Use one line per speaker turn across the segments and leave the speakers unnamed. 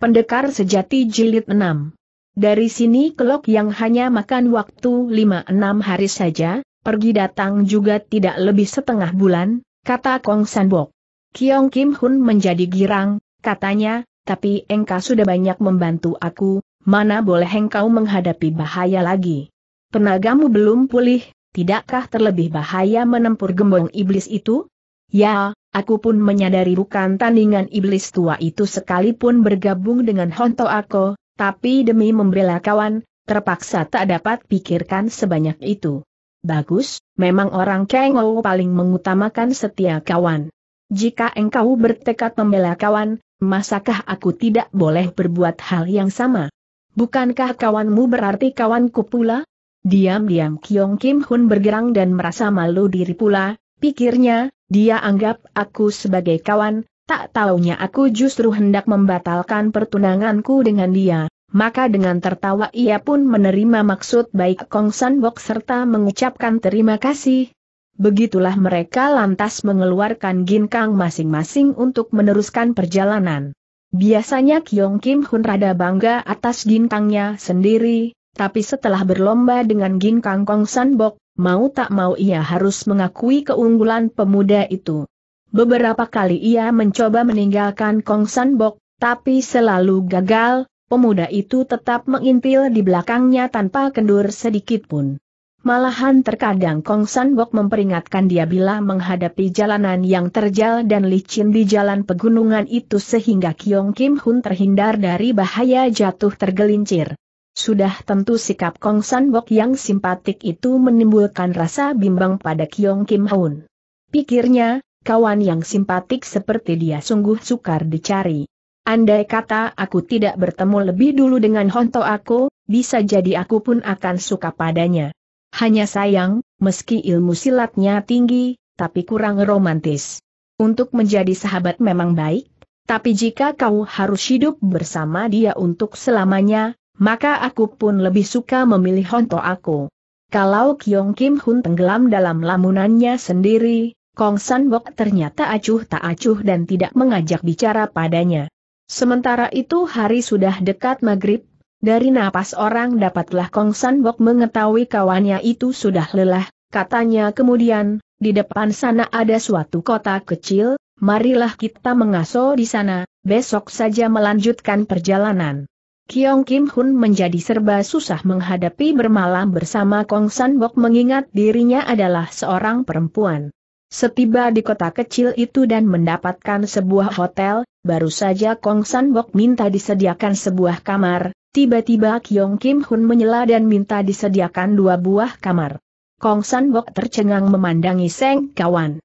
Pendekar Sejati Jilid 6 Dari sini kelok yang hanya makan waktu 5-6 hari saja, pergi datang juga tidak lebih setengah bulan, kata Kong Bok. Kiong Kim Hun menjadi girang, katanya, tapi engkau sudah banyak membantu aku, mana boleh engkau menghadapi bahaya lagi. Tenagamu belum pulih, tidakkah terlebih bahaya menempur gembong iblis itu? Ya, Aku pun menyadari bukan tandingan iblis tua itu sekalipun bergabung dengan Honto Ako, tapi demi membela kawan, terpaksa tak dapat pikirkan sebanyak itu. Bagus, memang orang Kengou paling mengutamakan setia kawan. Jika engkau bertekad membela kawan, masakah aku tidak boleh berbuat hal yang sama? Bukankah kawanmu berarti kawanku pula? Diam-diam Kyong Kim Hun bergerang dan merasa malu diri pula, pikirnya, dia anggap aku sebagai kawan, tak taunya aku justru hendak membatalkan pertunanganku dengan dia, maka dengan tertawa ia pun menerima maksud baik Kong San Bok serta mengucapkan terima kasih. Begitulah mereka lantas mengeluarkan ginkang masing-masing untuk meneruskan perjalanan. Biasanya Kyong Kim Hun rada bangga atas ginkangnya sendiri, tapi setelah berlomba dengan Gin Kang Kong Sanbok, mau tak mau ia harus mengakui keunggulan pemuda itu. Beberapa kali ia mencoba meninggalkan Kong Sanbok, tapi selalu gagal, pemuda itu tetap mengintil di belakangnya tanpa kendur sedikit pun. Malahan terkadang Kong Sanbok memperingatkan dia bila menghadapi jalanan yang terjal dan licin di jalan pegunungan itu sehingga Kyong Kim Hun terhindar dari bahaya jatuh tergelincir. Sudah tentu sikap Kong San Bok yang simpatik itu menimbulkan rasa bimbang pada Kiong Kim Haun. Pikirnya, kawan yang simpatik seperti dia sungguh sukar dicari. Andai kata aku tidak bertemu lebih dulu dengan Honto aku, bisa jadi aku pun akan suka padanya. Hanya sayang, meski ilmu silatnya tinggi, tapi kurang romantis. Untuk menjadi sahabat memang baik, tapi jika kau harus hidup bersama dia untuk selamanya, maka aku pun lebih suka memilih Honto aku. Kalau Kyong Kim Hun tenggelam dalam lamunannya sendiri, Kong San Bok ternyata acuh tak acuh dan tidak mengajak bicara padanya. Sementara itu hari sudah dekat maghrib, dari napas orang dapatlah Kong San Bok mengetahui kawannya itu sudah lelah, katanya kemudian, di depan sana ada suatu kota kecil, marilah kita mengaso di sana, besok saja melanjutkan perjalanan. Kiong Kim Hun menjadi serba susah menghadapi bermalam bersama Kong San Bok mengingat dirinya adalah seorang perempuan. Setiba di kota kecil itu dan mendapatkan sebuah hotel, baru saja Kong San Bok minta disediakan sebuah kamar, tiba-tiba Kiong Kim Hun menyela dan minta disediakan dua buah kamar. Kong San Bok tercengang memandangi Seng Kawan.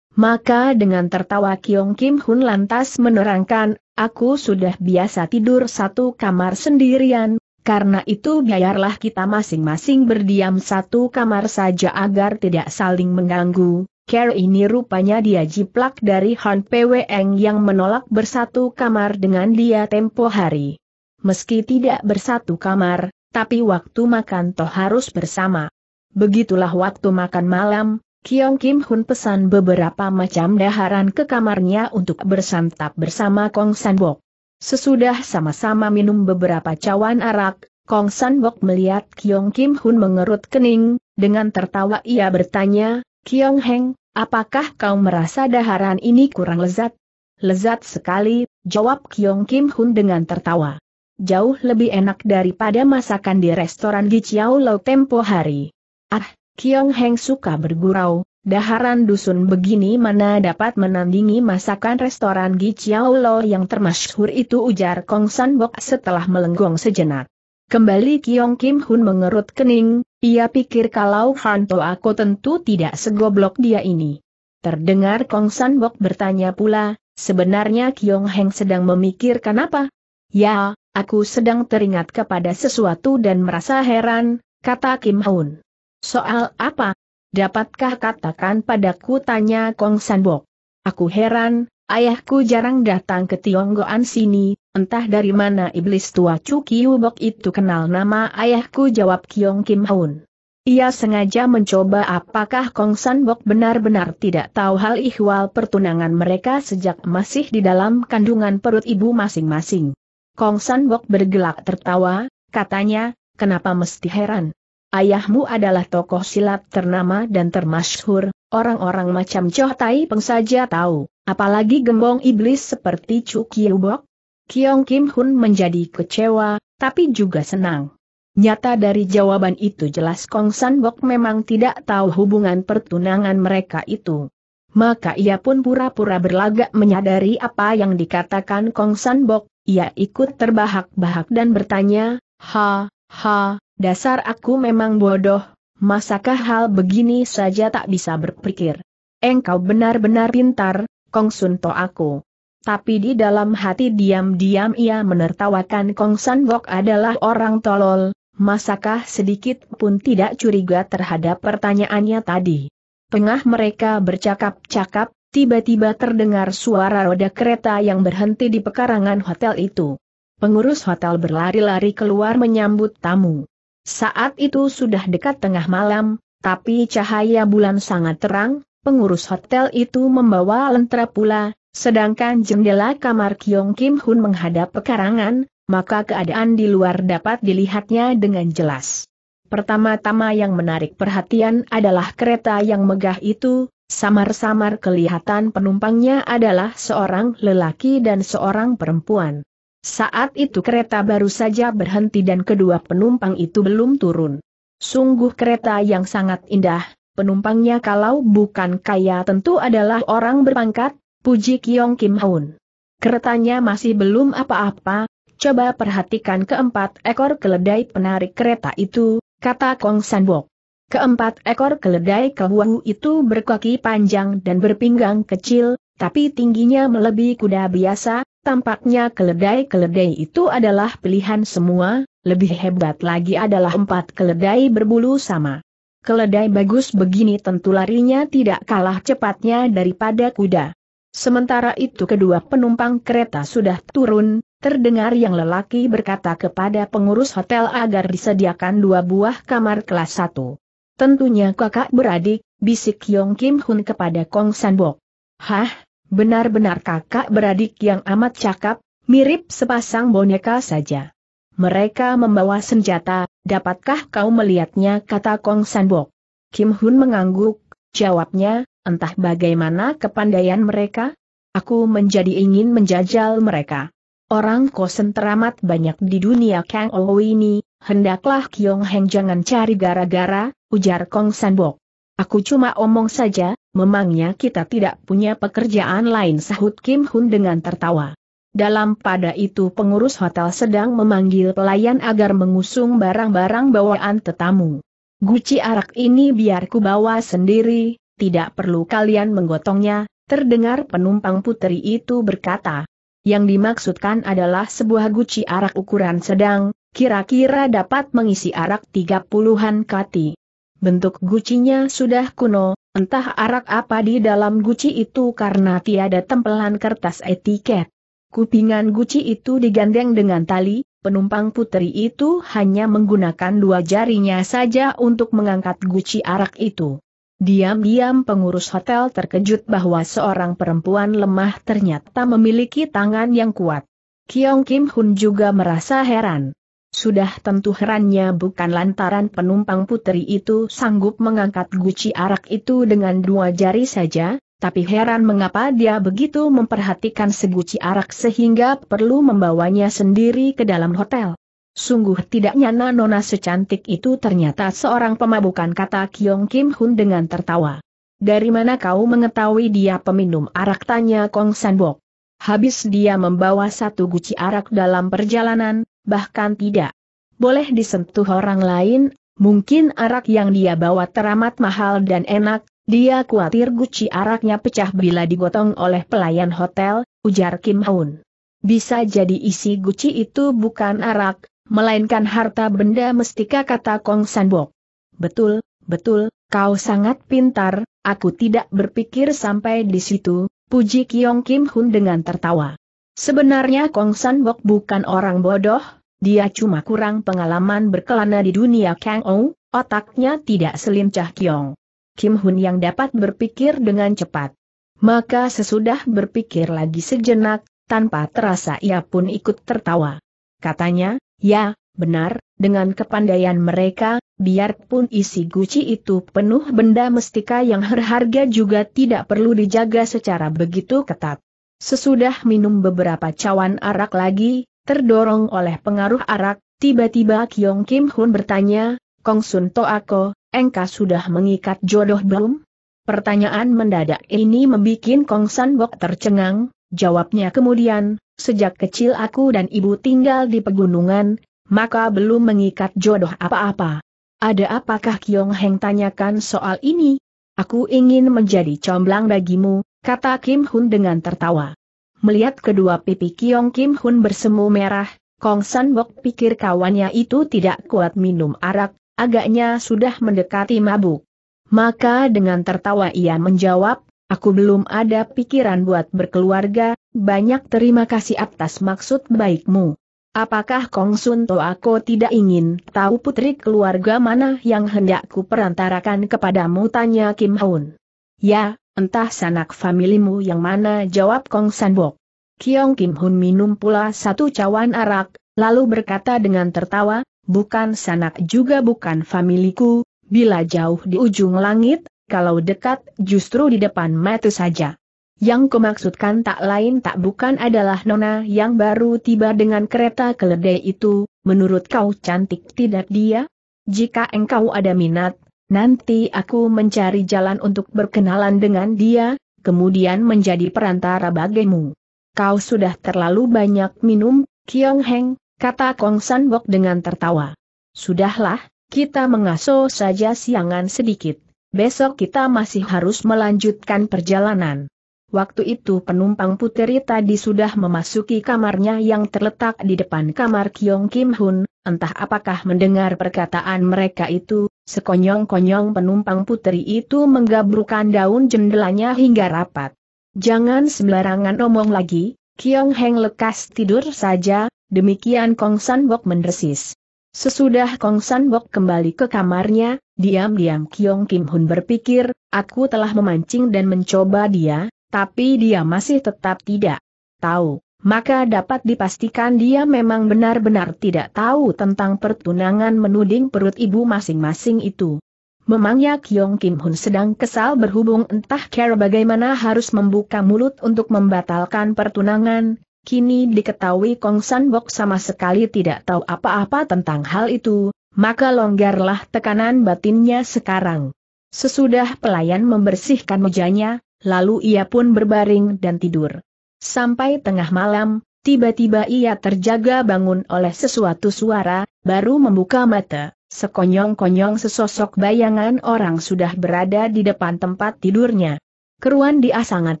Maka dengan tertawa Kiong Kim Hun lantas menerangkan, aku sudah biasa tidur satu kamar sendirian, karena itu biarlah kita masing-masing berdiam satu kamar saja agar tidak saling mengganggu. Care ini rupanya dia jiplak dari Han Pweng yang menolak bersatu kamar dengan dia tempo hari. Meski tidak bersatu kamar, tapi waktu makan toh harus bersama. Begitulah waktu makan malam, Kiong Kim Hun pesan beberapa macam daharan ke kamarnya untuk bersantap bersama Kong San Bok. Sesudah sama-sama minum beberapa cawan arak, Kong San Bok melihat Kiong Kim Hun mengerut kening, dengan tertawa ia bertanya, Kiong Heng, apakah kau merasa daharan ini kurang lezat? Lezat sekali, jawab Kiong Kim Hun dengan tertawa. Jauh lebih enak daripada masakan di restoran Gichiao Lau tempo hari. Ah, Kiong Heng suka bergurau, daharan dusun begini mana dapat menandingi masakan restoran Gi Chiao Lo yang termasyhur itu ujar Kong San Bok setelah melenggong sejenak. Kembali Kiong Kim Hun mengerut kening, ia pikir kalau Hanto aku tentu tidak segoblok dia ini. Terdengar Kong San Bok bertanya pula, sebenarnya Kiong Heng sedang memikirkan apa? Ya, aku sedang teringat kepada sesuatu dan merasa heran, kata Kim Hun. Soal apa? Dapatkah katakan padaku tanya Kong Sanbok. Aku heran, ayahku jarang datang ke Tionggoan sini, entah dari mana iblis tua Chu Cukiubok itu kenal nama ayahku jawab Kiong Kim Haun. Ia sengaja mencoba apakah Kong Sanbok benar-benar tidak tahu hal ihwal pertunangan mereka sejak masih di dalam kandungan perut ibu masing-masing. Kong Sanbok bergelak tertawa, katanya, kenapa mesti heran? Ayahmu adalah tokoh silat ternama dan termasyhur, orang-orang macam Choh Tai Peng saja tahu, apalagi gembong iblis seperti Chu Kiu Bok. Kiong Kim Hun menjadi kecewa, tapi juga senang. Nyata dari jawaban itu jelas Kong San Bok memang tidak tahu hubungan pertunangan mereka itu. Maka ia pun pura-pura berlagak menyadari apa yang dikatakan Kong San Bok, ia ikut terbahak-bahak dan bertanya, Ha, ha, Dasar aku memang bodoh, masakah hal begini saja tak bisa berpikir. Engkau benar-benar pintar, Kong Sun aku. Tapi di dalam hati diam-diam ia menertawakan Kong San Gok adalah orang tolol, masakah sedikit pun tidak curiga terhadap pertanyaannya tadi. Tengah mereka bercakap-cakap, tiba-tiba terdengar suara roda kereta yang berhenti di pekarangan hotel itu. Pengurus hotel berlari-lari keluar menyambut tamu. Saat itu sudah dekat tengah malam, tapi cahaya bulan sangat terang, pengurus hotel itu membawa lentera pula, sedangkan jendela kamar Kyong Kim Hun menghadap pekarangan, maka keadaan di luar dapat dilihatnya dengan jelas. Pertama-tama yang menarik perhatian adalah kereta yang megah itu, samar-samar kelihatan penumpangnya adalah seorang lelaki dan seorang perempuan. Saat itu kereta baru saja berhenti dan kedua penumpang itu belum turun. Sungguh kereta yang sangat indah, penumpangnya kalau bukan kaya tentu adalah orang berpangkat, puji Kiong Kim Hoon. Keretanya masih belum apa-apa, coba perhatikan keempat ekor keledai penarik kereta itu, kata Kong Sanbok. Keempat ekor keledai kehuahu itu berkaki panjang dan berpinggang kecil, tapi tingginya melebihi kuda biasa, Tampaknya keledai-keledai itu adalah pilihan semua, lebih hebat lagi adalah empat keledai berbulu sama. Keledai bagus begini tentu larinya tidak kalah cepatnya daripada kuda. Sementara itu kedua penumpang kereta sudah turun, terdengar yang lelaki berkata kepada pengurus hotel agar disediakan dua buah kamar kelas satu. Tentunya kakak beradik, bisik Yong Kim Hun kepada Kong Sanbok. Hah, Benar-benar kakak beradik yang amat cakap, mirip sepasang boneka saja. Mereka membawa senjata, dapatkah kau melihatnya kata Kong Sanbok. Kim Hun mengangguk, jawabnya, entah bagaimana kepandaian mereka, aku menjadi ingin menjajal mereka. Orang kosen teramat banyak di dunia Kang Ou ini, hendaklah Kiong Heng jangan cari gara-gara, ujar Kong Sanbok. Aku cuma omong saja, memangnya kita tidak punya pekerjaan lain sahut Kim Hun dengan tertawa. Dalam pada itu pengurus hotel sedang memanggil pelayan agar mengusung barang-barang bawaan tetamu. Guci arak ini biar ku bawa sendiri, tidak perlu kalian menggotongnya, terdengar penumpang putri itu berkata. Yang dimaksudkan adalah sebuah guci arak ukuran sedang, kira-kira dapat mengisi arak tiga puluhan kati. Bentuk gucinya sudah kuno, entah arak apa di dalam guci itu karena tiada tempelan kertas etiket. Kupingan guci itu digandeng dengan tali, penumpang putri itu hanya menggunakan dua jarinya saja untuk mengangkat guci arak itu. Diam-diam pengurus hotel terkejut bahwa seorang perempuan lemah ternyata memiliki tangan yang kuat. Kiong Kim Hun juga merasa heran. Sudah tentu herannya bukan lantaran penumpang putri itu sanggup mengangkat guci arak itu dengan dua jari saja, tapi heran mengapa dia begitu memperhatikan seguci arak sehingga perlu membawanya sendiri ke dalam hotel. Sungguh tidak nyana nona secantik itu ternyata seorang pemabukan kata Kyong Kim Hun dengan tertawa. Dari mana kau mengetahui dia peminum arak tanya Kong San Bok. Habis dia membawa satu guci arak dalam perjalanan, bahkan tidak boleh disentuh orang lain, mungkin arak yang dia bawa teramat mahal dan enak, dia khawatir guci araknya pecah bila digotong oleh pelayan hotel, ujar Kim Haun. Bisa jadi isi guci itu bukan arak, melainkan harta benda mestika kata Kong Sanbok. Betul, betul, kau sangat pintar, aku tidak berpikir sampai di situ, puji Kiong Kim Hun dengan tertawa. Sebenarnya Kong Sanbok bukan orang bodoh, dia cuma kurang pengalaman berkelana di dunia Kang Ou, otaknya tidak selincah Kiong. Kim Hun yang dapat berpikir dengan cepat. Maka sesudah berpikir lagi sejenak, tanpa terasa ia pun ikut tertawa. Katanya, ya, benar, dengan kepandaian mereka, biarpun isi guci itu penuh benda mestika yang berharga juga tidak perlu dijaga secara begitu ketat. Sesudah minum beberapa cawan arak lagi, Terdorong oleh pengaruh arak, tiba-tiba Kyong Kim Hun bertanya, Kong Sun Toako, engkau sudah mengikat jodoh belum? Pertanyaan mendadak ini membuat Kong San Bok tercengang, jawabnya kemudian, sejak kecil aku dan ibu tinggal di pegunungan, maka belum mengikat jodoh apa-apa. Ada apakah Kyong Heng tanyakan soal ini? Aku ingin menjadi comblang bagimu, kata Kim Hun dengan tertawa. Melihat kedua pipi Kiong Kim Hun bersemu merah, Kong San Bok pikir kawannya itu tidak kuat minum arak, agaknya sudah mendekati mabuk. Maka dengan tertawa ia menjawab, aku belum ada pikiran buat berkeluarga, banyak terima kasih atas maksud baikmu. Apakah Kong Sun To aku tidak ingin tahu putri keluarga mana yang hendak ku perantarakan kepadamu tanya Kim Hun. Ya, Entah sanak familimu yang mana jawab Kong Sanbok. Kiong Kim Hun minum pula satu cawan arak, lalu berkata dengan tertawa, bukan sanak juga bukan familiku, bila jauh di ujung langit, kalau dekat justru di depan mata saja. Yang kumaksudkan tak lain tak bukan adalah Nona yang baru tiba dengan kereta keledai itu, menurut kau cantik tidak dia? Jika engkau ada minat, Nanti aku mencari jalan untuk berkenalan dengan dia, kemudian menjadi perantara bagimu. Kau sudah terlalu banyak minum, Kiong Heng, kata Kong San Bok dengan tertawa. Sudahlah, kita mengaso saja siangan sedikit. Besok kita masih harus melanjutkan perjalanan. Waktu itu penumpang puteri tadi sudah memasuki kamarnya yang terletak di depan kamar Kyong Kim Hun, entah apakah mendengar perkataan mereka itu, Sekonyong-konyong penumpang putri itu menggabrukan daun jendelanya hingga rapat. Jangan sembarangan omong lagi, Kiong Heng lekas tidur saja, demikian Kong San Bok mendesis. Sesudah Kong San Bok kembali ke kamarnya, diam-diam Kiong Kim Hun berpikir, aku telah memancing dan mencoba dia, tapi dia masih tetap tidak tahu maka dapat dipastikan dia memang benar-benar tidak tahu tentang pertunangan menuding perut ibu masing-masing itu. Memangnya Kyong Kim Hun sedang kesal berhubung entah cara bagaimana harus membuka mulut untuk membatalkan pertunangan, kini diketahui Kong San Bok sama sekali tidak tahu apa-apa tentang hal itu, maka longgarlah tekanan batinnya sekarang. Sesudah pelayan membersihkan mejanya, lalu ia pun berbaring dan tidur. Sampai tengah malam, tiba-tiba ia terjaga bangun oleh sesuatu suara, baru membuka mata. Sekonyong-konyong sesosok bayangan orang sudah berada di depan tempat tidurnya. Keruan dia sangat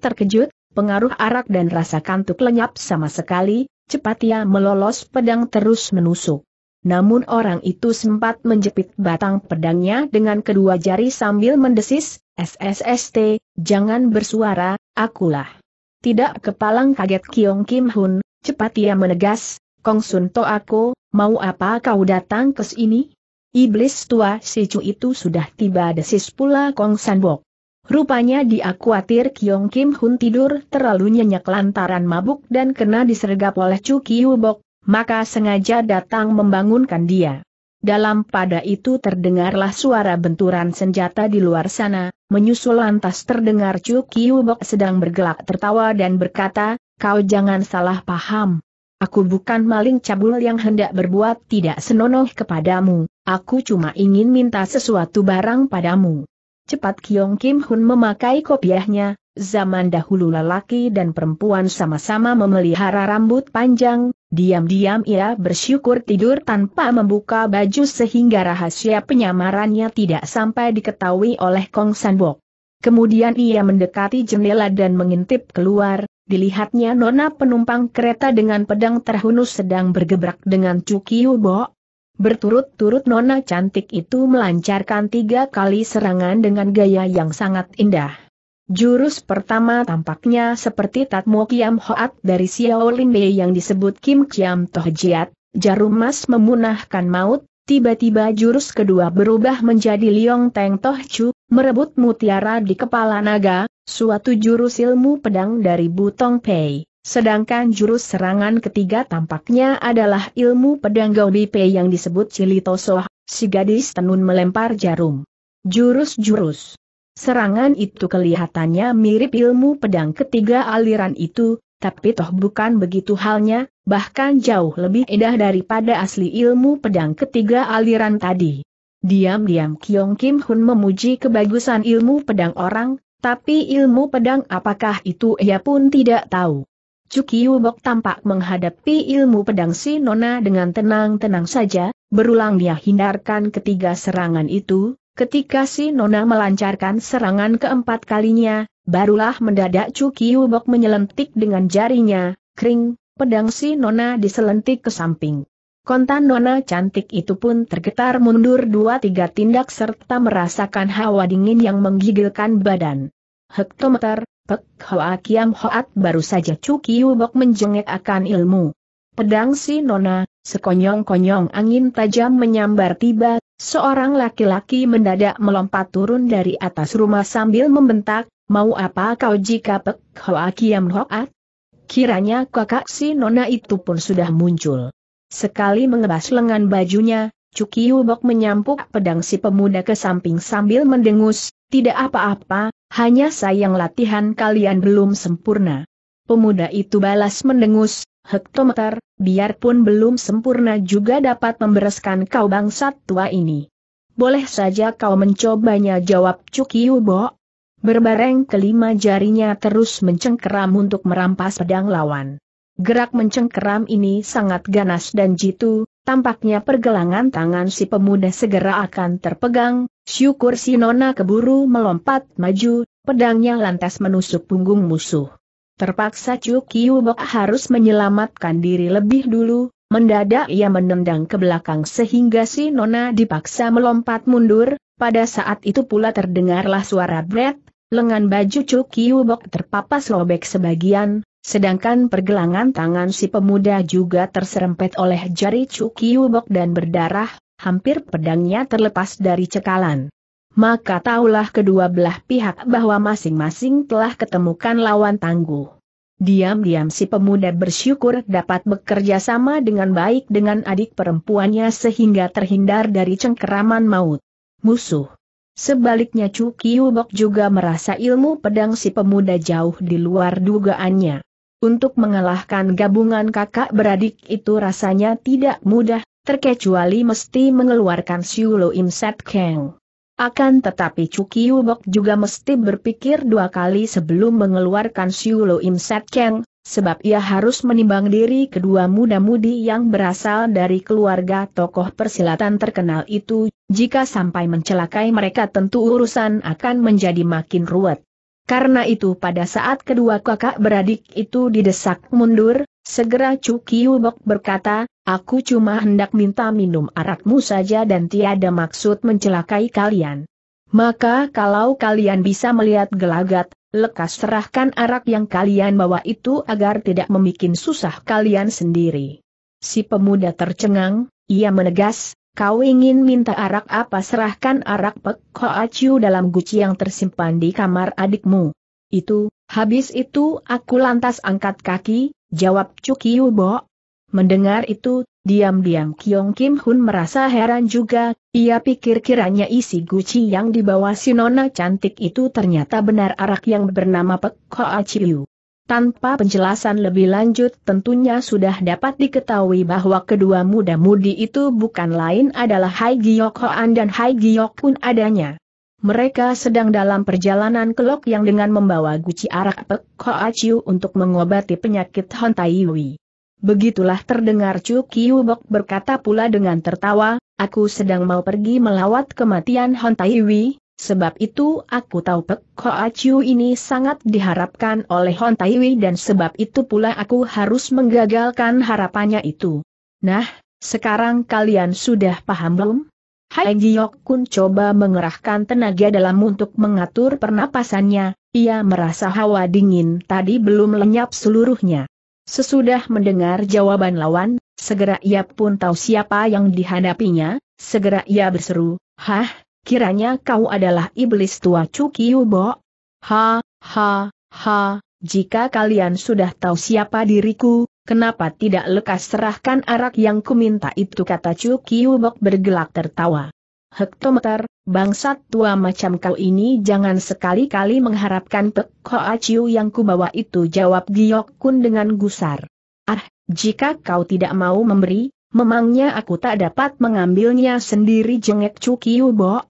terkejut, pengaruh arak dan rasa kantuk lenyap sama sekali, cepat ia melolos pedang terus menusuk. Namun orang itu sempat menjepit batang pedangnya dengan kedua jari sambil mendesis, SSST, jangan bersuara, akulah. Tidak kepalang kaget Kiong Kim Hun, cepat ia menegas, Kong Sun To aku, mau apa kau datang ke sini? Iblis tua si Chu itu sudah tiba desis pula Kong Bok. Rupanya dia khawatir Kiong Kim Hun tidur terlalu nyenyak lantaran mabuk dan kena disergap oleh Chu Kiu Bok, maka sengaja datang membangunkan dia. Dalam pada itu terdengarlah suara benturan senjata di luar sana, menyusul lantas terdengar Chu Kiubok sedang bergelak tertawa dan berkata, kau jangan salah paham. Aku bukan maling cabul yang hendak berbuat tidak senonoh kepadamu, aku cuma ingin minta sesuatu barang padamu. Cepat Kiong Kim Hun memakai kopiahnya, zaman dahulu lelaki dan perempuan sama-sama memelihara rambut panjang, diam-diam ia bersyukur tidur tanpa membuka baju sehingga rahasia penyamarannya tidak sampai diketahui oleh Kong San Sanbok. Kemudian ia mendekati jendela dan mengintip keluar, dilihatnya nona penumpang kereta dengan pedang terhunus sedang bergebrak dengan Cukiu Bo, Berturut-turut nona cantik itu melancarkan tiga kali serangan dengan gaya yang sangat indah. Jurus pertama tampaknya seperti Tatmo Kiam Hoat dari Xiao Lin Bei yang disebut Kim Kiam Toh Jiat, jarum emas memunahkan maut, tiba-tiba jurus kedua berubah menjadi Liong Teng Toh Chu, merebut mutiara di kepala naga, suatu jurus ilmu pedang dari Butong Pei. Sedangkan jurus serangan ketiga tampaknya adalah ilmu pedang Gobi Pei yang disebut Cilitosoh, si gadis tenun melempar jarum. Jurus-jurus serangan itu kelihatannya mirip ilmu pedang ketiga aliran itu, tapi toh bukan begitu halnya, bahkan jauh lebih indah daripada asli ilmu pedang ketiga aliran tadi. Diam-diam Kyong Kim Hun memuji kebagusan ilmu pedang orang, tapi ilmu pedang apakah itu ia pun tidak tahu. Cukiu Bok tampak menghadapi ilmu pedang si Nona dengan tenang-tenang saja, berulang dia hindarkan ketiga serangan itu, ketika si Nona melancarkan serangan keempat kalinya, barulah mendadak Cukiu Bok menyelentik dengan jarinya, kering, pedang si Nona diselentik ke samping. Kontan Nona cantik itu pun tergetar mundur dua tiga tindak serta merasakan hawa dingin yang menggigilkan badan. Hektometer, Pek Hoa Kiam Hoat baru saja Cuki Ubok menjengek akan ilmu. Pedang si Nona, sekonyong-konyong angin tajam menyambar tiba, seorang laki-laki mendadak melompat turun dari atas rumah sambil membentak, mau apa kau jika Pek Hoa Kiam Hoat? Kiranya kakak si Nona itu pun sudah muncul. Sekali mengebas lengan bajunya, Cuki Ubok menyampuk pedang si pemuda ke samping sambil mendengus, tidak apa-apa, hanya sayang latihan kalian belum sempurna. Pemuda itu balas mendengus, hektometer, biarpun belum sempurna juga dapat membereskan kau bangsat tua ini. Boleh saja kau mencobanya jawab Cukiubo. Bo. Berbareng kelima jarinya terus mencengkeram untuk merampas pedang lawan. Gerak mencengkeram ini sangat ganas dan jitu, Tampaknya pergelangan tangan si pemuda segera akan terpegang, syukur si nona keburu melompat maju, pedangnya lantas menusuk punggung musuh. Terpaksa Chu Kyu-bok harus menyelamatkan diri lebih dulu, mendadak ia menendang ke belakang sehingga si nona dipaksa melompat mundur, pada saat itu pula terdengarlah suara bret, lengan baju Chu Kyu-bok terpapas robek sebagian, Sedangkan pergelangan tangan si pemuda juga terserempet oleh jari Cukiubok dan berdarah, hampir pedangnya terlepas dari cekalan. Maka taulah kedua belah pihak bahwa masing-masing telah ketemukan lawan tangguh. Diam-diam si pemuda bersyukur dapat bekerja sama dengan baik dengan adik perempuannya sehingga terhindar dari cengkeraman maut. Musuh. Sebaliknya Chu juga merasa ilmu pedang si pemuda jauh di luar dugaannya. Untuk mengalahkan gabungan kakak beradik itu rasanya tidak mudah, terkecuali mesti mengeluarkan Siulo Imset Kang. Akan tetapi Cuki Bok juga mesti berpikir dua kali sebelum mengeluarkan Siulo Imset Kang, sebab ia harus menimbang diri kedua muda-mudi yang berasal dari keluarga tokoh persilatan terkenal itu, jika sampai mencelakai mereka tentu urusan akan menjadi makin ruwet. Karena itu pada saat kedua kakak beradik itu didesak mundur, segera Cukiu Bok berkata, aku cuma hendak minta minum arakmu saja dan tiada maksud mencelakai kalian. Maka kalau kalian bisa melihat gelagat, lekas serahkan arak yang kalian bawa itu agar tidak membuat susah kalian sendiri. Si pemuda tercengang, ia menegas, Kau ingin minta arak apa serahkan arak Pek Hoa acu dalam guci yang tersimpan di kamar adikmu. Itu, habis itu aku lantas angkat kaki, jawab Cuki Bo. Mendengar itu, diam-diam Kiong Kim Hun merasa heran juga, ia pikir kiranya isi guci yang dibawa si nona cantik itu ternyata benar arak yang bernama Pek Hoa Chiu. Tanpa penjelasan lebih lanjut tentunya sudah dapat diketahui bahwa kedua muda-mudi itu bukan lain adalah Hai Giyok Hoan dan Hai Giyok pun adanya. Mereka sedang dalam perjalanan ke Lok yang dengan membawa guci arak Pek Hoa Chiu untuk mengobati penyakit Hon Tai Begitulah terdengar Chu Kiu Bok berkata pula dengan tertawa, aku sedang mau pergi melawat kematian Hon Tai Sebab itu aku tahu Pek Hoa Chiu ini sangat diharapkan oleh Hon Taiwi dan sebab itu pula aku harus menggagalkan harapannya itu. Nah, sekarang kalian sudah paham belum? Hai Giok Kun coba mengerahkan tenaga dalam untuk mengatur pernapasannya, ia merasa hawa dingin tadi belum lenyap seluruhnya. Sesudah mendengar jawaban lawan, segera ia pun tahu siapa yang dihadapinya, segera ia berseru, Hah, kiranya kau adalah iblis tua Cukiubo? Ha, ha, ha, jika kalian sudah tahu siapa diriku, kenapa tidak lekas serahkan arak yang kuminta itu kata Cukiubo bergelak tertawa. Hektometer, bangsat tua macam kau ini jangan sekali-kali mengharapkan Pek Aciu yang kubawa itu jawab Giok Kun dengan gusar. Ah, jika kau tidak mau memberi, memangnya aku tak dapat mengambilnya sendiri jengek Cukiubo?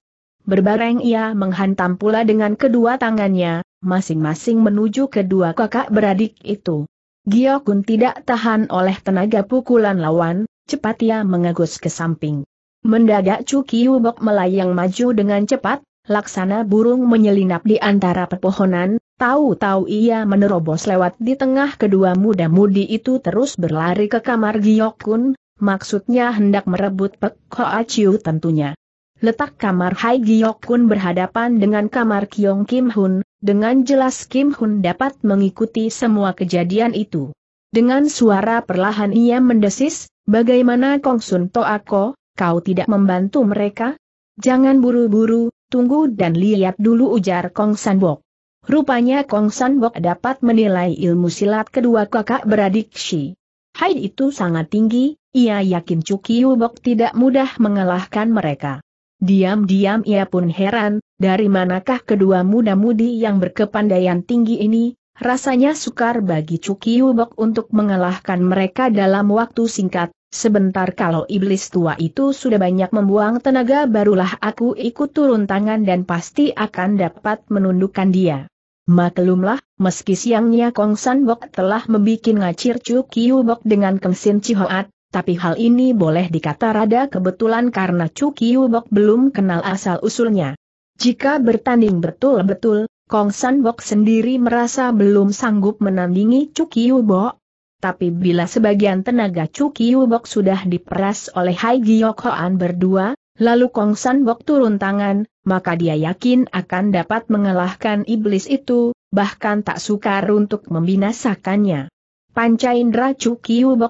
berbareng ia menghantam pula dengan kedua tangannya, masing-masing menuju kedua kakak beradik itu. Giokun tidak tahan oleh tenaga pukulan lawan, cepat ia mengegus ke samping. Mendadak Cuki Kiyubok melayang maju dengan cepat, laksana burung menyelinap di antara pepohonan, tahu-tahu ia menerobos lewat di tengah kedua muda-mudi itu terus berlari ke kamar Giokun, maksudnya hendak merebut Pek Hoa Chiu tentunya. Letak kamar Hai Giok Kun berhadapan dengan kamar Kiong Kim Hun, dengan jelas Kim Hun dapat mengikuti semua kejadian itu. Dengan suara perlahan ia mendesis, bagaimana Kong Sun Ako, kau tidak membantu mereka? Jangan buru-buru, tunggu dan lihat dulu ujar Kong Bok. Rupanya Kong Bok dapat menilai ilmu silat kedua kakak beradik Shi. Hai itu sangat tinggi, ia yakin Cukiu Bok tidak mudah mengalahkan mereka. Diam-diam ia pun heran, dari manakah kedua muda-mudi yang berkepandaian tinggi ini, rasanya sukar bagi Cuki untuk mengalahkan mereka dalam waktu singkat, sebentar kalau iblis tua itu sudah banyak membuang tenaga barulah aku ikut turun tangan dan pasti akan dapat menundukkan dia. Maklumlah, meski siangnya Kong San Bok telah membuat ngacir Cuki Hubok dengan kengsin Cihoat, tapi hal ini boleh dikata rada kebetulan karena Chu Kiubok belum kenal asal-usulnya. Jika bertanding betul-betul, Kong San Bok sendiri merasa belum sanggup menandingi Chu Kiubok. Tapi bila sebagian tenaga Chu Kiubok sudah diperas oleh Hai Giyok Hoan berdua, lalu Kong San Bok turun tangan, maka dia yakin akan dapat mengalahkan iblis itu, bahkan tak sukar untuk membinasakannya. Panca Indra Chu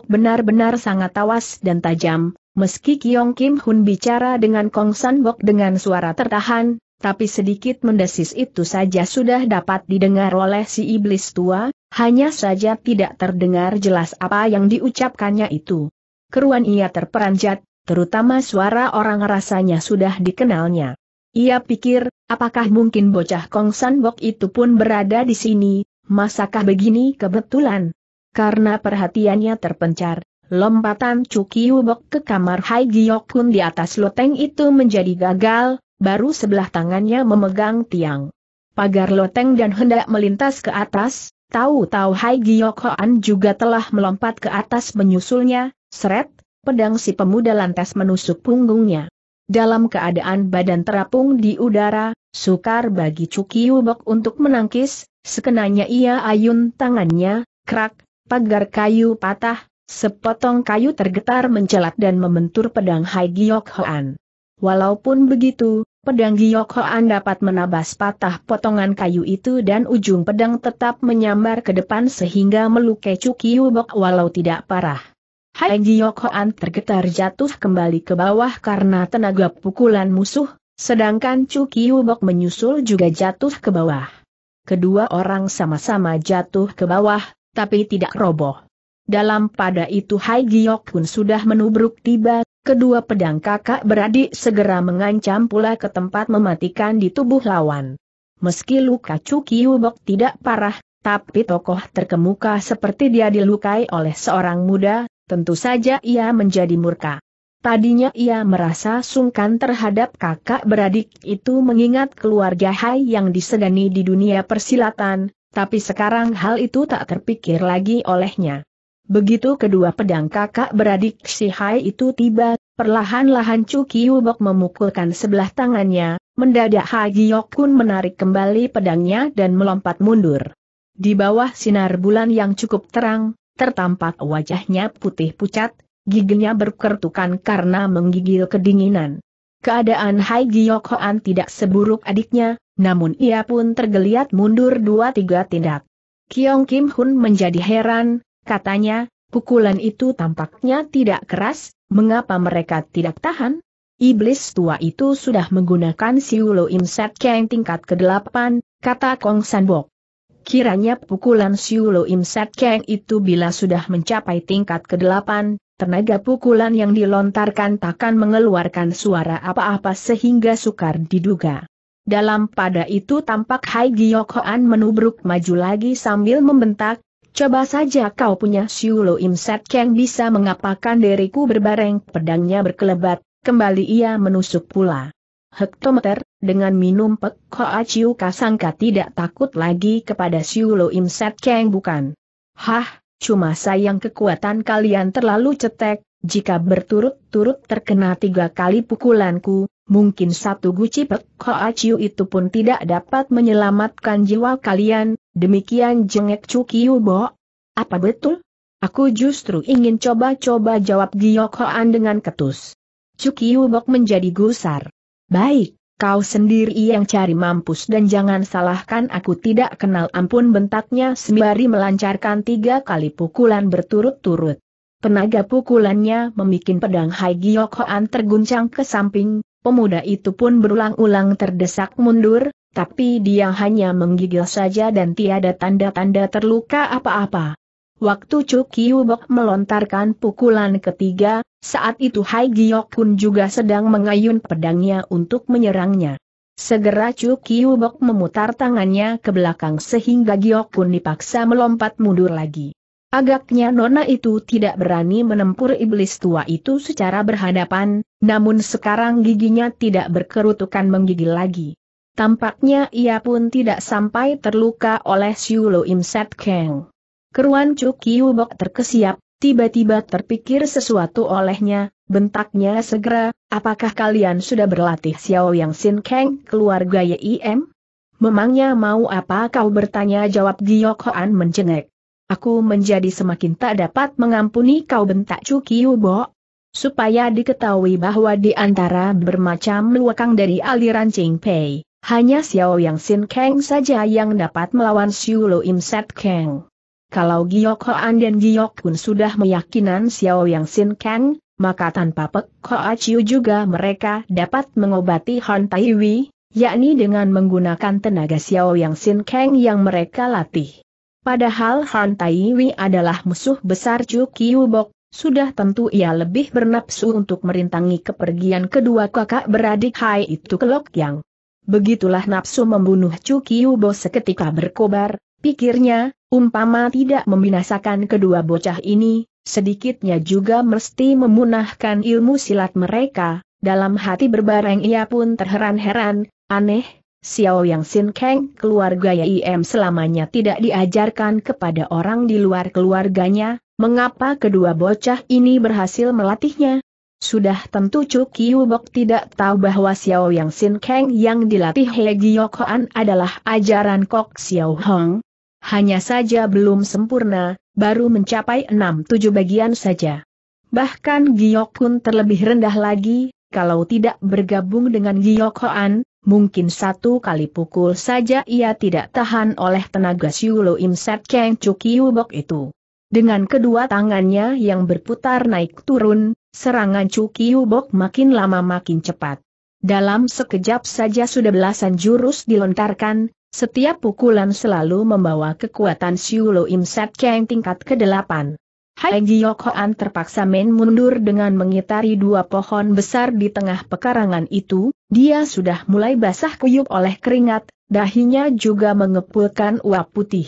benar-benar sangat tawas dan tajam, meski Kiong Kim Hun bicara dengan Kong San Bok dengan suara tertahan, tapi sedikit mendesis itu saja sudah dapat didengar oleh si iblis tua, hanya saja tidak terdengar jelas apa yang diucapkannya itu. Keruan ia terperanjat, terutama suara orang rasanya sudah dikenalnya. Ia pikir, apakah mungkin bocah Kong San Bok itu pun berada di sini, masakah begini kebetulan? Karena perhatiannya terpencar, lompatan Cuki Hubok ke kamar Hai Giok di atas loteng itu menjadi gagal, baru sebelah tangannya memegang tiang. Pagar loteng dan hendak melintas ke atas, tahu-tahu Hai Giok juga telah melompat ke atas menyusulnya, seret, pedang si pemuda lantas menusuk punggungnya. Dalam keadaan badan terapung di udara, sukar bagi Cuki Hubok untuk menangkis, sekenanya ia ayun tangannya, krak, pagar kayu patah, sepotong kayu tergetar mencelat dan membentur pedang Hai Giok Hoan. Walaupun begitu, pedang Giok Hoan dapat menabas patah potongan kayu itu dan ujung pedang tetap menyambar ke depan sehingga melukai Cukiu Bok walau tidak parah. Hai Giok Hoan tergetar jatuh kembali ke bawah karena tenaga pukulan musuh, sedangkan Cukiu Bok menyusul juga jatuh ke bawah. Kedua orang sama-sama jatuh ke bawah, tapi tidak roboh. Dalam pada itu Hai Giok pun sudah menubruk tiba, kedua pedang kakak beradik segera mengancam pula ke tempat mematikan di tubuh lawan. Meski luka Cuki Yubok tidak parah, tapi tokoh terkemuka seperti dia dilukai oleh seorang muda, tentu saja ia menjadi murka. Tadinya ia merasa sungkan terhadap kakak beradik itu mengingat keluarga Hai yang disegani di dunia persilatan, tapi sekarang hal itu tak terpikir lagi olehnya. Begitu kedua pedang kakak beradik si Hai itu tiba, perlahan-lahan Chu Kiyubok memukulkan sebelah tangannya, mendadak Ha Giyok Kun menarik kembali pedangnya dan melompat mundur. Di bawah sinar bulan yang cukup terang, tertampak wajahnya putih pucat, giginya berkertukan karena menggigil kedinginan. Keadaan Hai Giyok Hoan tidak seburuk adiknya, namun ia pun tergeliat mundur dua tiga tindak. Kiong Kim Hun menjadi heran, katanya, pukulan itu tampaknya tidak keras, mengapa mereka tidak tahan? Iblis tua itu sudah menggunakan Siulo Imset Kang tingkat ke-8, kata Kong Sanbok. Kiranya pukulan Siulo Imset Kang itu bila sudah mencapai tingkat ke-8, tenaga pukulan yang dilontarkan takkan mengeluarkan suara apa-apa sehingga sukar diduga. Dalam pada itu tampak Hai Giyokhoan menubruk maju lagi sambil membentak, Coba saja kau punya Siulo Imset yang bisa mengapakan diriku berbareng pedangnya berkelebat, kembali ia menusuk pula. Hektometer, dengan minum pek Hoa Chiu kasangka tidak takut lagi kepada Siulo Imset yang bukan. Hah, cuma sayang kekuatan kalian terlalu cetek, jika berturut-turut terkena tiga kali pukulanku, mungkin satu guci gucipet aciu itu pun tidak dapat menyelamatkan jiwa kalian, demikian jengek Cukiu Bo. Apa betul? Aku justru ingin coba-coba jawab Giyokhoan dengan ketus. Cukiu Bok menjadi gusar. Baik, kau sendiri yang cari mampus dan jangan salahkan aku tidak kenal ampun bentaknya sembari melancarkan tiga kali pukulan berturut-turut. Penaga pukulannya memikin pedang Hai Giyokhoan terguncang ke samping, Pemuda itu pun berulang-ulang terdesak mundur, tapi dia hanya menggigil saja dan tiada tanda-tanda terluka apa-apa. Waktu Chu Kiubok melontarkan pukulan ketiga, saat itu Hai Giok Kun juga sedang mengayun pedangnya untuk menyerangnya. Segera Chu Kiubok memutar tangannya ke belakang sehingga Giok Kun dipaksa melompat mundur lagi. Agaknya Nona itu tidak berani menempur iblis tua itu secara berhadapan, namun sekarang giginya tidak berkerutukan menggigil lagi. Tampaknya ia pun tidak sampai terluka oleh Siulo Imset Kang. Keruan Cuk Bok terkesiap, tiba-tiba terpikir sesuatu olehnya, bentaknya segera, apakah kalian sudah berlatih Xiao Yang Sin Kang keluarga YIM? Memangnya mau apa kau bertanya jawab Giyok Hoan mencengek. Aku menjadi semakin tak dapat mengampuni kau bentak Cuk Bok supaya diketahui bahwa di antara bermacam luakang dari aliran Ching Pei, hanya Xiao Yang Sin Kang saja yang dapat melawan Xiu Lo Im Set Kang. Kalau Giok Hoan dan Giok Kun sudah meyakinan Xiao Yang Sin Kang, maka tanpa Pek Hoa Chiu juga mereka dapat mengobati Han Tai Wei, yakni dengan menggunakan tenaga Xiao Yang Sin Kang yang mereka latih. Padahal Han Tai Wei adalah musuh besar Chu Kiu Bok, sudah tentu ia lebih bernapsu untuk merintangi kepergian kedua kakak beradik Hai itu ke lok Yang. Begitulah nafsu membunuh Ubo seketika berkobar, pikirnya, umpama tidak membinasakan kedua bocah ini, sedikitnya juga mesti memunahkan ilmu silat mereka, dalam hati berbareng ia pun terheran-heran, aneh, Xiao Yang Sin Kang keluarga YIM selamanya tidak diajarkan kepada orang di luar keluarganya, Mengapa kedua bocah ini berhasil melatihnya? Sudah tentu Chu Kiwubok tidak tahu bahwa Xiao Yang Sin Kang yang dilatih He Giyokhoan adalah ajaran Kok Xiao Hong. Hanya saja belum sempurna, baru mencapai 6-7 bagian saja. Bahkan pun terlebih rendah lagi, kalau tidak bergabung dengan Hoan, mungkin satu kali pukul saja ia tidak tahan oleh tenaga Siulo Imsat Kang Chu Kiwubok itu. Dengan kedua tangannya yang berputar naik turun, serangan Cukiu Bok makin lama makin cepat. Dalam sekejap saja sudah belasan jurus dilontarkan, setiap pukulan selalu membawa kekuatan Siulo Im Sat Kang tingkat ke-8. Hai Giok Hoan terpaksa menundur mundur dengan mengitari dua pohon besar di tengah pekarangan itu, dia sudah mulai basah kuyup oleh keringat, dahinya juga mengepulkan uap putih.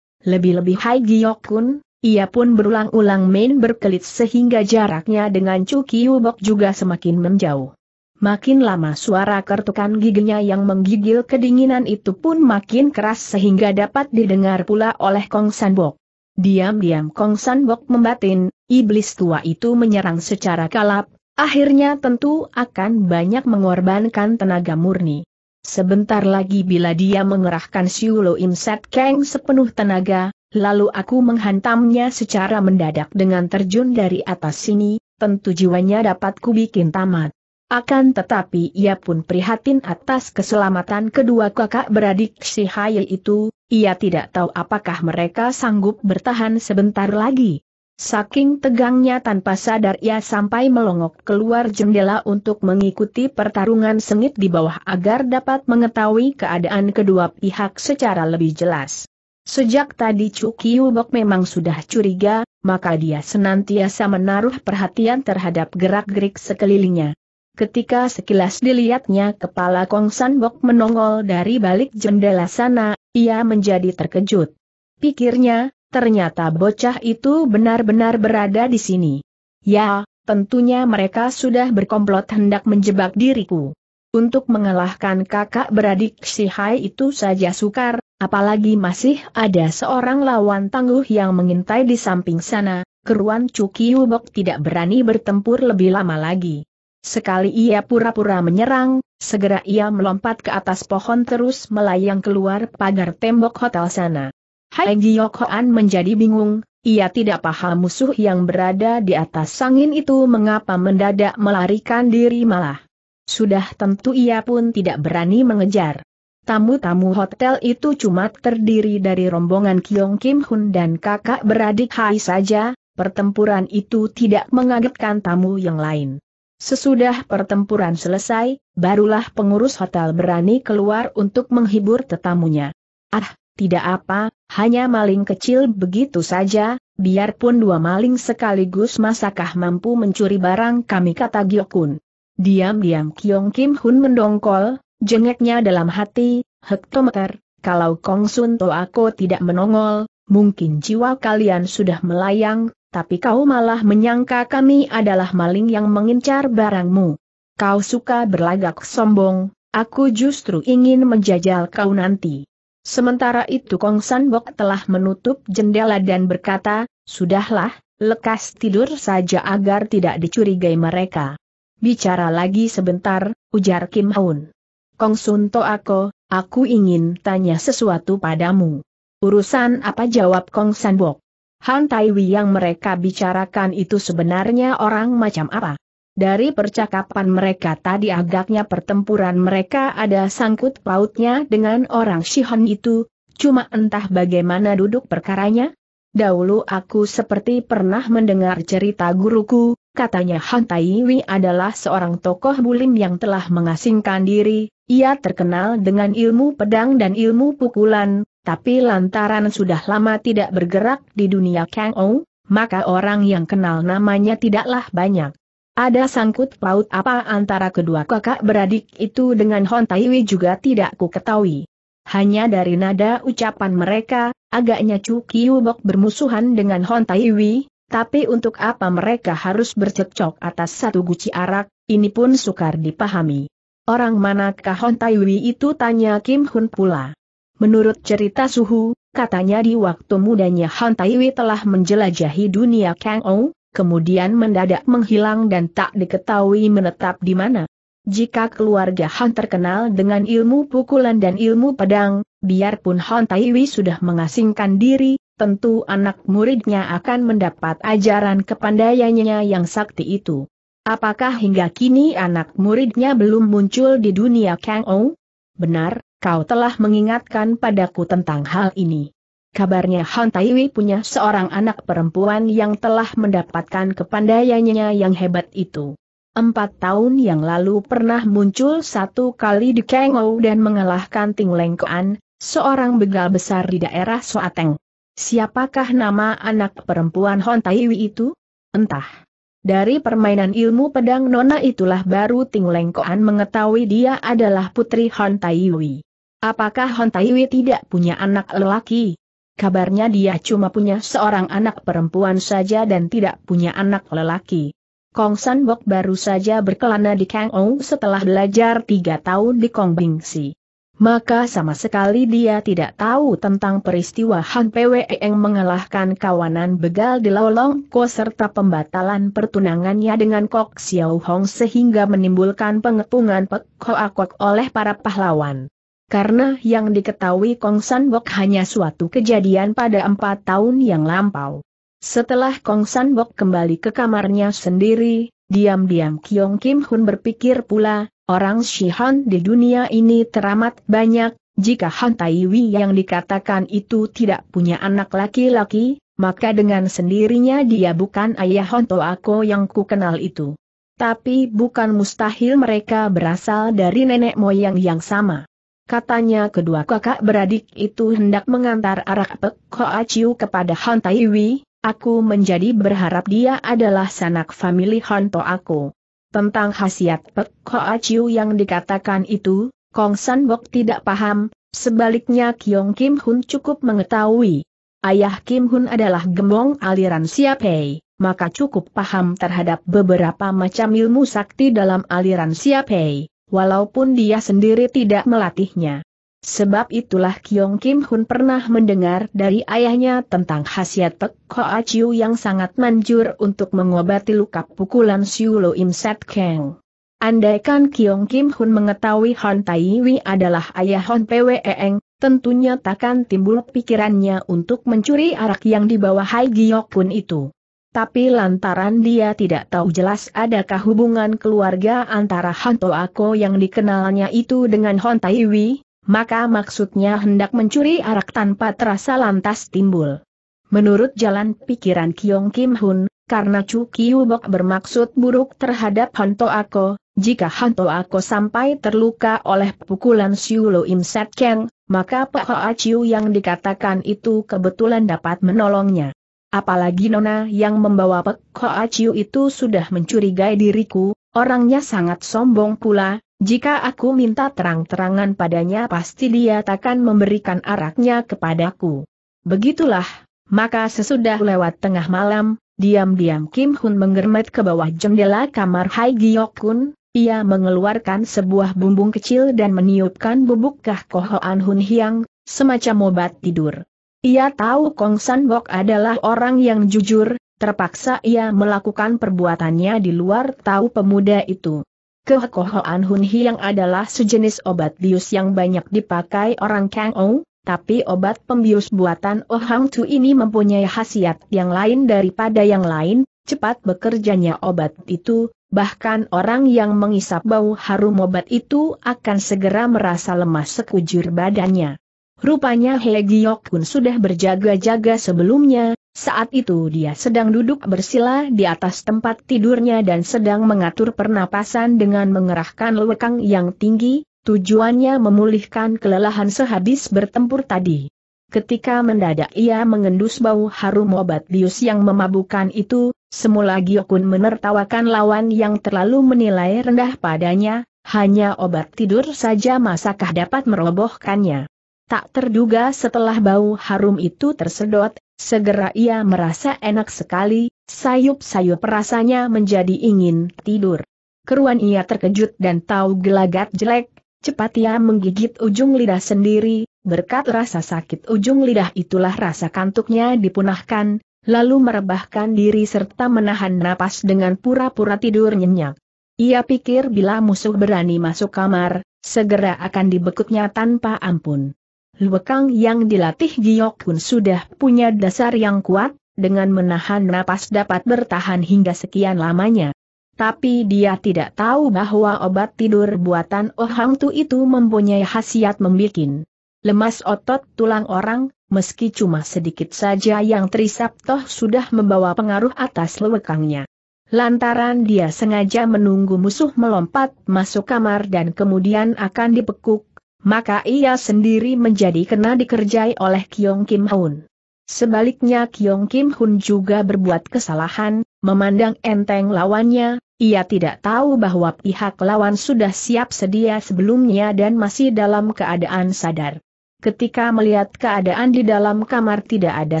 Lebih-lebih Hai Giyok Kun, ia pun berulang-ulang main berkelit sehingga jaraknya dengan Cuki Hubok juga semakin menjauh. Makin lama suara kertukan giginya yang menggigil kedinginan itu pun makin keras sehingga dapat didengar pula oleh Kong Sanbok. Diam-diam Kong Sanbok membatin, iblis tua itu menyerang secara kalap, akhirnya tentu akan banyak mengorbankan tenaga murni. Sebentar lagi bila dia mengerahkan Siulo Imset Kang sepenuh tenaga, Lalu aku menghantamnya secara mendadak dengan terjun dari atas sini, tentu jiwanya dapat kubikin tamat. Akan tetapi ia pun prihatin atas keselamatan kedua kakak beradik si Hayi itu, ia tidak tahu apakah mereka sanggup bertahan sebentar lagi. Saking tegangnya tanpa sadar ia sampai melongok keluar jendela untuk mengikuti pertarungan sengit di bawah agar dapat mengetahui keadaan kedua pihak secara lebih jelas. Sejak tadi Cuki Bok memang sudah curiga, maka dia senantiasa menaruh perhatian terhadap gerak-gerik sekelilingnya. Ketika sekilas dilihatnya kepala Kong San Bok menongol dari balik jendela sana, ia menjadi terkejut. Pikirnya, ternyata bocah itu benar-benar berada di sini. Ya, tentunya mereka sudah berkomplot hendak menjebak diriku. Untuk mengalahkan kakak beradik si Hai itu saja sukar, Apalagi masih ada seorang lawan tangguh yang mengintai di samping sana, keruan Cuki Yubok tidak berani bertempur lebih lama lagi. Sekali ia pura-pura menyerang, segera ia melompat ke atas pohon terus melayang keluar pagar tembok hotel sana. Hai Giok Hoan menjadi bingung, ia tidak paham musuh yang berada di atas sangin itu mengapa mendadak melarikan diri malah. Sudah tentu ia pun tidak berani mengejar. Tamu-tamu hotel itu cuma terdiri dari rombongan Kyong Kim Hun dan kakak beradik Hai saja, pertempuran itu tidak mengagetkan tamu yang lain. Sesudah pertempuran selesai, barulah pengurus hotel berani keluar untuk menghibur tetamunya. Ah, tidak apa, hanya maling kecil begitu saja, biarpun dua maling sekaligus masakah mampu mencuri barang kami kata Gyokun. Diam-diam Kyong Kim Hun mendongkol, Jengeknya dalam hati, hektometer, kalau Kong Sun To aku tidak menongol, mungkin jiwa kalian sudah melayang, tapi kau malah menyangka kami adalah maling yang mengincar barangmu. Kau suka berlagak sombong, aku justru ingin menjajal kau nanti. Sementara itu Kong Bok telah menutup jendela dan berkata, Sudahlah, lekas tidur saja agar tidak dicurigai mereka. Bicara lagi sebentar, ujar Kim Haun. Kong Sunto Ako, aku ingin tanya sesuatu padamu. Urusan apa jawab Kong Sanbok? Han Taiwi yang mereka bicarakan itu sebenarnya orang macam apa? Dari percakapan mereka tadi agaknya pertempuran mereka ada sangkut pautnya dengan orang Shihon itu, cuma entah bagaimana duduk perkaranya. Dahulu aku seperti pernah mendengar cerita guruku, katanya Han Taiwi adalah seorang tokoh bulim yang telah mengasingkan diri, ia terkenal dengan ilmu pedang dan ilmu pukulan, tapi lantaran sudah lama tidak bergerak di dunia Kang Ou, maka orang yang kenal namanya tidaklah banyak. Ada sangkut paut apa antara kedua kakak beradik itu dengan Hon Taiwi juga tidak ku ketahui. Hanya dari nada ucapan mereka, agaknya Chu Bok bermusuhan dengan Hon Taiwi, tapi untuk apa mereka harus bercekcok atas satu guci arak, ini pun sukar dipahami. Orang manakah Hon Taiwi itu tanya Kim Hun pula. Menurut cerita Suhu, katanya di waktu mudanya Han Taiwi telah menjelajahi dunia Kang Ou, kemudian mendadak menghilang dan tak diketahui menetap di mana. Jika keluarga Han terkenal dengan ilmu pukulan dan ilmu pedang, biarpun Han Taiwi sudah mengasingkan diri, tentu anak muridnya akan mendapat ajaran kepandaiannya yang sakti itu. Apakah hingga kini anak muridnya belum muncul di dunia Kang Ou? Benar, kau telah mengingatkan padaku tentang hal ini. Kabarnya Han Taiwi punya seorang anak perempuan yang telah mendapatkan kepandaiannya yang hebat itu. Empat tahun yang lalu pernah muncul satu kali di Kang Ou dan mengalahkan Ting Lengkoan, seorang begal besar di daerah Soateng. Siapakah nama anak perempuan Hon Taiwi itu? Entah. Dari permainan ilmu pedang Nona itulah baru Ting Lengkoan mengetahui dia adalah putri Hon Taiwi. Apakah Hon Taiwi tidak punya anak lelaki? Kabarnya dia cuma punya seorang anak perempuan saja dan tidak punya anak lelaki. Kong San Bok baru saja berkelana di Kang Ong setelah belajar tiga tahun di Kong Si maka sama sekali dia tidak tahu tentang peristiwa Han Pwe yang mengalahkan kawanan begal di Lolong Ko serta pembatalan pertunangannya dengan Kok Xiao Hong sehingga menimbulkan pengepungan Pek Hoa Kok oleh para pahlawan. Karena yang diketahui Kong San Bok hanya suatu kejadian pada empat tahun yang lampau. Setelah Kong San Bok kembali ke kamarnya sendiri, Diam-diam Kyong Kim Hun berpikir pula, orang Shihan di dunia ini teramat banyak, jika Han Taiwi yang dikatakan itu tidak punya anak laki-laki, maka dengan sendirinya dia bukan ayah Han Ako yang ku kenal itu. Tapi bukan mustahil mereka berasal dari nenek moyang yang sama. Katanya kedua kakak beradik itu hendak mengantar arak Pek Ko Aciu kepada Han Taiwi, aku menjadi berharap dia adalah sanak famili Honto aku. Tentang khasiat Pek Hoa Chiu yang dikatakan itu, Kong San Bok tidak paham, sebaliknya Kyong Kim Hun cukup mengetahui. Ayah Kim Hun adalah gembong aliran Siapei, maka cukup paham terhadap beberapa macam ilmu sakti dalam aliran Siapei, walaupun dia sendiri tidak melatihnya. Sebab itulah Kyong Kim Hun pernah mendengar dari ayahnya tentang khasiat Pek Ko Chiu yang sangat manjur untuk mengobati luka pukulan Siu Lo Im Set Kang. Andaikan Kyong Kim Hun mengetahui Hon Tai Wi adalah ayah Hon Pwe Eng, tentunya takkan timbul pikirannya untuk mencuri arak yang dibawa Hai Giok Kun itu. Tapi lantaran dia tidak tahu jelas adakah hubungan keluarga antara Han Ko yang dikenalnya itu dengan Hon Taiwi, maka maksudnya hendak mencuri arak tanpa terasa lantas timbul. Menurut jalan pikiran Kiong Kim Hun, karena Chu Bok bermaksud buruk terhadap Hanto Ako, jika Hanto Ako sampai terluka oleh pukulan Lo Im Set Keng, maka Pak Hoa Chiu yang dikatakan itu kebetulan dapat menolongnya. Apalagi Nona yang membawa Pak Hoa Chiu itu sudah mencurigai diriku, orangnya sangat sombong pula, jika aku minta terang-terangan padanya pasti dia takkan memberikan araknya kepadaku. Begitulah, maka sesudah lewat tengah malam, diam-diam Kim Hun menggermet ke bawah jendela kamar Hai Giok Kun, ia mengeluarkan sebuah bumbung kecil dan meniupkan bubuk kah Kohoan Hun Hiang, semacam obat tidur. Ia tahu Kong San Bok adalah orang yang jujur, terpaksa ia melakukan perbuatannya di luar tahu pemuda itu. Kehokohoan Hunhi yang adalah sejenis obat bius yang banyak dipakai orang Kang Ou, tapi obat pembius buatan Oh Hang Tu ini mempunyai khasiat yang lain daripada yang lain, cepat bekerjanya obat itu, bahkan orang yang mengisap bau harum obat itu akan segera merasa lemas sekujur badannya. Rupanya He Giok Kun sudah berjaga-jaga sebelumnya, saat itu dia sedang duduk bersila di atas tempat tidurnya dan sedang mengatur pernapasan dengan mengerahkan lekang yang tinggi, tujuannya memulihkan kelelahan sehabis bertempur tadi. Ketika mendadak ia mengendus bau harum obat bius yang memabukkan itu, semula Giokun menertawakan lawan yang terlalu menilai rendah padanya, hanya obat tidur saja masakah dapat merobohkannya. Tak terduga setelah bau harum itu tersedot, segera ia merasa enak sekali, sayup-sayup rasanya menjadi ingin tidur. Keruan ia terkejut dan tahu gelagat jelek, cepat ia menggigit ujung lidah sendiri, berkat rasa sakit ujung lidah itulah rasa kantuknya dipunahkan, lalu merebahkan diri serta menahan napas dengan pura-pura tidur nyenyak. Ia pikir bila musuh berani masuk kamar, segera akan dibekutnya tanpa ampun. Luekang yang dilatih Giok Hun sudah punya dasar yang kuat, dengan menahan napas dapat bertahan hingga sekian lamanya. Tapi dia tidak tahu bahwa obat tidur buatan Oh Tu itu mempunyai khasiat membikin lemas otot tulang orang, meski cuma sedikit saja yang terisap toh sudah membawa pengaruh atas lewekangnya. Lantaran dia sengaja menunggu musuh melompat masuk kamar dan kemudian akan dipekuk, maka ia sendiri menjadi kena dikerjai oleh Kiong Kim Hun. Sebaliknya Kiong Kim Hun juga berbuat kesalahan, memandang enteng lawannya, ia tidak tahu bahwa pihak lawan sudah siap sedia sebelumnya dan masih dalam keadaan sadar. Ketika melihat keadaan di dalam kamar tidak ada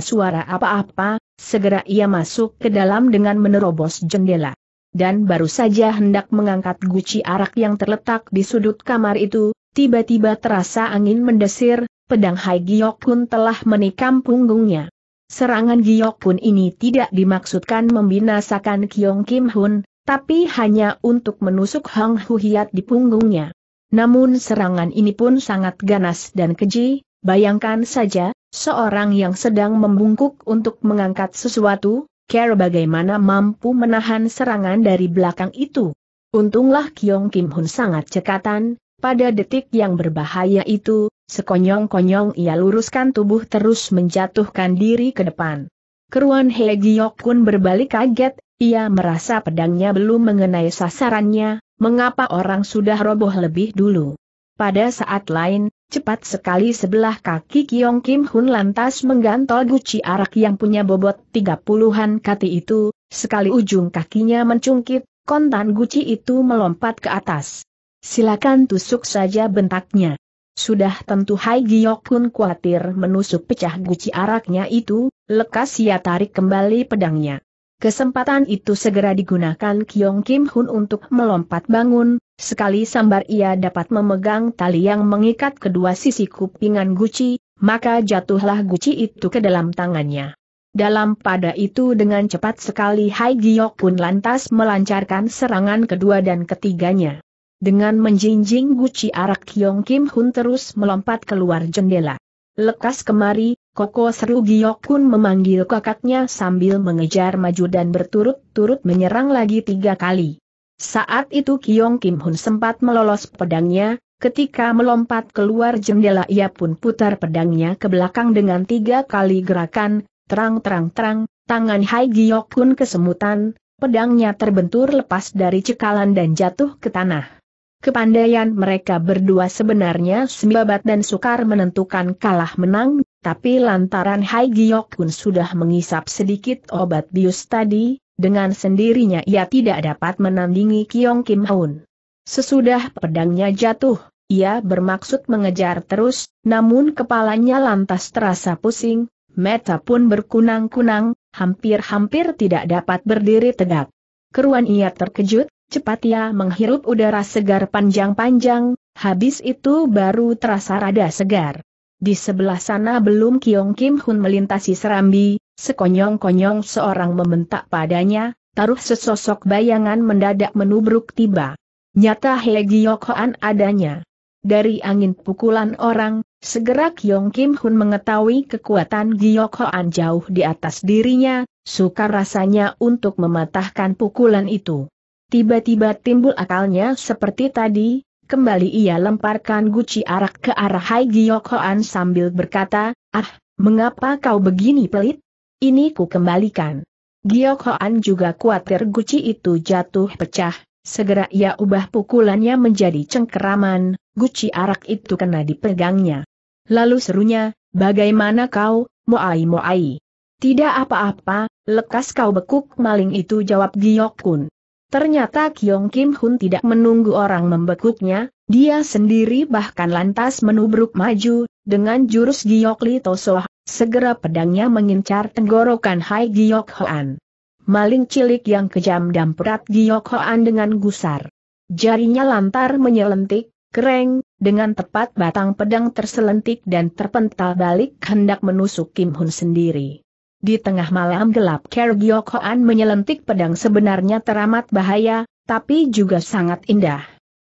suara apa-apa, segera ia masuk ke dalam dengan menerobos jendela. Dan baru saja hendak mengangkat guci arak yang terletak di sudut kamar itu, tiba-tiba terasa angin mendesir, pedang Hai Giok Kun telah menikam punggungnya. Serangan Giok Kun ini tidak dimaksudkan membinasakan Kyong Kim Hun, tapi hanya untuk menusuk Hang Huhiat di punggungnya. Namun serangan ini pun sangat ganas dan keji, bayangkan saja, seorang yang sedang membungkuk untuk mengangkat sesuatu, Care bagaimana mampu menahan serangan dari belakang itu. Untunglah Kyong Kim Hun sangat cekatan, pada detik yang berbahaya itu, sekonyong-konyong ia luruskan tubuh terus menjatuhkan diri ke depan. Keruan He pun Kun berbalik kaget, ia merasa pedangnya belum mengenai sasarannya, mengapa orang sudah roboh lebih dulu. Pada saat lain, cepat sekali sebelah kaki Kiong Kim Hun lantas menggantol guci arak yang punya bobot tiga puluhan kati itu, sekali ujung kakinya mencungkit, kontan guci itu melompat ke atas. Silakan tusuk saja bentaknya. Sudah tentu Hai Giok Kun khawatir menusuk pecah guci araknya itu, lekas ia tarik kembali pedangnya. Kesempatan itu segera digunakan Kiong Kim Hun untuk melompat bangun, sekali sambar ia dapat memegang tali yang mengikat kedua sisi kupingan guci, maka jatuhlah guci itu ke dalam tangannya. Dalam pada itu dengan cepat sekali Hai Giok pun lantas melancarkan serangan kedua dan ketiganya. Dengan menjinjing guci arak Kyong Kim Hun terus melompat keluar jendela. Lekas kemari, Koko seru Giyok Kun memanggil kakaknya sambil mengejar maju dan berturut-turut menyerang lagi tiga kali. Saat itu Kyong Kim Hun sempat melolos pedangnya, ketika melompat keluar jendela ia pun putar pedangnya ke belakang dengan tiga kali gerakan, terang-terang-terang, tangan Hai Giyok Kun kesemutan, pedangnya terbentur lepas dari cekalan dan jatuh ke tanah. Kepandaian mereka berdua sebenarnya sembabat dan sukar menentukan kalah menang, tapi lantaran Hai Giok sudah mengisap sedikit obat bius tadi, dengan sendirinya ia tidak dapat menandingi Kiong Kim Haun. Sesudah pedangnya jatuh, ia bermaksud mengejar terus, namun kepalanya lantas terasa pusing, meta pun berkunang-kunang, hampir-hampir tidak dapat berdiri tegak. Keruan ia terkejut, Cepat ia ya, menghirup udara segar panjang-panjang, habis itu baru terasa rada segar. Di sebelah sana belum Kiong Kim Hun melintasi serambi, sekonyong-konyong seorang membentak padanya, taruh sesosok bayangan mendadak menubruk tiba. Nyata He Giyokhoan adanya. Dari angin pukulan orang, segera Kyong Kim Hun mengetahui kekuatan Giyokhoan jauh di atas dirinya, sukar rasanya untuk mematahkan pukulan itu. Tiba-tiba timbul akalnya seperti tadi, kembali ia lemparkan guci arak ke arah Hai Giyokhoan sambil berkata, Ah, mengapa kau begini pelit? Ini ku kembalikan. Giyokhoan juga khawatir guci itu jatuh pecah, segera ia ubah pukulannya menjadi cengkeraman, guci arak itu kena dipegangnya. Lalu serunya, bagaimana kau, Moai Moai? Tidak apa-apa, lekas kau bekuk maling itu jawab Giyokun. Ternyata Kyong Kim Hun tidak menunggu orang membekuknya, dia sendiri bahkan lantas menubruk maju, dengan jurus Giok Li Tosoh, segera pedangnya mengincar tenggorokan Hai Giok Hoan. Maling cilik yang kejam dan perat Giok Hoan dengan gusar. Jarinya lantar menyelentik, kereng, dengan tepat batang pedang terselentik dan terpental balik hendak menusuk Kim Hun sendiri. Di tengah malam gelap Kergiok Hoan menyelentik pedang sebenarnya teramat bahaya, tapi juga sangat indah.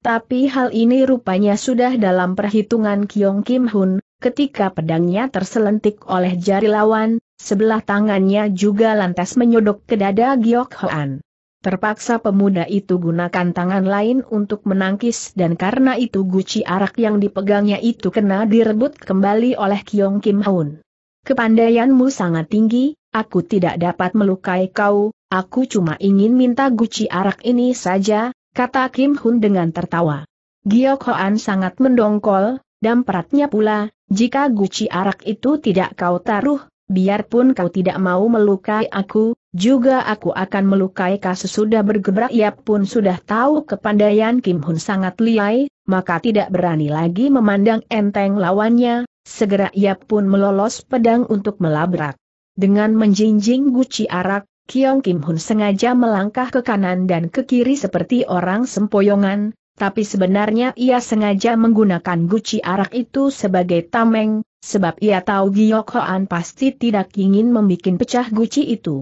Tapi hal ini rupanya sudah dalam perhitungan Kiong Kim Hun, ketika pedangnya terselentik oleh jari lawan, sebelah tangannya juga lantas menyodok ke dada Giok Hoan. Terpaksa pemuda itu gunakan tangan lain untuk menangkis dan karena itu guci arak yang dipegangnya itu kena direbut kembali oleh Kiong Kim Hun. Kepandaianmu sangat tinggi, aku tidak dapat melukai kau, aku cuma ingin minta guci arak ini saja, kata Kim Hun dengan tertawa. Giok Hoan sangat mendongkol, dan peratnya pula, jika guci arak itu tidak kau taruh, biarpun kau tidak mau melukai aku, juga aku akan melukai kau Sudah bergebrak ia pun sudah tahu kepandaian Kim Hun sangat liai, maka tidak berani lagi memandang enteng lawannya, segera ia pun melolos pedang untuk melabrak. Dengan menjinjing guci arak, Kiong Kim Hun sengaja melangkah ke kanan dan ke kiri seperti orang sempoyongan, tapi sebenarnya ia sengaja menggunakan guci arak itu sebagai tameng, Sebab ia tahu Giok Hoan pasti tidak ingin membuat pecah guci itu.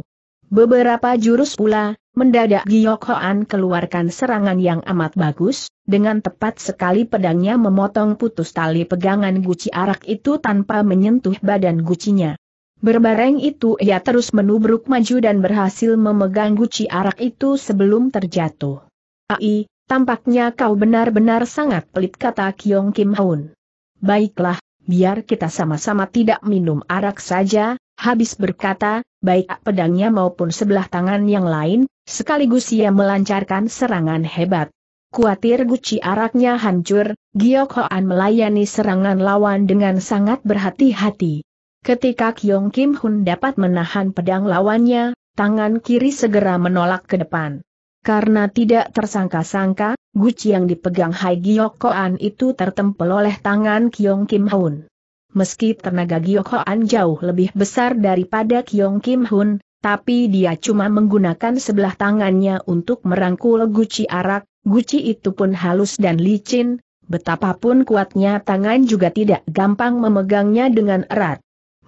Beberapa jurus pula, mendadak Giok Hoan keluarkan serangan yang amat bagus, dengan tepat sekali pedangnya memotong putus tali pegangan guci arak itu tanpa menyentuh badan gucinya. Berbareng itu ia terus menubruk maju dan berhasil memegang guci arak itu sebelum terjatuh. Ai, tampaknya kau benar-benar sangat pelit kata Kiong Kim Hoon. Baiklah, biar kita sama-sama tidak minum arak saja, habis berkata, baik pedangnya maupun sebelah tangan yang lain, sekaligus ia melancarkan serangan hebat. Kuatir guci araknya hancur, Giok Hoan melayani serangan lawan dengan sangat berhati-hati. Ketika Kyong Kim Hun dapat menahan pedang lawannya, tangan kiri segera menolak ke depan karena tidak tersangka-sangka, guci yang dipegang Hai Giok itu tertempel oleh tangan Kiong Kim Hun. Meski tenaga Giok jauh lebih besar daripada Kiong Kim Hun, tapi dia cuma menggunakan sebelah tangannya untuk merangkul guci arak, guci itu pun halus dan licin, betapapun kuatnya tangan juga tidak gampang memegangnya dengan erat.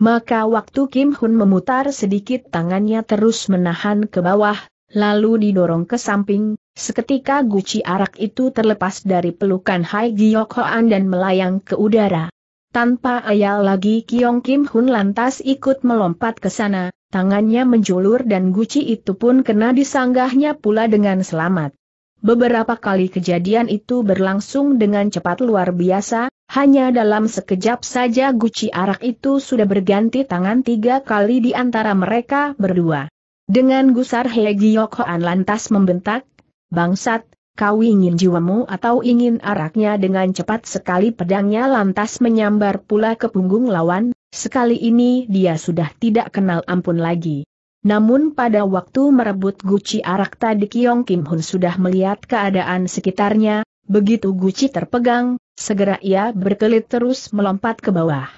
Maka waktu Kim Hun memutar sedikit tangannya terus menahan ke bawah, lalu didorong ke samping, seketika guci arak itu terlepas dari pelukan Hai Giok Hoan dan melayang ke udara. Tanpa ayal lagi Kiong Kim Hun lantas ikut melompat ke sana, tangannya menjulur dan guci itu pun kena disanggahnya pula dengan selamat. Beberapa kali kejadian itu berlangsung dengan cepat luar biasa, hanya dalam sekejap saja guci arak itu sudah berganti tangan tiga kali di antara mereka berdua. Dengan gusar Hogyokoan lantas membentak, Bangsat, kau ingin jiwamu atau ingin araknya dengan cepat sekali pedangnya lantas menyambar pula ke punggung lawan, sekali ini dia sudah tidak kenal ampun lagi. Namun pada waktu merebut guci arak tadi Kiong Kim Hun sudah melihat keadaan sekitarnya, begitu guci terpegang, segera ia berkelit terus melompat ke bawah.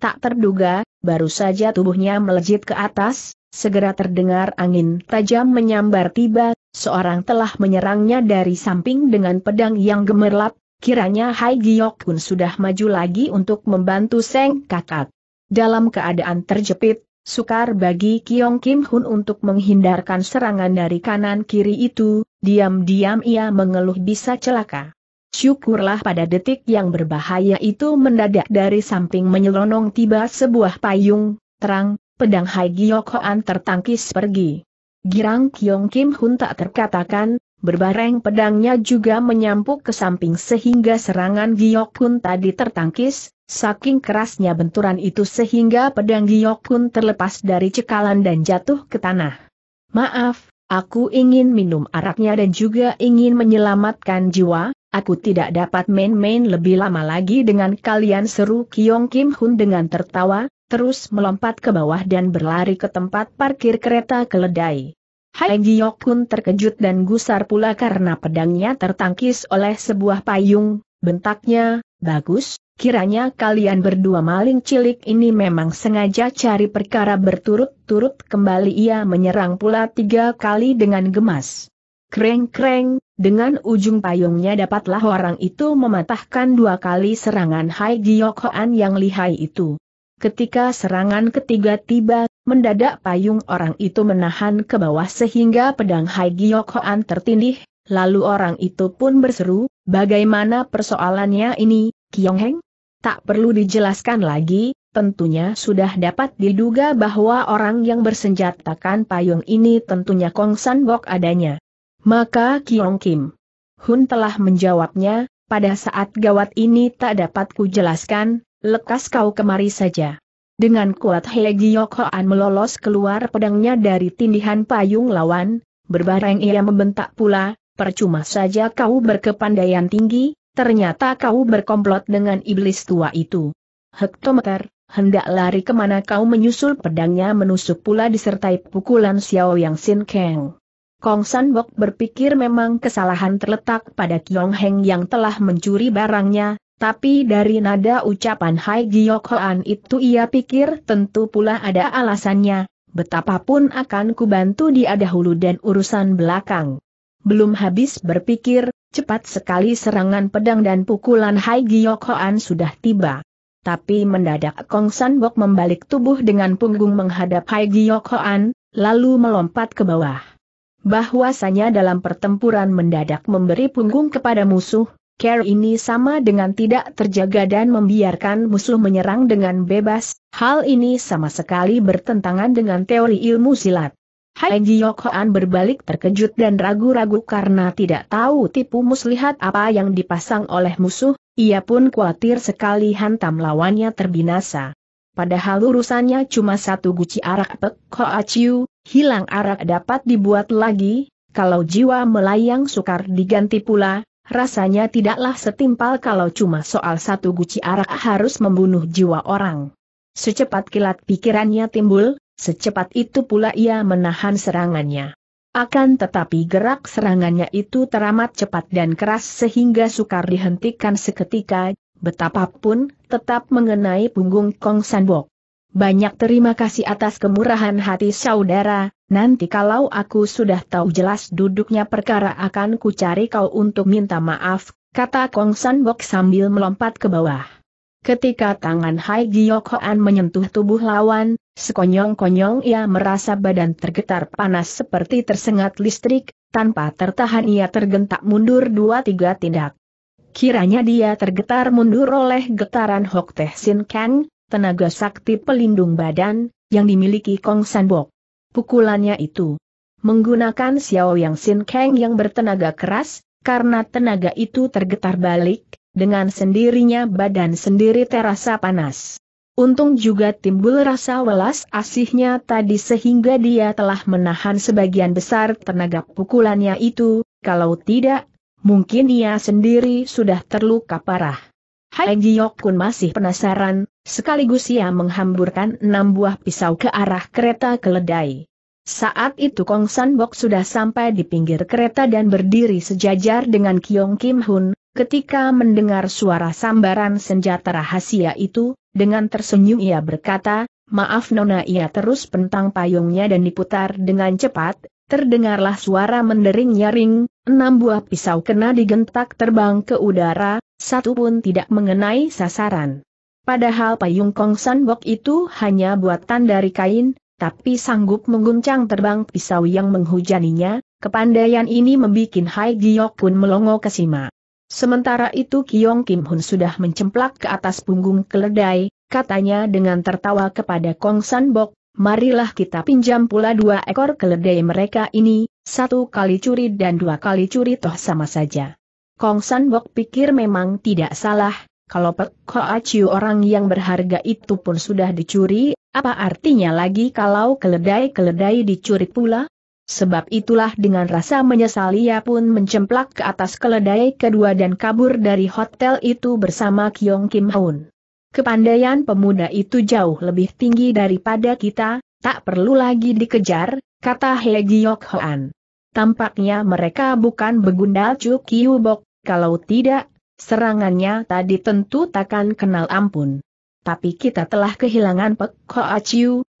Tak terduga, baru saja tubuhnya melejit ke atas, Segera terdengar angin tajam menyambar tiba, seorang telah menyerangnya dari samping dengan pedang yang gemerlap, kiranya Hai Giok pun sudah maju lagi untuk membantu Seng Kakak. Dalam keadaan terjepit, sukar bagi Kiong Kim Hun untuk menghindarkan serangan dari kanan kiri itu, diam-diam ia mengeluh bisa celaka. Syukurlah pada detik yang berbahaya itu mendadak dari samping menyelonong tiba sebuah payung, terang, pedang Hai Giyokoan tertangkis pergi. Girang Kiong Kim Hun tak terkatakan, berbareng pedangnya juga menyampuk ke samping sehingga serangan Giyok Hun tadi tertangkis, saking kerasnya benturan itu sehingga pedang Giyok Hun terlepas dari cekalan dan jatuh ke tanah. Maaf, aku ingin minum araknya dan juga ingin menyelamatkan jiwa, aku tidak dapat main-main lebih lama lagi dengan kalian seru Kiong Kim Hun dengan tertawa, terus melompat ke bawah dan berlari ke tempat parkir kereta keledai. Hai Giok Kun terkejut dan gusar pula karena pedangnya tertangkis oleh sebuah payung, bentaknya, bagus, kiranya kalian berdua maling cilik ini memang sengaja cari perkara berturut-turut kembali ia menyerang pula tiga kali dengan gemas. Kreng-kreng, dengan ujung payungnya dapatlah orang itu mematahkan dua kali serangan Hai Giok Hoan yang lihai itu. Ketika serangan ketiga tiba, mendadak payung orang itu menahan ke bawah sehingga pedang Hai Giok tertindih, lalu orang itu pun berseru, bagaimana persoalannya ini, Kiong Heng? Tak perlu dijelaskan lagi, tentunya sudah dapat diduga bahwa orang yang bersenjatakan payung ini tentunya Kong San Bok adanya. Maka Kiong Kim Hun telah menjawabnya, pada saat gawat ini tak dapat kujelaskan, lekas kau kemari saja. Dengan kuat He melolos keluar pedangnya dari tindihan payung lawan, berbareng ia membentak pula, percuma saja kau berkepandaian tinggi, ternyata kau berkomplot dengan iblis tua itu. Hektometer, hendak lari kemana kau menyusul pedangnya menusuk pula disertai pukulan Xiao Yang Sin Kang. Kong San Bok berpikir memang kesalahan terletak pada Kiong Heng yang telah mencuri barangnya, tapi dari nada ucapan Hai Giok Hoan itu ia pikir tentu pula ada alasannya, betapapun akan kubantu dia dahulu dan urusan belakang. Belum habis berpikir, cepat sekali serangan pedang dan pukulan Hai Giok Hoan sudah tiba. Tapi mendadak Kong San Bok membalik tubuh dengan punggung menghadap Hai Giok Hoan, lalu melompat ke bawah. Bahwasanya dalam pertempuran mendadak memberi punggung kepada musuh, care ini sama dengan tidak terjaga dan membiarkan musuh menyerang dengan bebas, hal ini sama sekali bertentangan dengan teori ilmu silat. Hai Giok Hoan berbalik terkejut dan ragu-ragu karena tidak tahu tipu muslihat apa yang dipasang oleh musuh, ia pun khawatir sekali hantam lawannya terbinasa. Padahal urusannya cuma satu guci arak pek koaciu, hilang arak dapat dibuat lagi, kalau jiwa melayang sukar diganti pula, Rasanya tidaklah setimpal kalau cuma soal satu guci arak harus membunuh jiwa orang. Secepat kilat pikirannya timbul, secepat itu pula ia menahan serangannya. Akan tetapi gerak serangannya itu teramat cepat dan keras sehingga sukar dihentikan seketika, betapapun, tetap mengenai punggung Kong Sanbok. Banyak terima kasih atas kemurahan hati saudara, Nanti kalau aku sudah tahu jelas duduknya perkara akan ku cari kau untuk minta maaf, kata Kong San Bok sambil melompat ke bawah. Ketika tangan Hai Giok Hoan menyentuh tubuh lawan, sekonyong-konyong ia merasa badan tergetar panas seperti tersengat listrik, tanpa tertahan ia tergentak mundur dua tiga tindak. Kiranya dia tergetar mundur oleh getaran Hok Teh Sin Kang, tenaga sakti pelindung badan, yang dimiliki Kong San Bok pukulannya itu. Menggunakan Xiao Yang Sin Kang yang bertenaga keras, karena tenaga itu tergetar balik, dengan sendirinya badan sendiri terasa panas. Untung juga timbul rasa welas asihnya tadi sehingga dia telah menahan sebagian besar tenaga pukulannya itu, kalau tidak, mungkin ia sendiri sudah terluka parah. Hai pun masih penasaran, sekaligus ia menghamburkan enam buah pisau ke arah kereta keledai. Saat itu Kong San Bok sudah sampai di pinggir kereta dan berdiri sejajar dengan Kiong Kim Hun, ketika mendengar suara sambaran senjata rahasia itu, dengan tersenyum ia berkata, maaf Nona ia terus pentang payungnya dan diputar dengan cepat, terdengarlah suara mendering nyaring, enam buah pisau kena digentak terbang ke udara, satu pun tidak mengenai sasaran. Padahal payung Kong Bok itu hanya buatan dari kain, tapi sanggup mengguncang terbang pisau yang menghujaninya, kepandaian ini membuat Hai Giok pun melongo ke sima. Sementara itu Kiong Kim Hun sudah mencemplak ke atas punggung keledai, katanya dengan tertawa kepada Kong Bok, marilah kita pinjam pula dua ekor keledai mereka ini, satu kali curi dan dua kali curi toh sama saja. Kong Sanbok pikir memang tidak salah, kalau Pek Ko Aciu orang yang berharga itu pun sudah dicuri, apa artinya lagi kalau keledai-keledai dicuri pula? Sebab itulah dengan rasa menyesal ia pun mencemplak ke atas keledai kedua dan kabur dari hotel itu bersama Kyong Kim Hoon. Kepandaian pemuda itu jauh lebih tinggi daripada kita, tak perlu lagi dikejar, kata He Giok Hoan. Tampaknya mereka bukan begundal Chu Kiu Bok kalau tidak, serangannya tadi tentu takkan kenal ampun. Tapi kita telah kehilangan Pek Hoa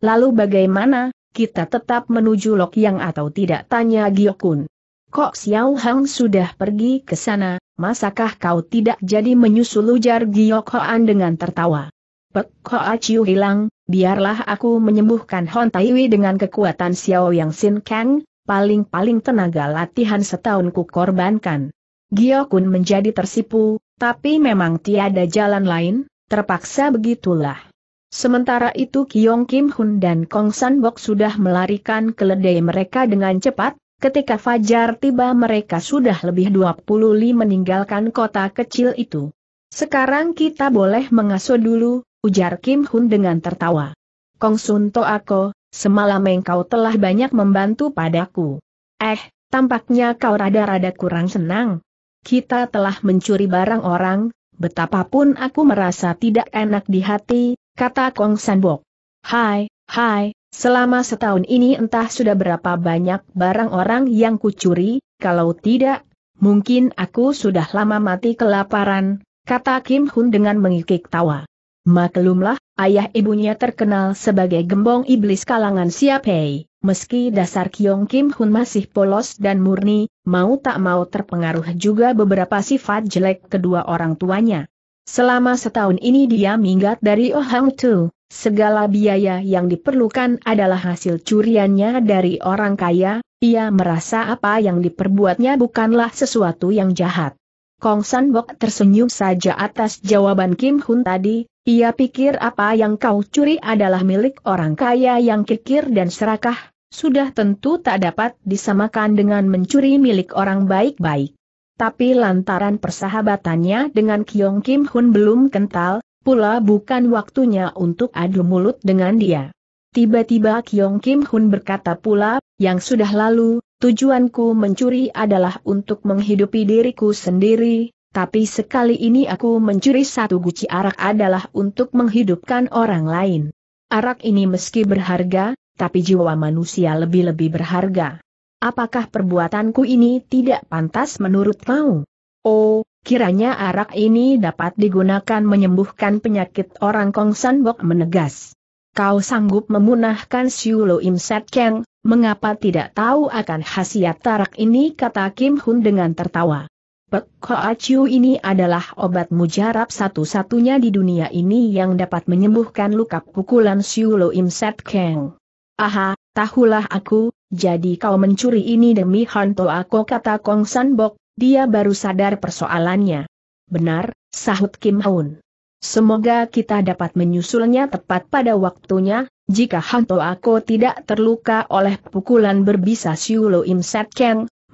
lalu bagaimana, kita tetap menuju Lok Yang atau tidak tanya Giokun. Kok Xiao Hang sudah pergi ke sana, masakah kau tidak jadi menyusul ujar Giok Hoan dengan tertawa? Pek Hoa hilang, biarlah aku menyembuhkan Hon Taiwi dengan kekuatan Xiao Yang Sin Kang, paling-paling tenaga latihan setahun ku korbankan. Gio Kun menjadi tersipu, tapi memang tiada jalan lain, terpaksa begitulah. Sementara itu Kiong Kim Hun dan Kong San Bok sudah melarikan keledai mereka dengan cepat, ketika fajar tiba mereka sudah lebih 20 li meninggalkan kota kecil itu. Sekarang kita boleh mengasuh dulu, ujar Kim Hun dengan tertawa. Kong Sun To Ako, semalam engkau telah banyak membantu padaku. Eh, tampaknya kau rada-rada kurang senang, kita telah mencuri barang orang, betapapun aku merasa tidak enak di hati, kata Kong Sanbok. Hai, hai, selama setahun ini entah sudah berapa banyak barang orang yang kucuri, kalau tidak, mungkin aku sudah lama mati kelaparan, kata Kim Hun dengan mengikik tawa. Maklumlah, ayah ibunya terkenal sebagai gembong iblis kalangan siapai. meski dasar Kyong Kim Hun masih polos dan murni, mau tak mau terpengaruh juga beberapa sifat jelek kedua orang tuanya. Selama setahun ini dia minggat dari Oh Hang Tu, segala biaya yang diperlukan adalah hasil curiannya dari orang kaya, ia merasa apa yang diperbuatnya bukanlah sesuatu yang jahat. Kong San Bok tersenyum saja atas jawaban Kim Hun tadi, ia pikir apa yang kau curi adalah milik orang kaya yang kikir dan serakah, sudah tentu tak dapat disamakan dengan mencuri milik orang baik-baik. Tapi lantaran persahabatannya dengan Kyong Kim Hun belum kental, pula bukan waktunya untuk adu mulut dengan dia. Tiba-tiba Kyong Kim Hun berkata pula, yang sudah lalu, tujuanku mencuri adalah untuk menghidupi diriku sendiri, tapi sekali ini aku mencuri satu guci arak adalah untuk menghidupkan orang lain. Arak ini meski berharga, tapi jiwa manusia lebih-lebih berharga. Apakah perbuatanku ini tidak pantas menurut mau? Oh, kiranya arak ini dapat digunakan menyembuhkan penyakit orang San Bok menegas. Kau sanggup memunahkan Siulo Im Set Keng, mengapa tidak tahu akan khasiat arak ini kata Kim Hun dengan tertawa. Pek Koaciu ini adalah obat mujarab satu-satunya di dunia ini yang dapat menyembuhkan luka pukulan Siulo Im Set Aha, tahulah aku, jadi kau mencuri ini demi Hanto Aku? kata Kong San Bok, dia baru sadar persoalannya. Benar, sahut Kim Haun. Semoga kita dapat menyusulnya tepat pada waktunya, jika Hanto Aku tidak terluka oleh pukulan berbisa Siulo Im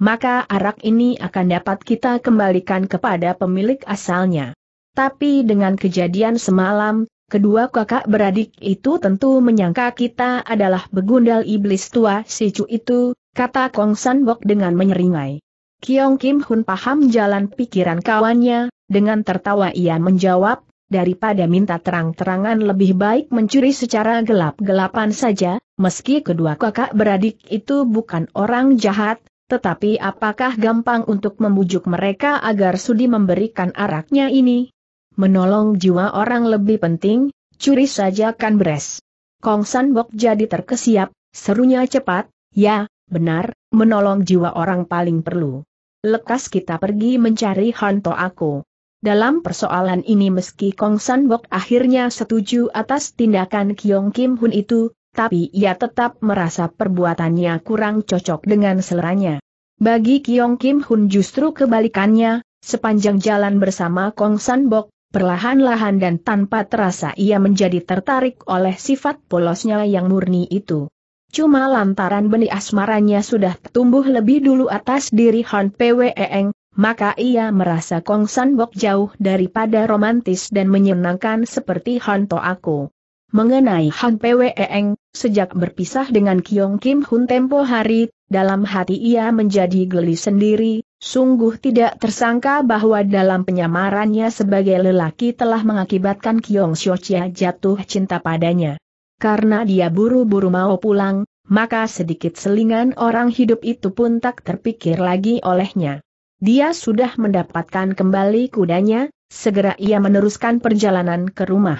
maka arak ini akan dapat kita kembalikan kepada pemilik asalnya. Tapi dengan kejadian semalam, kedua kakak beradik itu tentu menyangka kita adalah begundal iblis tua si cu itu, kata Kong San Bok dengan menyeringai. Kiong Kim Hun paham jalan pikiran kawannya, dengan tertawa ia menjawab, daripada minta terang-terangan lebih baik mencuri secara gelap-gelapan saja, meski kedua kakak beradik itu bukan orang jahat, tetapi apakah gampang untuk membujuk mereka agar sudi memberikan araknya ini? Menolong jiwa orang lebih penting, curi saja kan beres. Kong San Bok jadi terkesiap, serunya cepat, ya, benar, menolong jiwa orang paling perlu. Lekas kita pergi mencari Hanto aku. Dalam persoalan ini meski Kong San Bok akhirnya setuju atas tindakan Kyong Kim Hun itu, tapi ia tetap merasa perbuatannya kurang cocok dengan seleranya. Bagi Kiong Kim Hun justru kebalikannya, sepanjang jalan bersama Kong San Bok, perlahan-lahan dan tanpa terasa ia menjadi tertarik oleh sifat polosnya yang murni itu. Cuma lantaran benih asmaranya sudah tumbuh lebih dulu atas diri Han Pweeng, maka ia merasa Kong San Bok jauh daripada romantis dan menyenangkan seperti To aku. Mengenai Han Pweeng, sejak berpisah dengan Kiong Kim Hun tempo hari, dalam hati ia menjadi geli sendiri, sungguh tidak tersangka bahwa dalam penyamarannya sebagai lelaki telah mengakibatkan Kiong Chia jatuh cinta padanya. Karena dia buru-buru mau pulang, maka sedikit selingan orang hidup itu pun tak terpikir lagi olehnya. Dia sudah mendapatkan kembali kudanya, segera ia meneruskan perjalanan ke rumah.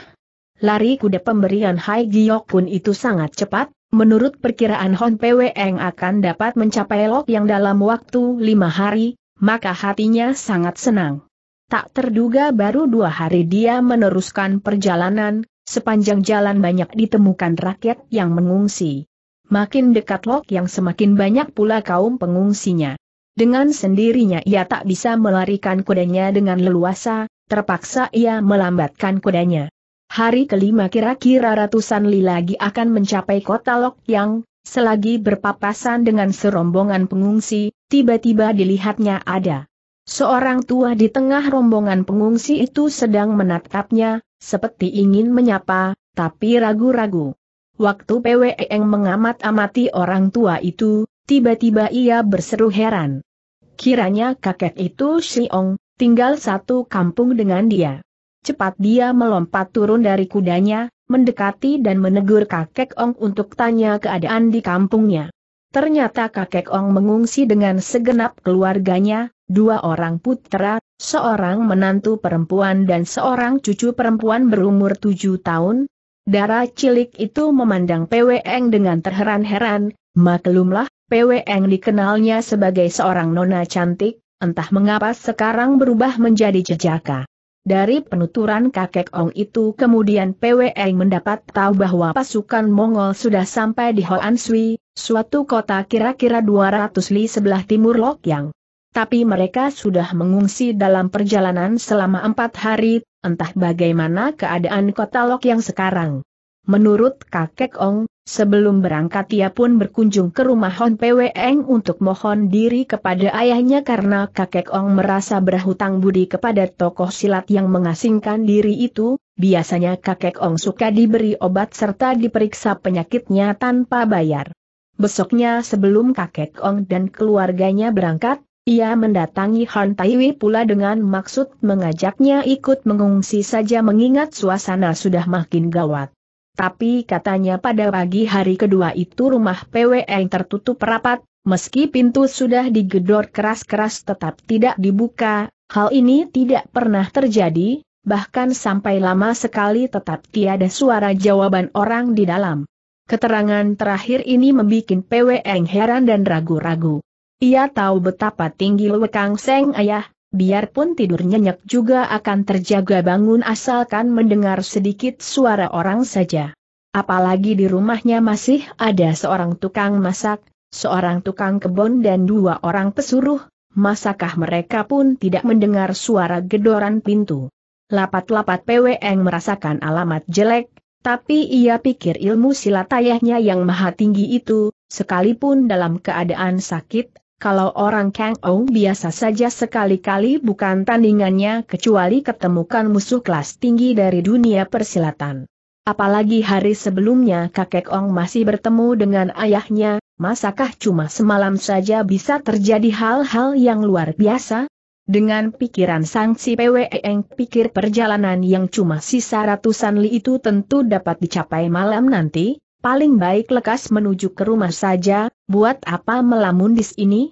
Lari kuda pemberian Hai Giok pun itu sangat cepat, menurut perkiraan Hon Pweng akan dapat mencapai lok yang dalam waktu lima hari, maka hatinya sangat senang. Tak terduga baru dua hari dia meneruskan perjalanan, sepanjang jalan banyak ditemukan rakyat yang mengungsi. Makin dekat lok yang semakin banyak pula kaum pengungsinya. Dengan sendirinya ia tak bisa melarikan kudanya dengan leluasa, terpaksa ia melambatkan kudanya. Hari kelima kira-kira ratusan li lagi akan mencapai kota Lok Yang, selagi berpapasan dengan serombongan pengungsi, tiba-tiba dilihatnya ada. Seorang tua di tengah rombongan pengungsi itu sedang menatapnya, seperti ingin menyapa, tapi ragu-ragu. Waktu PWEng mengamat-amati orang tua itu, tiba-tiba ia berseru heran. Kiranya kakek itu Siong, tinggal satu kampung dengan dia. Cepat dia melompat turun dari kudanya, mendekati dan menegur kakek Ong untuk tanya keadaan di kampungnya. Ternyata kakek Ong mengungsi dengan segenap keluarganya, dua orang putra, seorang menantu perempuan dan seorang cucu perempuan berumur tujuh tahun. Darah cilik itu memandang Peweng dengan terheran-heran, maklumlah, Peweng dikenalnya sebagai seorang nona cantik, entah mengapa sekarang berubah menjadi jejaka. Dari penuturan kakek Ong itu kemudian PWE mendapat tahu bahwa pasukan Mongol sudah sampai di Hoan Sui, suatu kota kira-kira 200 li sebelah timur Yang. Tapi mereka sudah mengungsi dalam perjalanan selama empat hari, entah bagaimana keadaan kota Yang sekarang. Menurut kakek Ong, sebelum berangkat ia pun berkunjung ke rumah Hon Peweng untuk mohon diri kepada ayahnya karena kakek Ong merasa berhutang budi kepada tokoh silat yang mengasingkan diri itu, biasanya kakek Ong suka diberi obat serta diperiksa penyakitnya tanpa bayar. Besoknya sebelum kakek Ong dan keluarganya berangkat, ia mendatangi Han Taiwi pula dengan maksud mengajaknya ikut mengungsi saja mengingat suasana sudah makin gawat. Tapi katanya pada pagi hari kedua itu rumah PWN tertutup rapat, meski pintu sudah digedor keras-keras tetap tidak dibuka, hal ini tidak pernah terjadi, bahkan sampai lama sekali tetap tiada suara jawaban orang di dalam. Keterangan terakhir ini membuat PWN heran dan ragu-ragu. Ia tahu betapa tinggi Lekang Seng ayah, biarpun tidur nyenyak juga akan terjaga bangun asalkan mendengar sedikit suara orang saja. Apalagi di rumahnya masih ada seorang tukang masak, seorang tukang kebon dan dua orang pesuruh, masakah mereka pun tidak mendengar suara gedoran pintu. Lapat-lapat PWEng merasakan alamat jelek, tapi ia pikir ilmu silatayahnya yang maha tinggi itu, sekalipun dalam keadaan sakit kalau orang Kang Ong biasa saja sekali-kali bukan tandingannya kecuali ketemukan musuh kelas tinggi dari dunia persilatan. Apalagi hari sebelumnya kakek Ong masih bertemu dengan ayahnya, masakah cuma semalam saja bisa terjadi hal-hal yang luar biasa? Dengan pikiran sang si yang pikir perjalanan yang cuma sisa ratusan li itu tentu dapat dicapai malam nanti, paling baik lekas menuju ke rumah saja, buat apa melamun di sini?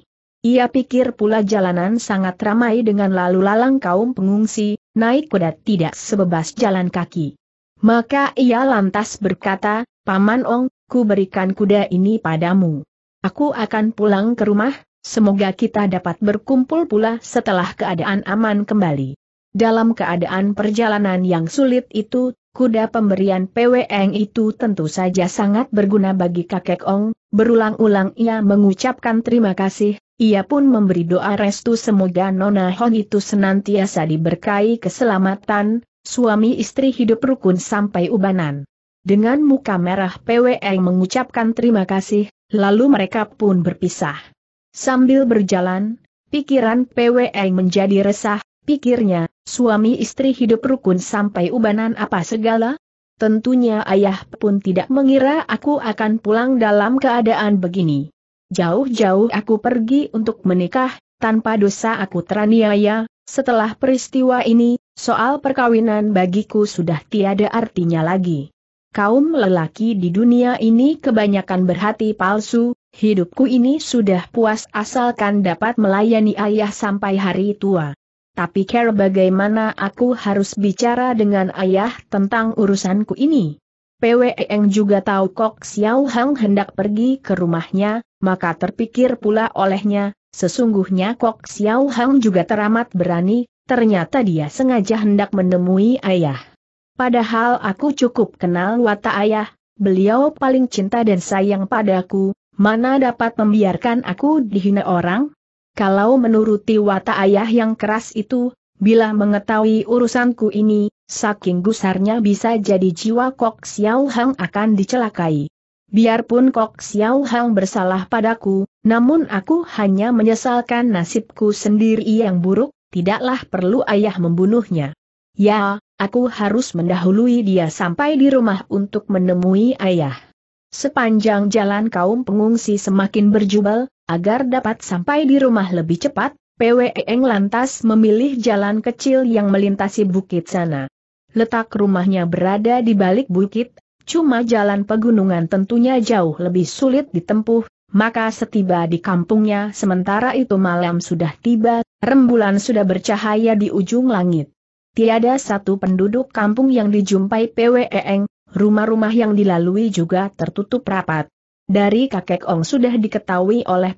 Ia pikir pula jalanan sangat ramai dengan lalu lalang kaum pengungsi, naik kuda tidak sebebas jalan kaki. Maka ia lantas berkata, Paman Ong, ku berikan kuda ini padamu. Aku akan pulang ke rumah, semoga kita dapat berkumpul pula setelah keadaan aman kembali. Dalam keadaan perjalanan yang sulit itu, Kuda pemberian PWN itu tentu saja sangat berguna bagi kakek Ong, berulang-ulang ia mengucapkan terima kasih, ia pun memberi doa restu semoga Nona Hon itu senantiasa diberkahi keselamatan, suami istri hidup rukun sampai ubanan. Dengan muka merah PWN mengucapkan terima kasih, lalu mereka pun berpisah. Sambil berjalan, pikiran PWN menjadi resah, Pikirnya, suami istri hidup rukun sampai ubanan apa segala? Tentunya ayah pun tidak mengira aku akan pulang dalam keadaan begini. Jauh-jauh aku pergi untuk menikah, tanpa dosa aku teraniaya, setelah peristiwa ini, soal perkawinan bagiku sudah tiada artinya lagi. Kaum lelaki di dunia ini kebanyakan berhati palsu, hidupku ini sudah puas asalkan dapat melayani ayah sampai hari tua. Tapi care bagaimana aku harus bicara dengan ayah tentang urusanku ini? PWEng juga tahu Kok Xiao Hang hendak pergi ke rumahnya, maka terpikir pula olehnya, sesungguhnya Kok Xiao Hang juga teramat berani, ternyata dia sengaja hendak menemui ayah. Padahal aku cukup kenal watak ayah, beliau paling cinta dan sayang padaku, mana dapat membiarkan aku dihina orang? kalau menuruti watak ayah yang keras itu, bila mengetahui urusanku ini, saking gusarnya bisa jadi jiwa Kok Xiao Hang akan dicelakai. Biarpun Kok Xiao Hang bersalah padaku, namun aku hanya menyesalkan nasibku sendiri yang buruk, tidaklah perlu ayah membunuhnya. Ya, aku harus mendahului dia sampai di rumah untuk menemui ayah. Sepanjang jalan kaum pengungsi semakin berjubel, Agar dapat sampai di rumah lebih cepat, Eng lantas memilih jalan kecil yang melintasi bukit sana. Letak rumahnya berada di balik bukit, cuma jalan pegunungan tentunya jauh lebih sulit ditempuh, maka setiba di kampungnya sementara itu malam sudah tiba, rembulan sudah bercahaya di ujung langit. Tiada satu penduduk kampung yang dijumpai Eng. rumah-rumah yang dilalui juga tertutup rapat. Dari kakek Ong sudah diketahui oleh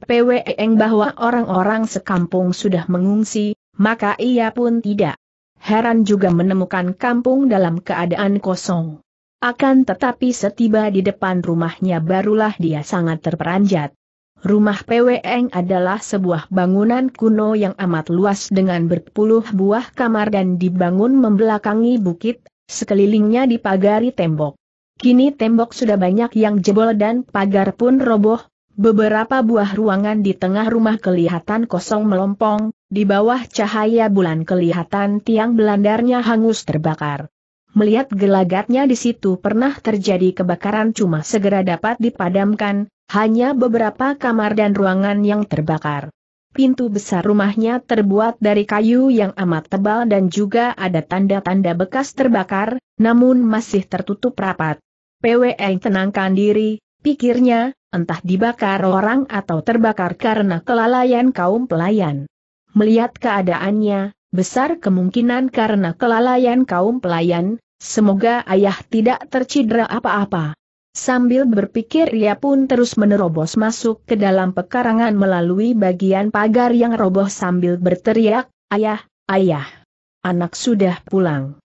Eng bahwa orang-orang sekampung sudah mengungsi, maka ia pun tidak heran juga menemukan kampung dalam keadaan kosong. Akan tetapi setiba di depan rumahnya barulah dia sangat terperanjat. Rumah Eng adalah sebuah bangunan kuno yang amat luas dengan berpuluh buah kamar dan dibangun membelakangi bukit, sekelilingnya dipagari tembok. Kini tembok sudah banyak yang jebol dan pagar pun roboh, beberapa buah ruangan di tengah rumah kelihatan kosong melompong, di bawah cahaya bulan kelihatan tiang belandarnya hangus terbakar. Melihat gelagatnya di situ pernah terjadi kebakaran cuma segera dapat dipadamkan, hanya beberapa kamar dan ruangan yang terbakar. Pintu besar rumahnya terbuat dari kayu yang amat tebal dan juga ada tanda-tanda bekas terbakar, namun masih tertutup rapat. PWN tenangkan diri, pikirnya, entah dibakar orang atau terbakar karena kelalaian kaum pelayan. Melihat keadaannya, besar kemungkinan karena kelalaian kaum pelayan, semoga ayah tidak tercidera apa-apa. Sambil berpikir ia pun terus menerobos masuk ke dalam pekarangan melalui bagian pagar yang roboh sambil berteriak, Ayah, ayah, anak sudah pulang.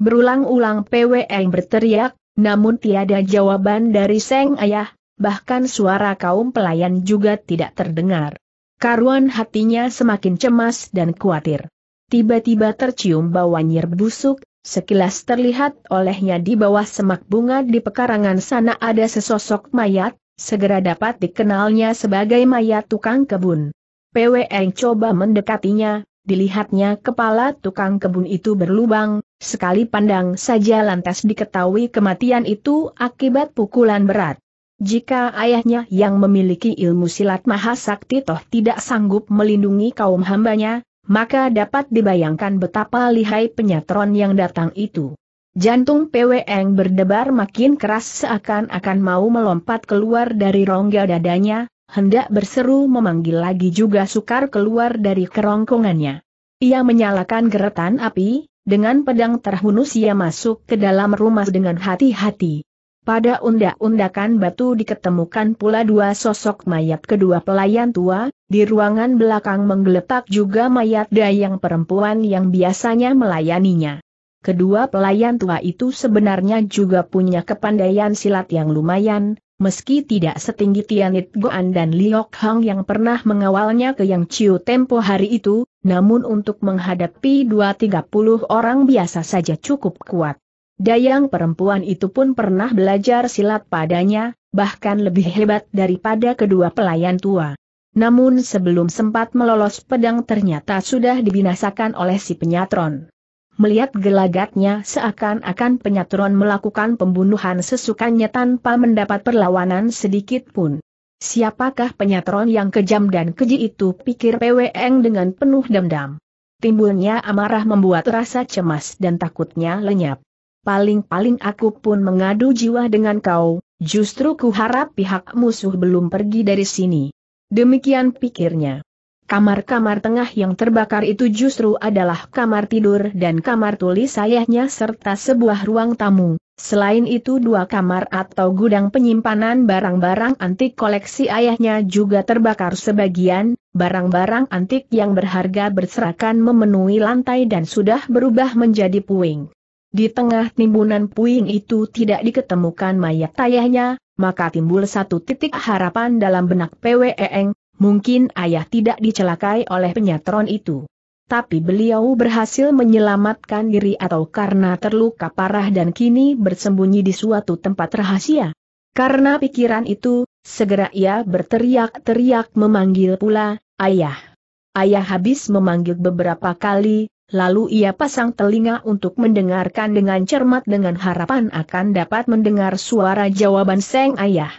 Berulang-ulang PWN berteriak, namun tiada jawaban dari Seng Ayah, bahkan suara kaum pelayan juga tidak terdengar. Karuan hatinya semakin cemas dan khawatir. Tiba-tiba tercium bau nyir busuk, sekilas terlihat olehnya di bawah semak bunga di pekarangan sana ada sesosok mayat, segera dapat dikenalnya sebagai mayat tukang kebun. PWN coba mendekatinya, dilihatnya kepala tukang kebun itu berlubang, Sekali pandang saja lantas diketahui kematian itu akibat pukulan berat. Jika ayahnya yang memiliki ilmu silat mahasakti toh tidak sanggup melindungi kaum hambanya, maka dapat dibayangkan betapa lihai penyatron yang datang itu. Jantung Peweng berdebar makin keras seakan-akan mau melompat keluar dari rongga dadanya, hendak berseru memanggil lagi juga sukar keluar dari kerongkongannya. Ia menyalakan geretan api, dengan pedang terhunus ia masuk ke dalam rumah dengan hati-hati. Pada undak-undakan batu diketemukan pula dua sosok mayat kedua pelayan tua, di ruangan belakang menggeletak juga mayat dayang perempuan yang biasanya melayaninya. Kedua pelayan tua itu sebenarnya juga punya kepandaian silat yang lumayan, meski tidak setinggi Tianit Goan dan Liok Hang yang pernah mengawalnya ke Yang Chiu tempo hari itu, namun untuk menghadapi dua tiga puluh orang biasa saja cukup kuat. Dayang perempuan itu pun pernah belajar silat padanya, bahkan lebih hebat daripada kedua pelayan tua. Namun sebelum sempat melolos pedang ternyata sudah dibinasakan oleh si penyatron melihat gelagatnya seakan-akan penyaturan melakukan pembunuhan sesukanya tanpa mendapat perlawanan sedikit pun. Siapakah penyaturan yang kejam dan keji itu pikir PWN dengan penuh dendam. Timbulnya amarah membuat rasa cemas dan takutnya lenyap. Paling-paling aku pun mengadu jiwa dengan kau, justru kuharap pihak musuh belum pergi dari sini. Demikian pikirnya. Kamar-kamar tengah yang terbakar itu justru adalah kamar tidur dan kamar tulis ayahnya serta sebuah ruang tamu. Selain itu dua kamar atau gudang penyimpanan barang-barang antik koleksi ayahnya juga terbakar sebagian, barang-barang antik yang berharga berserakan memenuhi lantai dan sudah berubah menjadi puing. Di tengah timbunan puing itu tidak diketemukan mayat ayahnya, maka timbul satu titik harapan dalam benak e Eng. Mungkin ayah tidak dicelakai oleh penyatron itu. Tapi beliau berhasil menyelamatkan diri atau karena terluka parah dan kini bersembunyi di suatu tempat rahasia. Karena pikiran itu, segera ia berteriak-teriak memanggil pula, ayah. Ayah habis memanggil beberapa kali, lalu ia pasang telinga untuk mendengarkan dengan cermat dengan harapan akan dapat mendengar suara jawaban Seng Ayah.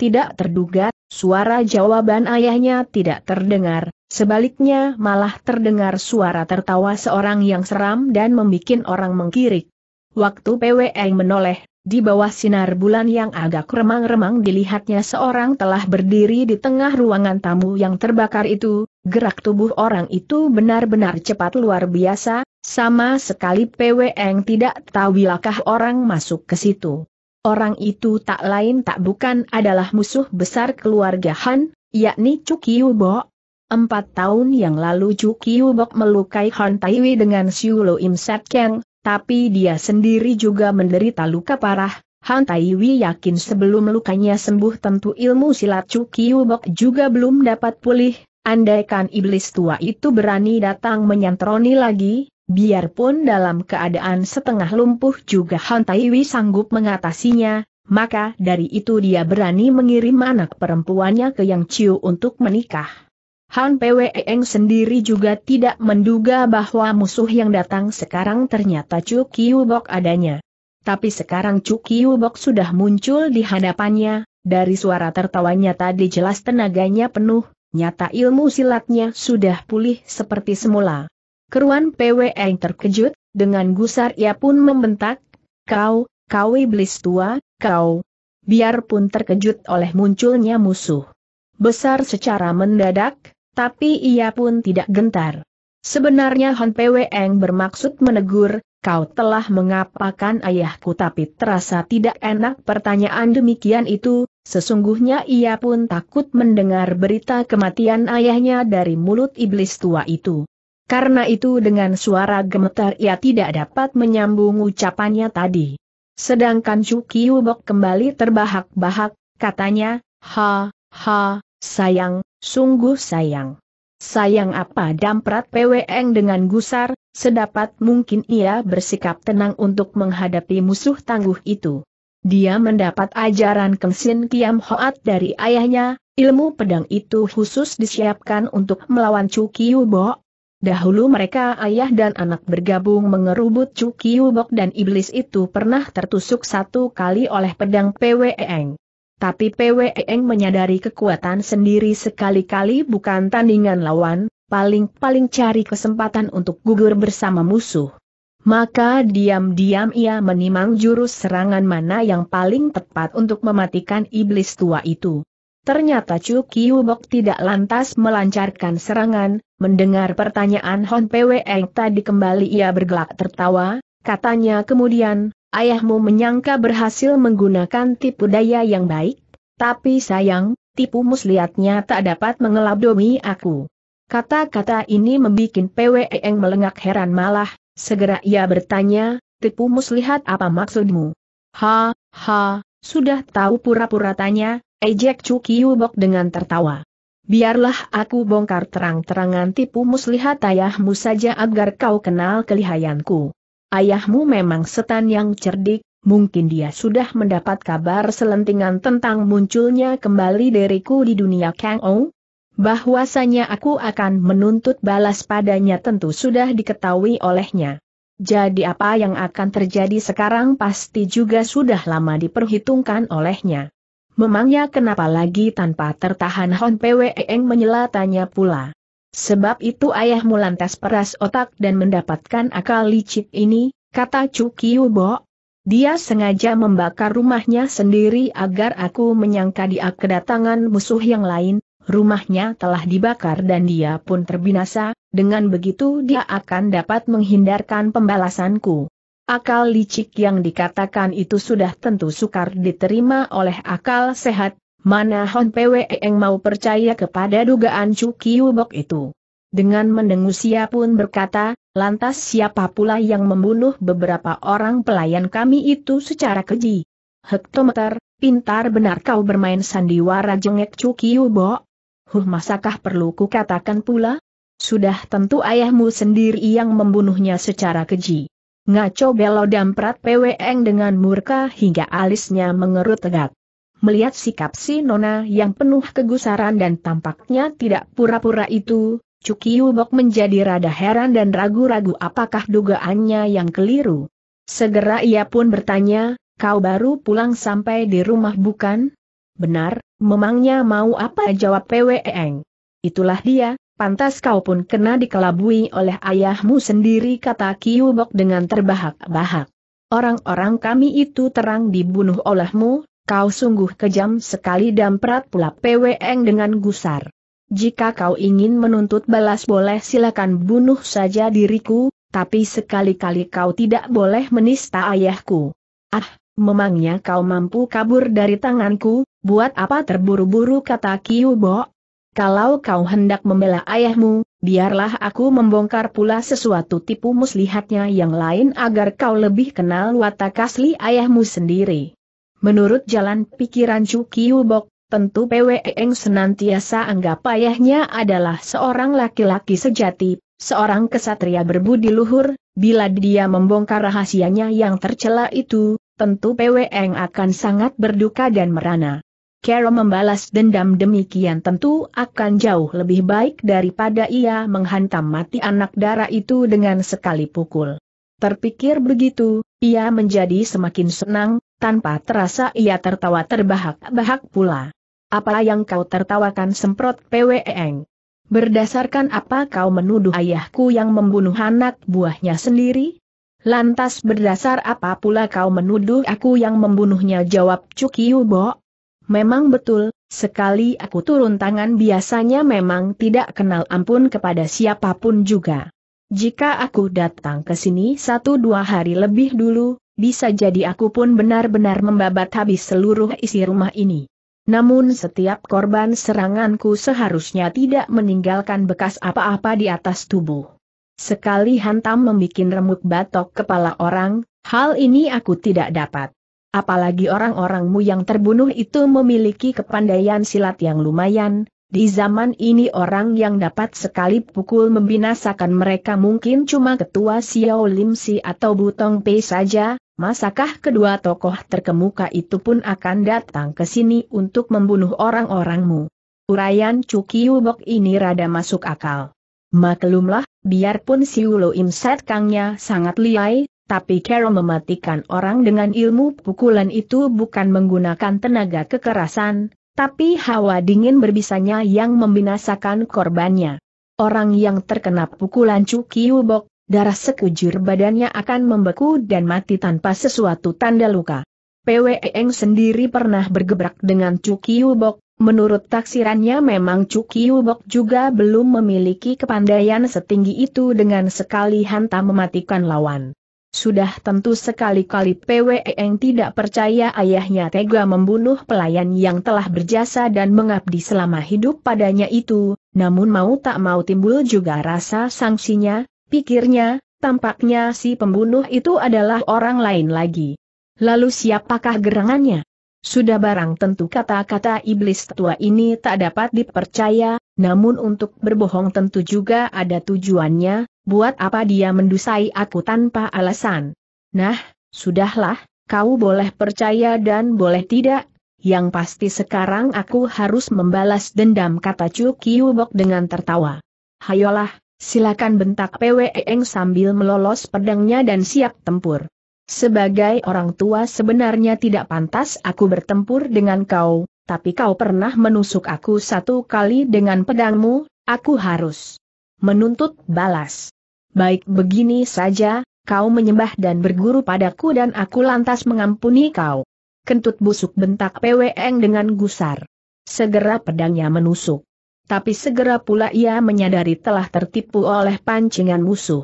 Tidak terduga, Suara jawaban ayahnya tidak terdengar, sebaliknya malah terdengar suara tertawa seorang yang seram dan membuat orang mengkirik. Waktu PWE menoleh, di bawah sinar bulan yang agak remang-remang dilihatnya seorang telah berdiri di tengah ruangan tamu yang terbakar itu, gerak tubuh orang itu benar-benar cepat luar biasa, sama sekali PWE tidak tahu wilakah orang masuk ke situ. Orang itu tak lain tak bukan adalah musuh besar keluarga Han, yakni Cuki Hubok. Empat tahun yang lalu Cuki Hubok melukai Han Taiwi dengan Siulo Imsetkeng, Im Sat tapi dia sendiri juga menderita luka parah. Han Taiwi yakin sebelum lukanya sembuh tentu ilmu silat Cuki Hubok juga belum dapat pulih, andaikan iblis tua itu berani datang menyantroni lagi, biarpun dalam keadaan setengah lumpuh juga Han Taiwi sanggup mengatasinya, maka dari itu dia berani mengirim anak perempuannya ke Yang Chiu untuk menikah. Han Pweng sendiri juga tidak menduga bahwa musuh yang datang sekarang ternyata Chu Bok adanya. Tapi sekarang Chu Bok sudah muncul di hadapannya, dari suara tertawanya tadi jelas tenaganya penuh, nyata ilmu silatnya sudah pulih seperti semula. Keruan yang terkejut, dengan gusar ia pun membentak, kau, kau iblis tua, kau. Biarpun terkejut oleh munculnya musuh. Besar secara mendadak, tapi ia pun tidak gentar. Sebenarnya Han Eng bermaksud menegur, kau telah mengapakan ayahku tapi terasa tidak enak pertanyaan demikian itu, sesungguhnya ia pun takut mendengar berita kematian ayahnya dari mulut iblis tua itu. Karena itu dengan suara gemetar ia tidak dapat menyambung ucapannya tadi. Sedangkan Cuki Ubok kembali terbahak-bahak, katanya, ha, ha, sayang, sungguh sayang. Sayang apa damprat PWN dengan gusar, sedapat mungkin ia bersikap tenang untuk menghadapi musuh tangguh itu. Dia mendapat ajaran kensin Kiam Hoat dari ayahnya, ilmu pedang itu khusus disiapkan untuk melawan Cuki Ubok, Dahulu mereka ayah dan anak bergabung mengerubut Cuki Cukiubok dan iblis itu pernah tertusuk satu kali oleh pedang Eng. Tapi Eng menyadari kekuatan sendiri sekali-kali bukan tandingan lawan, paling-paling cari kesempatan untuk gugur bersama musuh. Maka diam-diam ia menimang jurus serangan mana yang paling tepat untuk mematikan iblis tua itu. Ternyata Chu Bok tidak lantas melancarkan serangan, mendengar pertanyaan Hon Pwe tadi kembali ia bergelak tertawa, katanya kemudian, ayahmu menyangka berhasil menggunakan tipu daya yang baik, tapi sayang, tipu muslihatnya tak dapat mengelabdomi aku. Kata-kata ini membuat Pwe melengak heran malah, segera ia bertanya, tipu muslihat apa maksudmu? Ha, ha, sudah tahu pura-pura tanya, Ejek bok dengan tertawa. Biarlah aku bongkar terang-terangan tipu muslihat ayahmu saja agar kau kenal kelihayanku. Ayahmu memang setan yang cerdik, mungkin dia sudah mendapat kabar selentingan tentang munculnya kembali diriku di dunia Kang Bahwasanya aku akan menuntut balas padanya tentu sudah diketahui olehnya. Jadi apa yang akan terjadi sekarang pasti juga sudah lama diperhitungkan olehnya. Memangnya kenapa lagi tanpa tertahan Hon Pweng menyela tanya pula. Sebab itu ayahmu lantas peras otak dan mendapatkan akal licik ini, kata Chu Kiu Bo. Dia sengaja membakar rumahnya sendiri agar aku menyangka dia kedatangan musuh yang lain, rumahnya telah dibakar dan dia pun terbinasa, dengan begitu dia akan dapat menghindarkan pembalasanku. Akal licik yang dikatakan itu sudah tentu sukar diterima oleh akal sehat, mana Hon yang mau percaya kepada dugaan Chu Kiubok itu. Dengan mendengus ia pun berkata, lantas siapa pula yang membunuh beberapa orang pelayan kami itu secara keji? Hektometer, pintar benar kau bermain sandiwara jengek Cukiubo? Huh masakah perlu kukatakan pula? Sudah tentu ayahmu sendiri yang membunuhnya secara keji. Ngaco belo damprat peweeng dengan murka hingga alisnya mengerut tegak. Melihat sikap si Nona yang penuh kegusaran dan tampaknya tidak pura-pura itu, Cukiu Bok menjadi rada heran dan ragu-ragu apakah dugaannya yang keliru. Segera ia pun bertanya, kau baru pulang sampai di rumah bukan? Benar, memangnya mau apa jawab peweeng? Itulah dia, Pantas kau pun kena dikelabui oleh ayahmu sendiri kata Kiubok dengan terbahak-bahak. Orang-orang kami itu terang dibunuh olehmu, kau sungguh kejam sekali dan perat pula PWN dengan gusar. Jika kau ingin menuntut balas boleh silakan bunuh saja diriku, tapi sekali-kali kau tidak boleh menista ayahku. Ah, memangnya kau mampu kabur dari tanganku, buat apa terburu-buru kata Kiubok. Kalau kau hendak membela ayahmu, biarlah aku membongkar pula sesuatu tipu muslihatnya yang lain agar kau lebih kenal watak asli ayahmu sendiri. Menurut jalan pikiran Cuki tentu PWE Eng senantiasa anggap ayahnya adalah seorang laki-laki sejati, seorang kesatria berbudi luhur, bila dia membongkar rahasianya yang tercela itu, tentu PWE Eng akan sangat berduka dan merana. Kero membalas dendam demikian tentu akan jauh lebih baik daripada ia menghantam mati anak darah itu dengan sekali pukul. Terpikir begitu, ia menjadi semakin senang, tanpa terasa ia tertawa terbahak-bahak pula. Apa yang kau tertawakan semprot PWEng? Berdasarkan apa kau menuduh ayahku yang membunuh anak buahnya sendiri? Lantas berdasar apa pula kau menuduh aku yang membunuhnya jawab Cukiubo? Memang betul, sekali aku turun tangan biasanya memang tidak kenal ampun kepada siapapun juga. Jika aku datang ke sini satu dua hari lebih dulu, bisa jadi aku pun benar-benar membabat habis seluruh isi rumah ini. Namun setiap korban seranganku seharusnya tidak meninggalkan bekas apa-apa di atas tubuh. Sekali hantam membuat remuk batok kepala orang, hal ini aku tidak dapat. Apalagi orang-orangmu yang terbunuh itu memiliki kepandaian silat yang lumayan, di zaman ini orang yang dapat sekali pukul membinasakan mereka mungkin cuma ketua Xiao Lim Si atau Butong Pei saja, masakah kedua tokoh terkemuka itu pun akan datang ke sini untuk membunuh orang-orangmu? Urayan Bok ini rada masuk akal. Maklumlah, biarpun Siulo Imset Kangnya sangat liai, tapi Carol mematikan orang dengan ilmu pukulan itu bukan menggunakan tenaga kekerasan, tapi hawa dingin berbisanya yang membinasakan korbannya. Orang yang terkena pukulan Cukiubok, darah sekujur badannya akan membeku dan mati tanpa sesuatu tanda luka. PW Eng sendiri pernah bergebrak dengan Cukiubok, menurut taksirannya memang Cukiubok juga belum memiliki kepandaian setinggi itu dengan sekali hantam mematikan lawan. Sudah tentu sekali-kali yang e tidak percaya ayahnya tega membunuh pelayan yang telah berjasa dan mengabdi selama hidup padanya itu, namun mau tak mau timbul juga rasa sanksinya, pikirnya, tampaknya si pembunuh itu adalah orang lain lagi. Lalu siapakah gerangannya? Sudah barang tentu kata-kata iblis tua ini tak dapat dipercaya, namun untuk berbohong tentu juga ada tujuannya, buat apa dia mendusai aku tanpa alasan? Nah, sudahlah, kau boleh percaya dan boleh tidak, yang pasti sekarang aku harus membalas dendam kata Chu Kiyubok dengan tertawa. Hayolah, silakan bentak Eng sambil melolos pedangnya dan siap tempur. Sebagai orang tua sebenarnya tidak pantas aku bertempur dengan kau, tapi kau pernah menusuk aku satu kali dengan pedangmu, aku harus menuntut balas. Baik begini saja, kau menyembah dan berguru padaku dan aku lantas mengampuni kau. Kentut busuk bentak Peweng dengan gusar. Segera pedangnya menusuk. Tapi segera pula ia menyadari telah tertipu oleh pancingan musuh.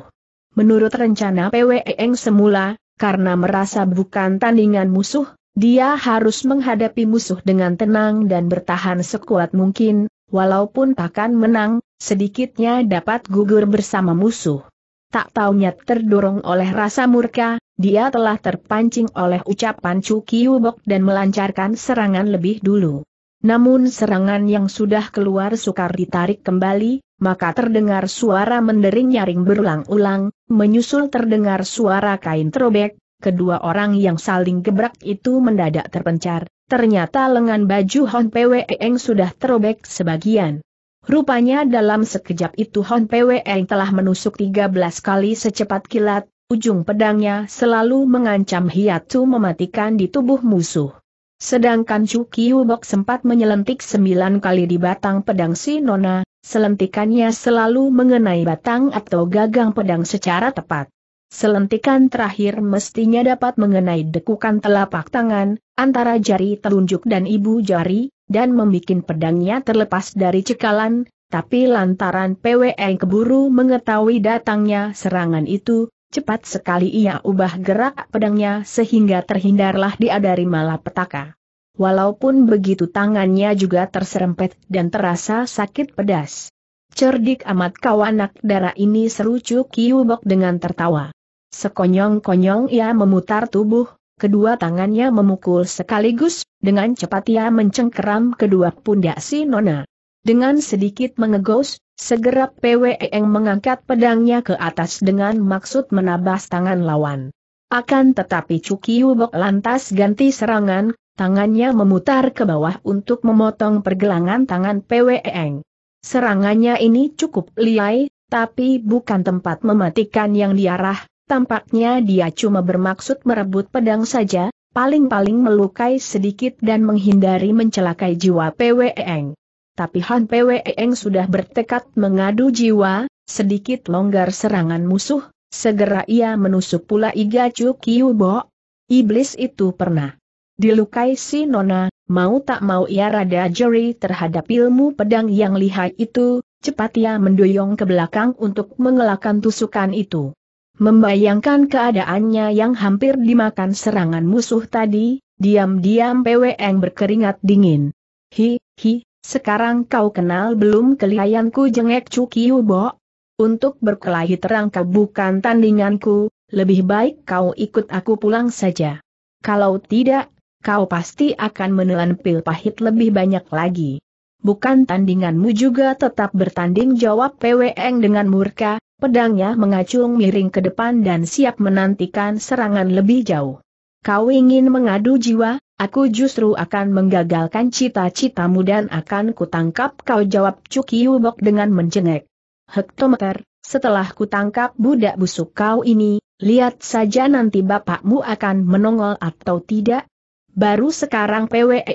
Menurut rencana Peweng semula, karena merasa bukan tandingan musuh, dia harus menghadapi musuh dengan tenang dan bertahan sekuat mungkin, walaupun takkan menang, Sedikitnya dapat gugur bersama musuh. Tak taunya terdorong oleh rasa murka, dia telah terpancing oleh ucapan Chu Kiyubok dan melancarkan serangan lebih dulu. Namun serangan yang sudah keluar sukar ditarik kembali, maka terdengar suara mendering nyaring berulang-ulang, menyusul terdengar suara kain terobek, kedua orang yang saling gebrak itu mendadak terpencar, ternyata lengan baju Hon Eng sudah terobek sebagian. Rupanya dalam sekejap itu Hon Pwe telah menusuk 13 kali secepat kilat, ujung pedangnya selalu mengancam hiatu mematikan di tubuh musuh. Sedangkan Chu Kiyubok sempat menyelentik 9 kali di batang pedang si Nona, selentikannya selalu mengenai batang atau gagang pedang secara tepat. Selentikan terakhir mestinya dapat mengenai dekukan telapak tangan, antara jari telunjuk dan ibu jari, dan membuat pedangnya terlepas dari cekalan, tapi lantaran PWN keburu mengetahui datangnya serangan itu, cepat sekali ia ubah gerak pedangnya sehingga terhindarlah dia dari malapetaka. Walaupun begitu tangannya juga terserempet dan terasa sakit pedas. Cerdik amat kau anak darah ini seru Kiubok dengan tertawa. Sekonyong-konyong ia memutar tubuh, kedua tangannya memukul sekaligus, dengan cepat ia mencengkeram kedua pundak si Nona. Dengan sedikit mengegos, segera yang e mengangkat pedangnya ke atas dengan maksud menabas tangan lawan. Akan tetapi Cuki lantas ganti serangan, tangannya memutar ke bawah untuk memotong pergelangan tangan PWEng. Serangannya ini cukup liai, tapi bukan tempat mematikan yang diarah, Tampaknya dia cuma bermaksud merebut pedang saja, paling-paling melukai sedikit dan menghindari mencelakai jiwa e Eng. Tapi Han e Eng sudah bertekad mengadu jiwa, sedikit longgar serangan musuh, segera ia menusuk pula Iga Bo. Iblis itu pernah dilukai si Nona, mau tak mau ia rada jeri terhadap ilmu pedang yang lihai itu, cepat ia mendoyong ke belakang untuk mengelakkan tusukan itu. Membayangkan keadaannya yang hampir dimakan serangan musuh tadi, diam-diam Peweng berkeringat dingin. Hi, hi, sekarang kau kenal belum kelihayanku jengek Cuki ubo? Untuk berkelahi terang kau bukan tandinganku, lebih baik kau ikut aku pulang saja. Kalau tidak, kau pasti akan menelan pil pahit lebih banyak lagi bukan tandinganmu juga tetap bertanding jawab PWN dengan murka, pedangnya mengacung miring ke depan dan siap menantikan serangan lebih jauh. Kau ingin mengadu jiwa, aku justru akan menggagalkan cita-citamu dan akan kutangkap kau jawab Cukiubok dengan menjengek. Hektometer, setelah kutangkap budak busuk kau ini, lihat saja nanti bapakmu akan menongol atau tidak, Baru sekarang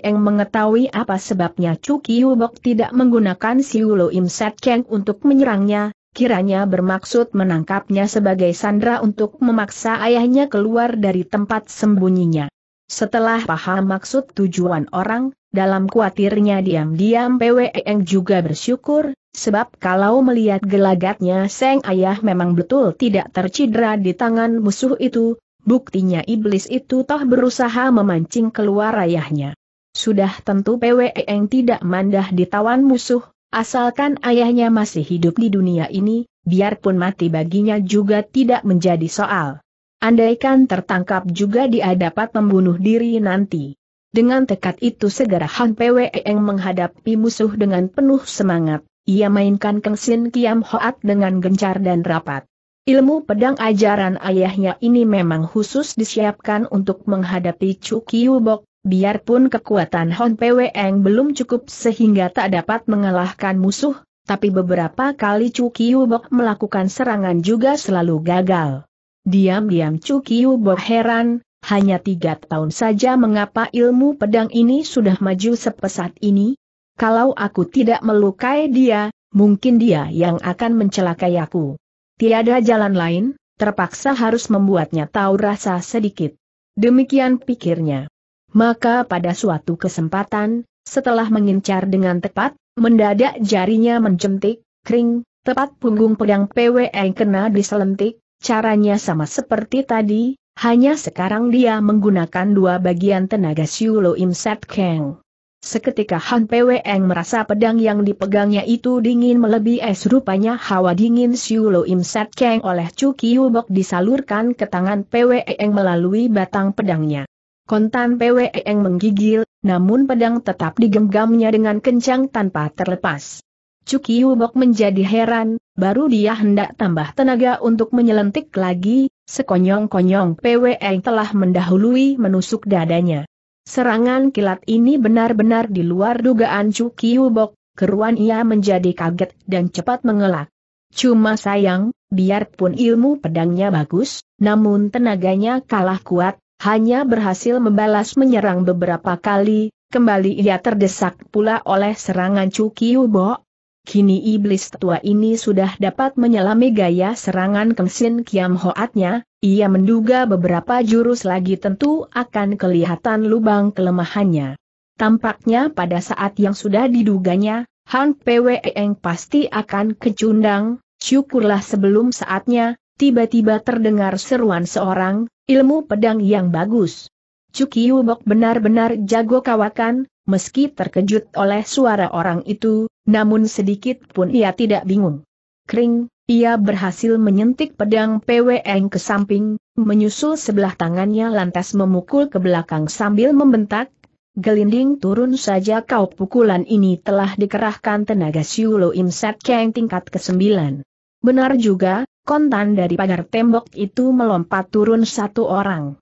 yang mengetahui apa sebabnya Cuki Kiyubok tidak menggunakan Siulo Im Set untuk menyerangnya, kiranya bermaksud menangkapnya sebagai sandra untuk memaksa ayahnya keluar dari tempat sembunyinya. Setelah paham maksud tujuan orang, dalam kuatirnya diam-diam yang juga bersyukur, sebab kalau melihat gelagatnya Seng Ayah memang betul tidak tercidra di tangan musuh itu, Buktinya iblis itu toh berusaha memancing keluar ayahnya. Sudah tentu PWEng tidak mandah ditawan musuh, asalkan ayahnya masih hidup di dunia ini, biarpun mati baginya juga tidak menjadi soal. Andaikan tertangkap juga dia dapat membunuh diri nanti. Dengan tekad itu segera Han PWEng menghadapi musuh dengan penuh semangat, ia mainkan Kengsin Kiam Hoat dengan gencar dan rapat. Ilmu pedang ajaran ayahnya ini memang khusus disiapkan untuk menghadapi Cukiu Bok, biarpun kekuatan Hon Pweng belum cukup sehingga tak dapat mengalahkan musuh, tapi beberapa kali Cukiu Bok melakukan serangan juga selalu gagal. Diam-diam Cukiu Bok heran, hanya tiga tahun saja mengapa ilmu pedang ini sudah maju sepesat ini? Kalau aku tidak melukai dia, mungkin dia yang akan mencelakai aku. Tiada jalan lain, terpaksa harus membuatnya tahu rasa sedikit. Demikian pikirnya. Maka pada suatu kesempatan, setelah mengincar dengan tepat, mendadak jarinya mencentik, kering, tepat punggung pedang PWE kena diselentik, caranya sama seperti tadi, hanya sekarang dia menggunakan dua bagian tenaga Siulo Imset Kang. Seketika Han Pweng merasa pedang yang dipegangnya itu dingin melebihi es rupanya hawa dingin Siu Lo Im Sat Keng oleh Chu Kiu Bok disalurkan ke tangan Pweng melalui batang pedangnya. Kontan Pweng menggigil, namun pedang tetap digenggamnya dengan kencang tanpa terlepas. Chu Kiu Bok menjadi heran, baru dia hendak tambah tenaga untuk menyelentik lagi, sekonyong-konyong Pweng telah mendahului menusuk dadanya. Serangan kilat ini benar-benar di luar dugaan Chu Hubok, keruan ia menjadi kaget dan cepat mengelak. Cuma sayang, biarpun ilmu pedangnya bagus, namun tenaganya kalah kuat, hanya berhasil membalas menyerang beberapa kali, kembali ia terdesak pula oleh serangan Chu Hubok. Kini iblis tua ini sudah dapat menyelami gaya serangan Kengsin Kiam Hoatnya, ia menduga beberapa jurus lagi tentu akan kelihatan lubang kelemahannya. Tampaknya pada saat yang sudah diduganya, Han Pweeng pasti akan kecundang, syukurlah sebelum saatnya, tiba-tiba terdengar seruan seorang, ilmu pedang yang bagus. Cuki Yubok benar-benar jago kawakan, meski terkejut oleh suara orang itu, namun sedikit pun ia tidak bingung. Kring, ia berhasil menyentik pedang PWN ke samping, menyusul sebelah tangannya lantas memukul ke belakang sambil membentak, Gelinding turun saja kau pukulan ini telah dikerahkan tenaga Siulo Imsat Kang tingkat ke-9. Benar juga, kontan dari pagar tembok itu melompat turun satu orang.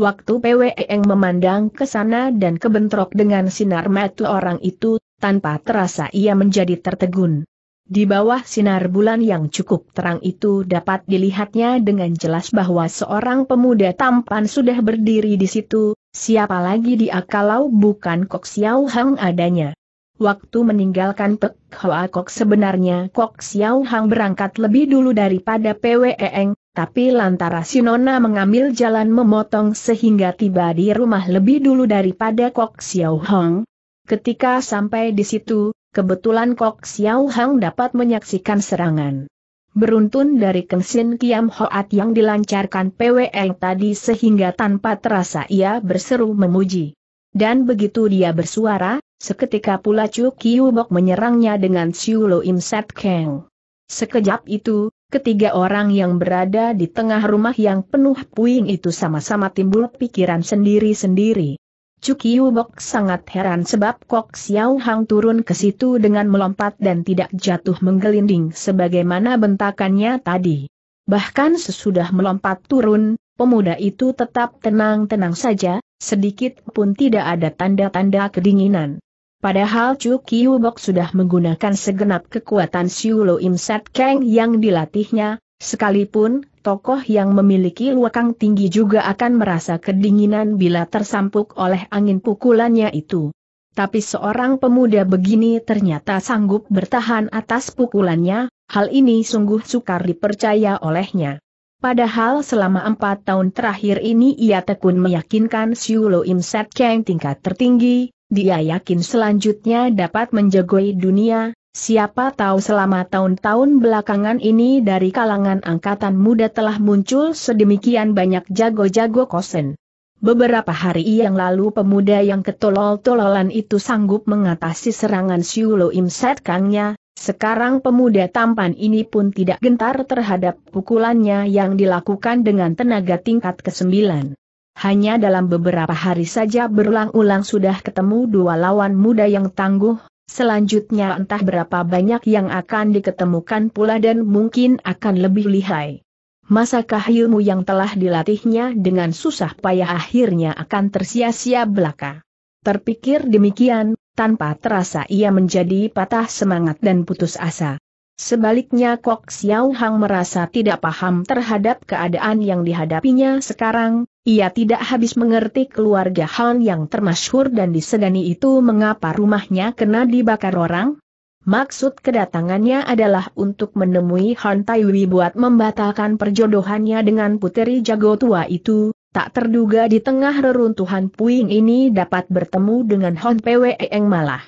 Waktu PWN memandang ke sana dan kebentrok dengan sinar mata orang itu, tanpa terasa ia menjadi tertegun. Di bawah sinar bulan yang cukup terang itu dapat dilihatnya dengan jelas bahwa seorang pemuda tampan sudah berdiri di situ, siapa lagi dia kalau bukan Kok Xiao Hang adanya. Waktu meninggalkan Pek Hoa Kok sebenarnya Kok Xiao Hang berangkat lebih dulu daripada e Eng, tapi lantara Sinona mengambil jalan memotong sehingga tiba di rumah lebih dulu daripada Kok Xiao Hang. Ketika sampai di situ, Kebetulan Kok Xiao Hang dapat menyaksikan serangan. Beruntun dari Kengsin Kiam Hoat yang dilancarkan PWL tadi sehingga tanpa terasa ia berseru memuji. Dan begitu dia bersuara, seketika pula Chu Kiubok menyerangnya dengan Siu Lo Im Set Keng. Sekejap itu, ketiga orang yang berada di tengah rumah yang penuh puing itu sama-sama timbul pikiran sendiri-sendiri. Cukiu Bok sangat heran sebab Kok Xiao Hang turun ke situ dengan melompat dan tidak jatuh menggelinding sebagaimana bentakannya tadi. Bahkan sesudah melompat turun, pemuda itu tetap tenang-tenang saja, sedikit pun tidak ada tanda-tanda kedinginan. Padahal Cukiu Bok sudah menggunakan segenap kekuatan Siulo Imsat Kang yang dilatihnya, sekalipun tokoh yang memiliki luakang tinggi juga akan merasa kedinginan bila tersampuk oleh angin pukulannya itu. Tapi seorang pemuda begini ternyata sanggup bertahan atas pukulannya, hal ini sungguh sukar dipercaya olehnya. Padahal selama empat tahun terakhir ini ia tekun meyakinkan Siulo Im Set yang tingkat tertinggi, dia yakin selanjutnya dapat menjagoi dunia, Siapa tahu selama tahun-tahun belakangan ini dari kalangan angkatan muda telah muncul sedemikian banyak jago-jago kosen. Beberapa hari yang lalu pemuda yang ketolol-tololan itu sanggup mengatasi serangan Siulo Imset Kangnya, sekarang pemuda tampan ini pun tidak gentar terhadap pukulannya yang dilakukan dengan tenaga tingkat ke-9. Hanya dalam beberapa hari saja berulang-ulang sudah ketemu dua lawan muda yang tangguh, Selanjutnya entah berapa banyak yang akan diketemukan pula dan mungkin akan lebih lihai. Masakah ilmu yang telah dilatihnya dengan susah payah akhirnya akan tersia-sia belaka? Terpikir demikian, tanpa terasa ia menjadi patah semangat dan putus asa. Sebaliknya Kok Xiao Hang merasa tidak paham terhadap keadaan yang dihadapinya sekarang, ia tidak habis mengerti keluarga Han yang termasyhur dan disegani itu mengapa rumahnya kena dibakar orang? Maksud kedatangannya adalah untuk menemui Han Taiwi buat membatalkan perjodohannya dengan puteri jago tua itu, tak terduga di tengah reruntuhan puing ini dapat bertemu dengan Han Eng malah.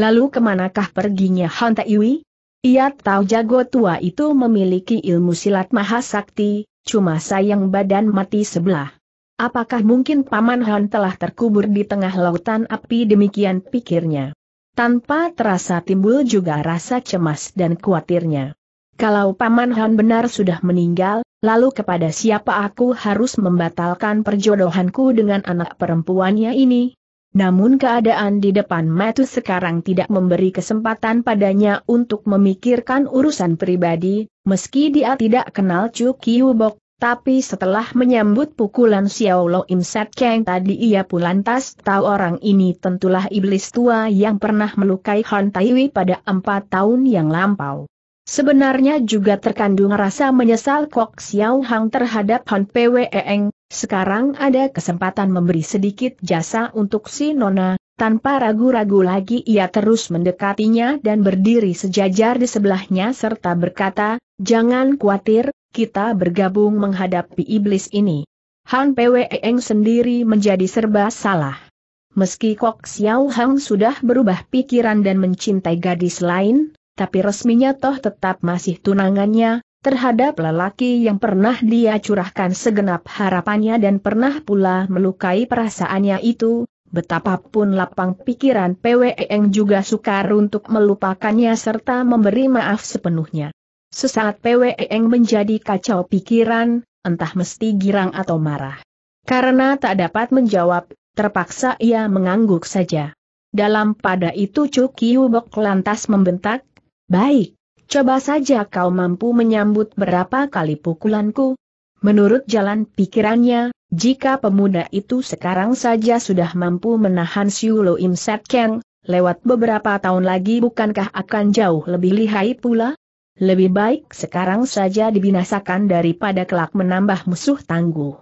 Lalu kemanakah perginya Han Taiwi? Ia tahu jago tua itu memiliki ilmu silat mahasakti, cuma sayang badan mati sebelah. Apakah mungkin Paman Han telah terkubur di tengah lautan api demikian pikirnya. Tanpa terasa timbul juga rasa cemas dan khawatirnya. Kalau Paman Han benar sudah meninggal, lalu kepada siapa aku harus membatalkan perjodohanku dengan anak perempuannya ini? Namun keadaan di depan Matu sekarang tidak memberi kesempatan padanya untuk memikirkan urusan pribadi, meski dia tidak kenal Chu Kiu Bok, tapi setelah menyambut pukulan Xiao Lo Im Set Kang tadi ia pun lantas tahu orang ini tentulah iblis tua yang pernah melukai Han Taiwi pada empat tahun yang lampau. Sebenarnya juga terkandung rasa menyesal Kok Xiao Hang terhadap Han Pwe Eng, sekarang ada kesempatan memberi sedikit jasa untuk si Nona, tanpa ragu-ragu lagi ia terus mendekatinya dan berdiri sejajar di sebelahnya serta berkata, Jangan khawatir, kita bergabung menghadapi iblis ini. Han Pwe Eng sendiri menjadi serba salah. Meski Kok Xiao Hang sudah berubah pikiran dan mencintai gadis lain, tapi resminya toh tetap masih tunangannya, terhadap lelaki yang pernah dia curahkan segenap harapannya dan pernah pula melukai perasaannya itu, betapapun lapang pikiran PWEN juga sukar untuk melupakannya serta memberi maaf sepenuhnya. Sesaat Eng menjadi kacau pikiran, entah mesti girang atau marah. Karena tak dapat menjawab, terpaksa ia mengangguk saja. Dalam pada itu Cukiu Bok lantas membentak, Baik, coba saja kau mampu menyambut berapa kali pukulanku. Menurut jalan pikirannya, jika pemuda itu sekarang saja sudah mampu menahan Siulo Im Set Kang, lewat beberapa tahun lagi bukankah akan jauh lebih lihai pula? Lebih baik sekarang saja dibinasakan daripada kelak menambah musuh tangguh.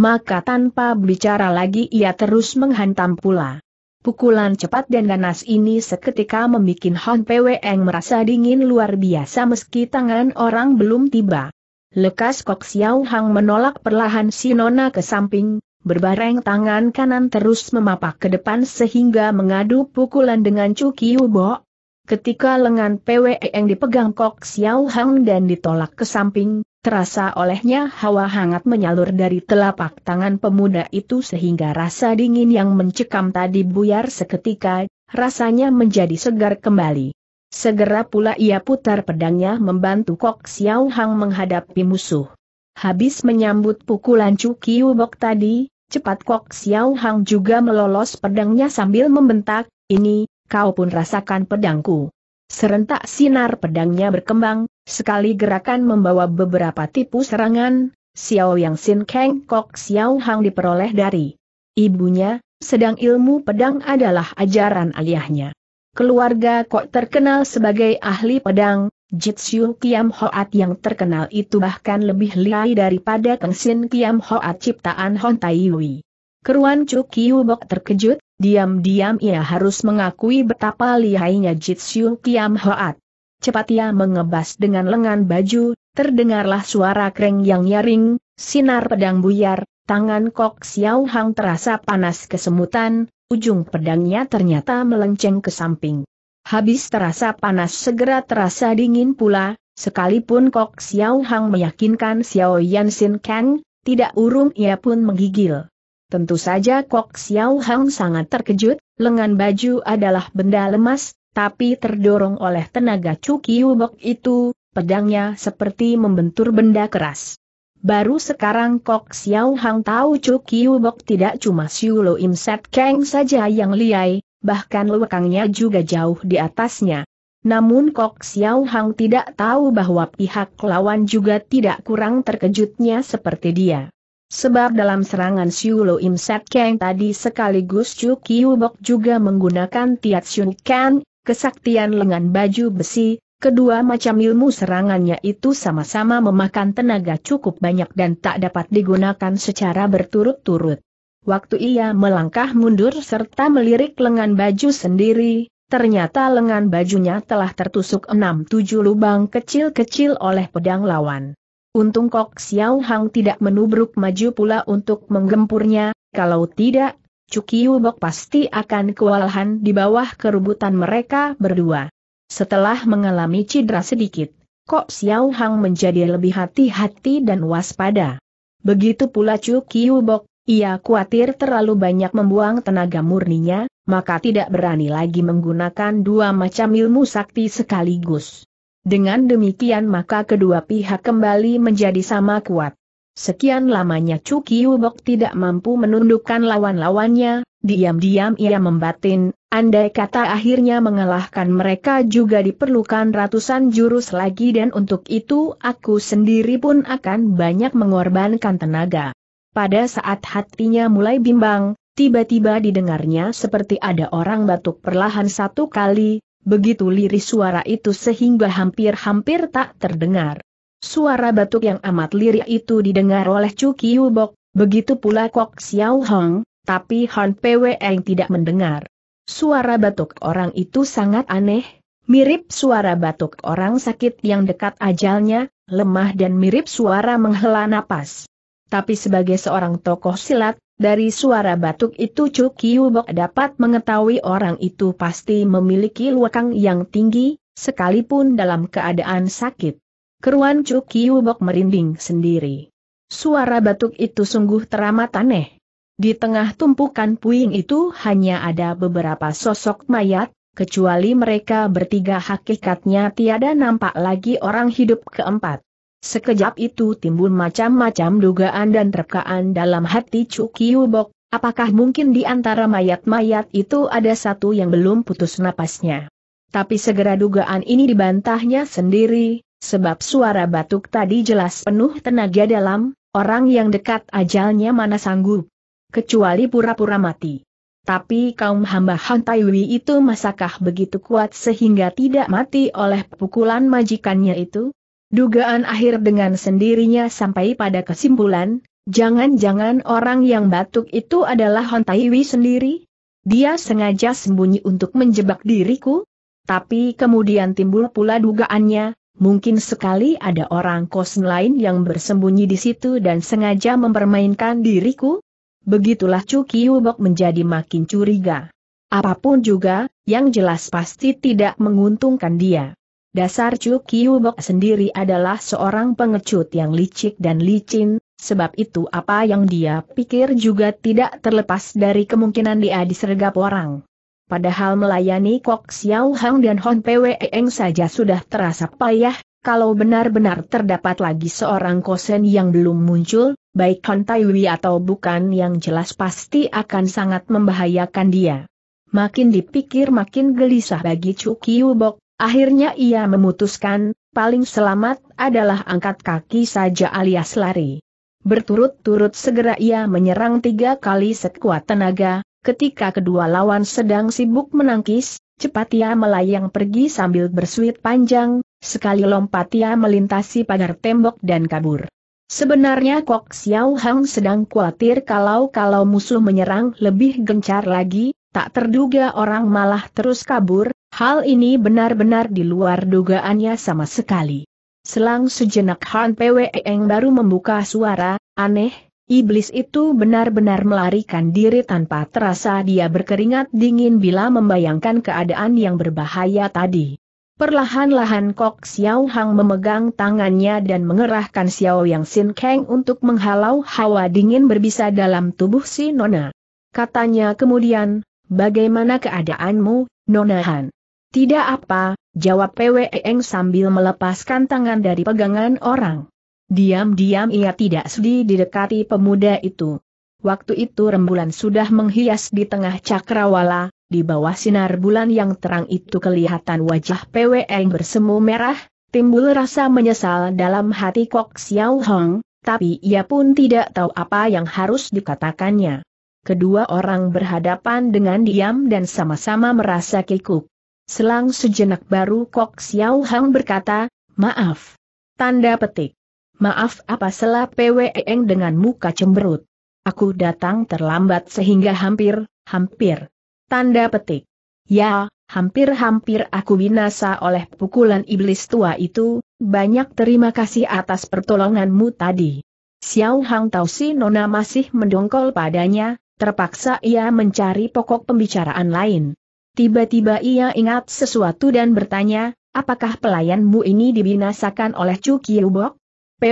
Maka tanpa bicara lagi ia terus menghantam pula. Pukulan cepat dan ganas ini seketika membuat Han Eng merasa dingin luar biasa meski tangan orang belum tiba. Lekas Kok Siau Hang menolak perlahan si Nona ke samping, berbareng tangan kanan terus memapak ke depan sehingga mengadu pukulan dengan Chu Kiu Bo, Ketika lengan e yang dipegang Kok Xiao Hang dan ditolak ke samping, terasa olehnya hawa hangat menyalur dari telapak tangan pemuda itu sehingga rasa dingin yang mencekam tadi buyar seketika, rasanya menjadi segar kembali. Segera pula ia putar pedangnya membantu Kok Xiao Hang menghadapi musuh. Habis menyambut pukulan Chu Kiu Bok tadi, cepat Kok Xiao Hang juga melolos pedangnya sambil membentak, ini, kau pun rasakan pedangku. Serentak sinar pedangnya berkembang, sekali gerakan membawa beberapa tipu serangan, Xiao Yang Sin Kang Kok Xiao Hang diperoleh dari ibunya, sedang ilmu pedang adalah ajaran ayahnya. Keluarga Kok terkenal sebagai ahli pedang, Jitsu Kiam Hoat yang terkenal itu bahkan lebih lihai daripada Kengsin Kiam Hoat ciptaan Hon Tai Yui. Keruan Chu Kiu Bok terkejut, Diam-diam ia harus mengakui betapa lihainya Jitsu Kiam Hoat. Cepat ia mengebas dengan lengan baju, terdengarlah suara kreng yang nyaring, sinar pedang buyar, tangan Kok Xiao Hang terasa panas kesemutan, ujung pedangnya ternyata melenceng ke samping. Habis terasa panas segera terasa dingin pula, sekalipun Kok Xiao Hang meyakinkan Xiao Yan Sin Kang, tidak urung ia pun menggigil. Tentu saja Kok Xiao Hang sangat terkejut, lengan baju adalah benda lemas, tapi terdorong oleh tenaga Cuki Bok itu, pedangnya seperti membentur benda keras. Baru sekarang Kok Xiao Hang tahu Cuki Bok tidak cuma Siu Lo Im Set Kang saja yang liai, bahkan lewekangnya juga jauh di atasnya. Namun Kok Xiao Hang tidak tahu bahwa pihak lawan juga tidak kurang terkejutnya seperti dia. Sebab dalam serangan Xiu Lo Im Set Kang tadi sekaligus Chu Bok juga menggunakan Tiat Shun Kang, kesaktian lengan baju besi, kedua macam ilmu serangannya itu sama-sama memakan tenaga cukup banyak dan tak dapat digunakan secara berturut-turut. Waktu ia melangkah mundur serta melirik lengan baju sendiri, ternyata lengan bajunya telah tertusuk enam tujuh lubang kecil-kecil oleh pedang lawan. Untung Kok Xiao Hang tidak menubruk maju pula untuk menggempurnya, kalau tidak, Cukiu Bok pasti akan kewalahan di bawah kerubutan mereka berdua. Setelah mengalami cedera sedikit, Kok Xiao Hang menjadi lebih hati-hati dan waspada. Begitu pula Cukiu Bok, ia khawatir terlalu banyak membuang tenaga murninya, maka tidak berani lagi menggunakan dua macam ilmu sakti sekaligus. Dengan demikian maka kedua pihak kembali menjadi sama kuat. Sekian lamanya Chu Kiyubok tidak mampu menundukkan lawan-lawannya, diam-diam ia membatin, andai kata akhirnya mengalahkan mereka juga diperlukan ratusan jurus lagi dan untuk itu aku sendiri pun akan banyak mengorbankan tenaga. Pada saat hatinya mulai bimbang, tiba-tiba didengarnya seperti ada orang batuk perlahan satu kali, Begitu lirih suara itu sehingga hampir-hampir tak terdengar. Suara batuk yang amat lirih itu didengar oleh Chu Kiyubok, begitu pula Kok Xiao Hong, tapi Han Pweng tidak mendengar. Suara batuk orang itu sangat aneh, mirip suara batuk orang sakit yang dekat ajalnya, lemah dan mirip suara menghela napas. Tapi sebagai seorang tokoh silat, dari suara batuk itu Chu Kiubok dapat mengetahui orang itu pasti memiliki luakang yang tinggi, sekalipun dalam keadaan sakit. Keruan Chu Kiubok merinding sendiri. Suara batuk itu sungguh teramat aneh. Di tengah tumpukan puing itu hanya ada beberapa sosok mayat, kecuali mereka bertiga hakikatnya tiada nampak lagi orang hidup keempat. Sekejap itu timbul macam-macam dugaan dan terkaan dalam hati Chu Kyubok. apakah mungkin di antara mayat-mayat itu ada satu yang belum putus napasnya. Tapi segera dugaan ini dibantahnya sendiri, sebab suara batuk tadi jelas penuh tenaga dalam, orang yang dekat ajalnya mana sanggup. Kecuali pura-pura mati. Tapi kaum hamba hantaiwi itu masakah begitu kuat sehingga tidak mati oleh pukulan majikannya itu? Dugaan akhir dengan sendirinya sampai pada kesimpulan, jangan-jangan orang yang batuk itu adalah Hon Taiwi sendiri? Dia sengaja sembunyi untuk menjebak diriku? Tapi kemudian timbul pula dugaannya, mungkin sekali ada orang kos lain yang bersembunyi di situ dan sengaja mempermainkan diriku? Begitulah Cuki Kiubok menjadi makin curiga. Apapun juga, yang jelas pasti tidak menguntungkan dia. Dasar Chu Kiubok sendiri adalah seorang pengecut yang licik dan licin, sebab itu apa yang dia pikir juga tidak terlepas dari kemungkinan dia disergap orang. Padahal melayani Kok Xiao Hang dan Hon Pwe Eng saja sudah terasa payah, kalau benar-benar terdapat lagi seorang kosen yang belum muncul, baik Hon Tai Wei atau bukan yang jelas pasti akan sangat membahayakan dia. Makin dipikir makin gelisah bagi Chu Kiubok, Akhirnya ia memutuskan, paling selamat adalah angkat kaki saja alias lari. Berturut-turut segera ia menyerang tiga kali sekuat tenaga, ketika kedua lawan sedang sibuk menangkis, cepat ia melayang pergi sambil bersuit panjang, sekali lompat ia melintasi pagar tembok dan kabur. Sebenarnya Kok Xiao Hang sedang khawatir kalau-kalau musuh menyerang lebih gencar lagi, tak terduga orang malah terus kabur, Hal ini benar-benar di luar dugaannya sama sekali. Selang sejenak Han Eng baru membuka suara, aneh, iblis itu benar-benar melarikan diri tanpa terasa dia berkeringat dingin bila membayangkan keadaan yang berbahaya tadi. Perlahan-lahan Kok Xiao Hang memegang tangannya dan mengerahkan Xiao Yang Sin Kang untuk menghalau hawa dingin berbisa dalam tubuh si Nona. Katanya kemudian, bagaimana keadaanmu, Nona Han? Tidak apa, jawab Eng sambil melepaskan tangan dari pegangan orang. Diam-diam ia tidak sedih didekati pemuda itu. Waktu itu rembulan sudah menghias di tengah cakrawala, di bawah sinar bulan yang terang itu kelihatan wajah Eng bersemu merah, timbul rasa menyesal dalam hati Kok Xiao Hong, tapi ia pun tidak tahu apa yang harus dikatakannya. Kedua orang berhadapan dengan diam dan sama-sama merasa kikuk. Selang sejenak baru Kok Xiao Hang berkata, maaf. Tanda petik. Maaf apa sela Eng dengan muka cemberut. Aku datang terlambat sehingga hampir, hampir. Tanda petik. Ya, hampir-hampir aku binasa oleh pukulan iblis tua itu, banyak terima kasih atas pertolonganmu tadi. Xiao Hang tahu si Nona masih mendongkol padanya, terpaksa ia mencari pokok pembicaraan lain. Tiba-tiba ia ingat sesuatu dan bertanya, apakah pelayanmu ini dibinasakan oleh Chu Pwe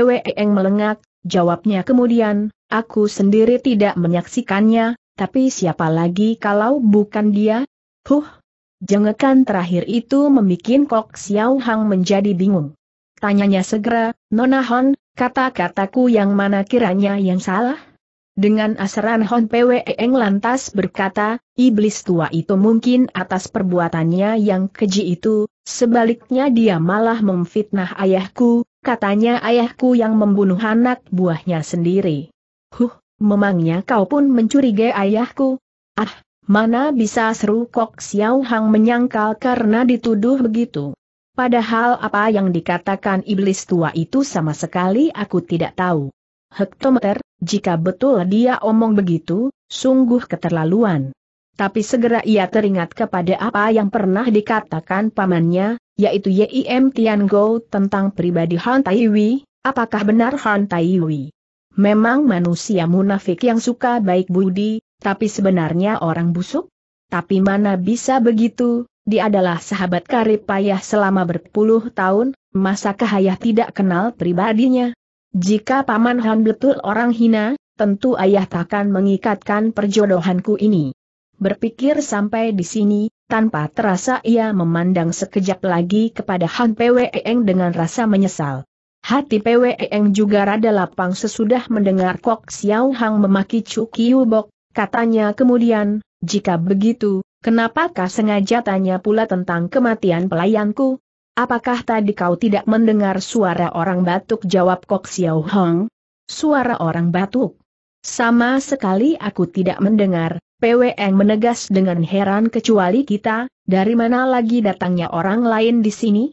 Pweng melengak, jawabnya kemudian, aku sendiri tidak menyaksikannya, tapi siapa lagi kalau bukan dia? Huh! Jengekan terakhir itu membuat Kok Xiao Hang menjadi bingung. Tanyanya segera, Nona Hon, kata-kataku yang mana kiranya yang salah? Dengan asaran Hon Pwe Eng lantas berkata, iblis tua itu mungkin atas perbuatannya yang keji itu, sebaliknya dia malah memfitnah ayahku, katanya ayahku yang membunuh anak buahnya sendiri. Huh, memangnya kau pun mencurigai ayahku? Ah, Mana bisa seru Kok Xiao Hang menyangkal karena dituduh begitu. Padahal apa yang dikatakan iblis tua itu sama sekali aku tidak tahu hektometer, jika betul dia omong begitu, sungguh keterlaluan. Tapi segera ia teringat kepada apa yang pernah dikatakan pamannya, yaitu Yim Tiango tentang pribadi Han Taiwi, apakah benar Han Taiwi? Memang manusia munafik yang suka baik budi, tapi sebenarnya orang busuk? Tapi mana bisa begitu, dia adalah sahabat karib payah selama berpuluh tahun, masakah ayah tidak kenal pribadinya? Jika Paman Han betul orang hina, tentu ayah takkan mengikatkan perjodohanku ini. Berpikir sampai di sini, tanpa terasa ia memandang sekejap lagi kepada Han Pweeng dengan rasa menyesal. Hati Pweeng juga rada lapang sesudah mendengar Kok Xiao Hang memaki Chu Kiu Bok, katanya kemudian, jika begitu, kenapakah sengaja tanya pula tentang kematian pelayanku? Apakah tadi kau tidak mendengar suara orang batuk jawab Kok Xiao Hong? Suara orang batuk. Sama sekali aku tidak mendengar, PWN menegas dengan heran kecuali kita, dari mana lagi datangnya orang lain di sini?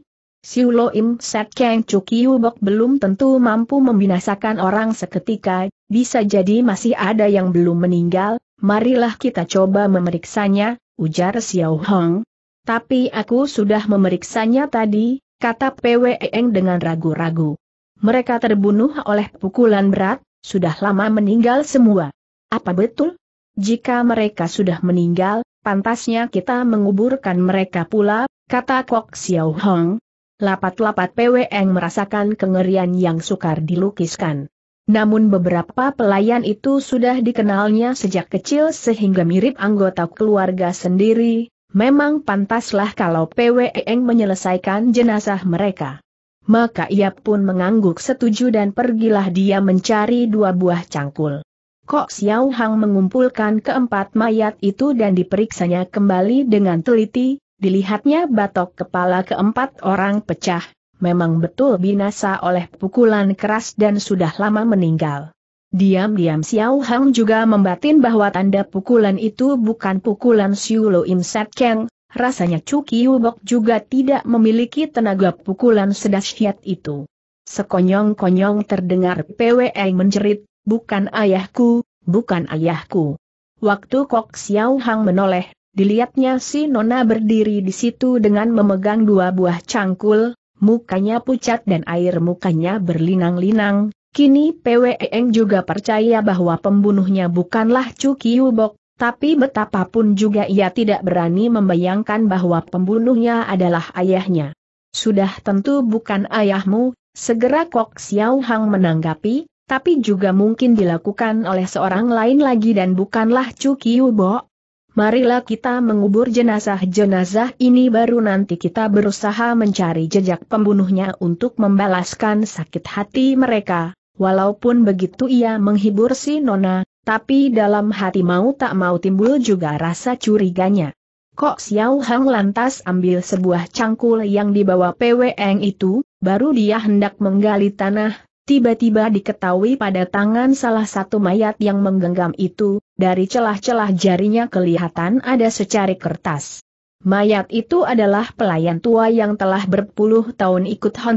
Siulo Im Set Kang Bok belum tentu mampu membinasakan orang seketika, bisa jadi masih ada yang belum meninggal, marilah kita coba memeriksanya, ujar Xiao Hong. Tapi aku sudah memeriksanya tadi, kata Pweeng dengan ragu-ragu. Mereka terbunuh oleh pukulan berat, sudah lama meninggal semua. Apa betul? Jika mereka sudah meninggal, pantasnya kita menguburkan mereka pula, kata Kok Xiao Hong. Lapat-lapat Pweeng merasakan kengerian yang sukar dilukiskan. Namun beberapa pelayan itu sudah dikenalnya sejak kecil sehingga mirip anggota keluarga sendiri, memang pantaslah kalau PWEng menyelesaikan jenazah mereka. Maka ia pun mengangguk setuju dan pergilah dia mencari dua buah cangkul. Kok Xiao Hang mengumpulkan keempat mayat itu dan diperiksanya kembali dengan teliti, dilihatnya batok kepala keempat orang pecah, memang betul binasa oleh pukulan keras dan sudah lama meninggal. Diam-diam Xiao Hang juga membatin bahwa tanda pukulan itu bukan pukulan Xiu Lo Im Set Keng, rasanya Chu Kiu Bok juga tidak memiliki tenaga pukulan sedahsyat itu. Sekonyong-konyong terdengar PWE menjerit, bukan ayahku, bukan ayahku. Waktu Kok Xiao Hang menoleh, dilihatnya si Nona berdiri di situ dengan memegang dua buah cangkul, mukanya pucat dan air mukanya berlinang-linang, Kini PWEng juga percaya bahwa pembunuhnya bukanlah Chu Kiyubok, tapi betapapun juga ia tidak berani membayangkan bahwa pembunuhnya adalah ayahnya. Sudah tentu bukan ayahmu, segera Kok Xiao Hang menanggapi, tapi juga mungkin dilakukan oleh seorang lain lagi dan bukanlah Chu Kiyubok. Marilah kita mengubur jenazah-jenazah ini baru nanti kita berusaha mencari jejak pembunuhnya untuk membalaskan sakit hati mereka. Walaupun begitu ia menghibur si Nona, tapi dalam hati mau tak mau timbul juga rasa curiganya. Kok Xiao Hang lantas ambil sebuah cangkul yang dibawa Peweng itu, baru dia hendak menggali tanah, tiba-tiba diketahui pada tangan salah satu mayat yang menggenggam itu, dari celah-celah jarinya kelihatan ada secarik kertas. Mayat itu adalah pelayan tua yang telah berpuluh tahun ikut Hon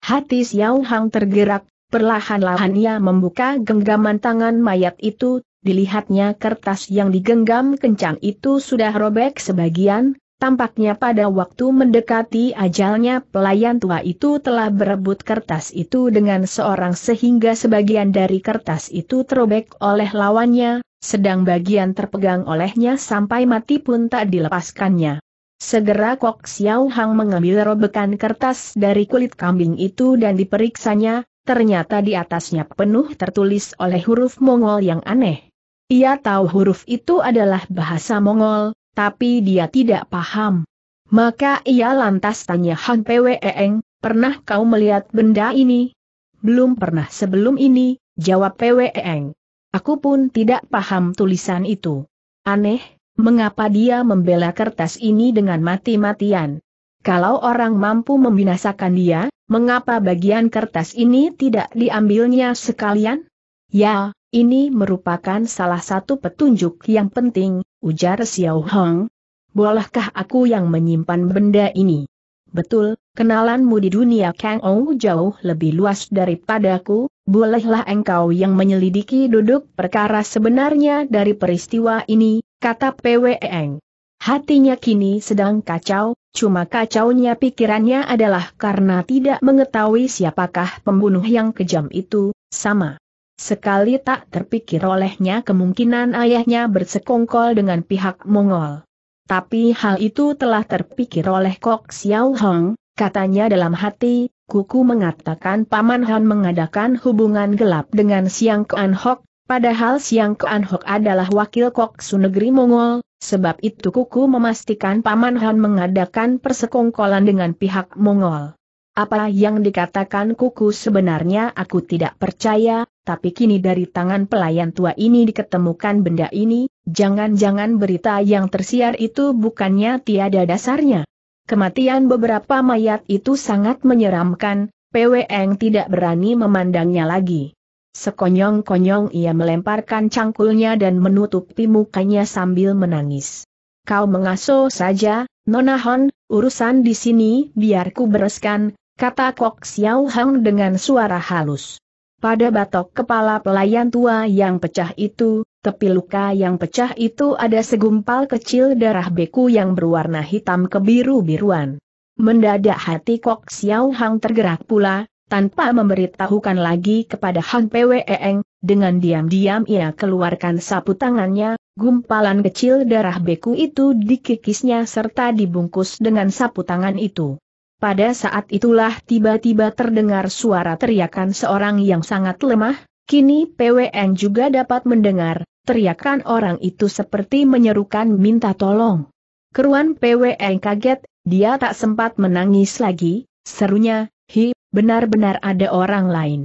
Hati Xiao Hang tergerak, Perlahan-lahan ia membuka genggaman tangan mayat itu, dilihatnya kertas yang digenggam kencang itu sudah robek sebagian, tampaknya pada waktu mendekati ajalnya pelayan tua itu telah berebut kertas itu dengan seorang sehingga sebagian dari kertas itu terobek oleh lawannya, sedang bagian terpegang olehnya sampai mati pun tak dilepaskannya. Segera Kok Xiao Hang mengambil robekan kertas dari kulit kambing itu dan diperiksanya, ternyata di atasnya penuh tertulis oleh huruf Mongol yang aneh. Ia tahu huruf itu adalah bahasa Mongol, tapi dia tidak paham. Maka ia lantas tanya Han Pweeng, pernah kau melihat benda ini? Belum pernah sebelum ini, jawab Pweeng. Aku pun tidak paham tulisan itu. Aneh, mengapa dia membela kertas ini dengan mati-matian? Kalau orang mampu membinasakan dia, mengapa bagian kertas ini tidak diambilnya sekalian? Ya, ini merupakan salah satu petunjuk yang penting, ujar Xiao Hong. Bolehkah aku yang menyimpan benda ini? Betul, kenalanmu di dunia Kang Ou jauh lebih luas daripadaku, bolehlah engkau yang menyelidiki duduk perkara sebenarnya dari peristiwa ini, kata Pwe Eng. Hatinya kini sedang kacau, cuma kacaunya pikirannya adalah karena tidak mengetahui siapakah pembunuh yang kejam itu, sama. Sekali tak terpikir olehnya kemungkinan ayahnya bersekongkol dengan pihak Mongol. Tapi hal itu telah terpikir oleh Kok Xiao Hong, katanya dalam hati, kuku mengatakan Paman Han mengadakan hubungan gelap dengan Siang Kuan Hok, Padahal Siang Kuan Hok adalah wakil Su negeri Mongol, sebab itu Kuku memastikan Paman Han mengadakan persekongkolan dengan pihak Mongol. Apa yang dikatakan Kuku sebenarnya aku tidak percaya, tapi kini dari tangan pelayan tua ini diketemukan benda ini, jangan-jangan berita yang tersiar itu bukannya tiada dasarnya. Kematian beberapa mayat itu sangat menyeramkan, Eng tidak berani memandangnya lagi. Sekonyong-konyong ia melemparkan cangkulnya dan menutupi mukanya sambil menangis. Kau mengaso saja, Nona Hon, urusan di sini biar ku bereskan, kata Kok Xiao Hang dengan suara halus. Pada batok kepala pelayan tua yang pecah itu, tepi luka yang pecah itu ada segumpal kecil darah beku yang berwarna hitam kebiru-biruan. Mendadak hati Kok Xiao Hang tergerak pula, tanpa memberitahukan lagi kepada Han Pweeng, dengan diam-diam ia keluarkan sapu tangannya, gumpalan kecil darah beku itu dikikisnya serta dibungkus dengan sapu tangan itu. Pada saat itulah tiba-tiba terdengar suara teriakan seorang yang sangat lemah, kini Pweeng juga dapat mendengar, teriakan orang itu seperti menyerukan minta tolong. Keruan Pweeng kaget, dia tak sempat menangis lagi, serunya, hi benar-benar ada orang lain.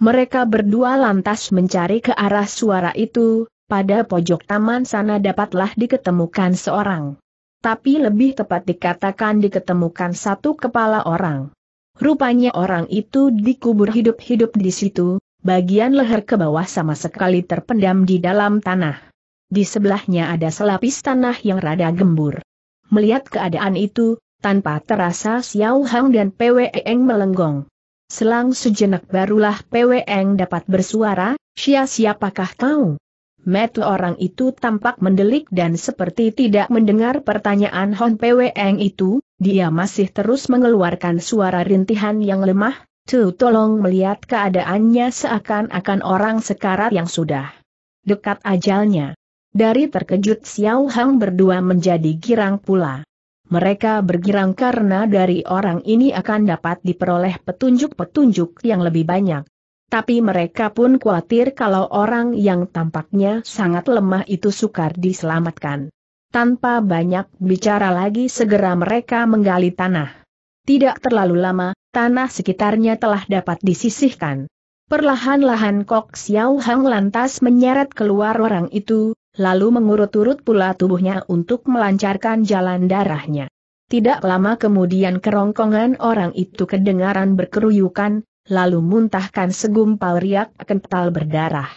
Mereka berdua lantas mencari ke arah suara itu, pada pojok taman sana dapatlah diketemukan seorang. Tapi lebih tepat dikatakan diketemukan satu kepala orang. Rupanya orang itu dikubur hidup-hidup di situ, bagian leher ke bawah sama sekali terpendam di dalam tanah. Di sebelahnya ada selapis tanah yang rada gembur. Melihat keadaan itu, tanpa terasa Xiao Hang dan Pwe Eng melenggong. Selang sejenak barulah Pwe Eng dapat bersuara, Xia siapakah kau? Metu orang itu tampak mendelik dan seperti tidak mendengar pertanyaan Hon Pwe Eng itu, dia masih terus mengeluarkan suara rintihan yang lemah, Tu tolong melihat keadaannya seakan-akan orang sekarat yang sudah dekat ajalnya. Dari terkejut Xiao Hang berdua menjadi girang pula. Mereka bergirang karena dari orang ini akan dapat diperoleh petunjuk-petunjuk yang lebih banyak. Tapi mereka pun khawatir kalau orang yang tampaknya sangat lemah itu sukar diselamatkan. Tanpa banyak bicara lagi segera mereka menggali tanah. Tidak terlalu lama, tanah sekitarnya telah dapat disisihkan. Perlahan-lahan Kok Xiao Hang lantas menyeret keluar orang itu, lalu mengurut-urut pula tubuhnya untuk melancarkan jalan darahnya. Tidak lama kemudian kerongkongan orang itu kedengaran berkeruyukan, lalu muntahkan segumpal riak kental berdarah.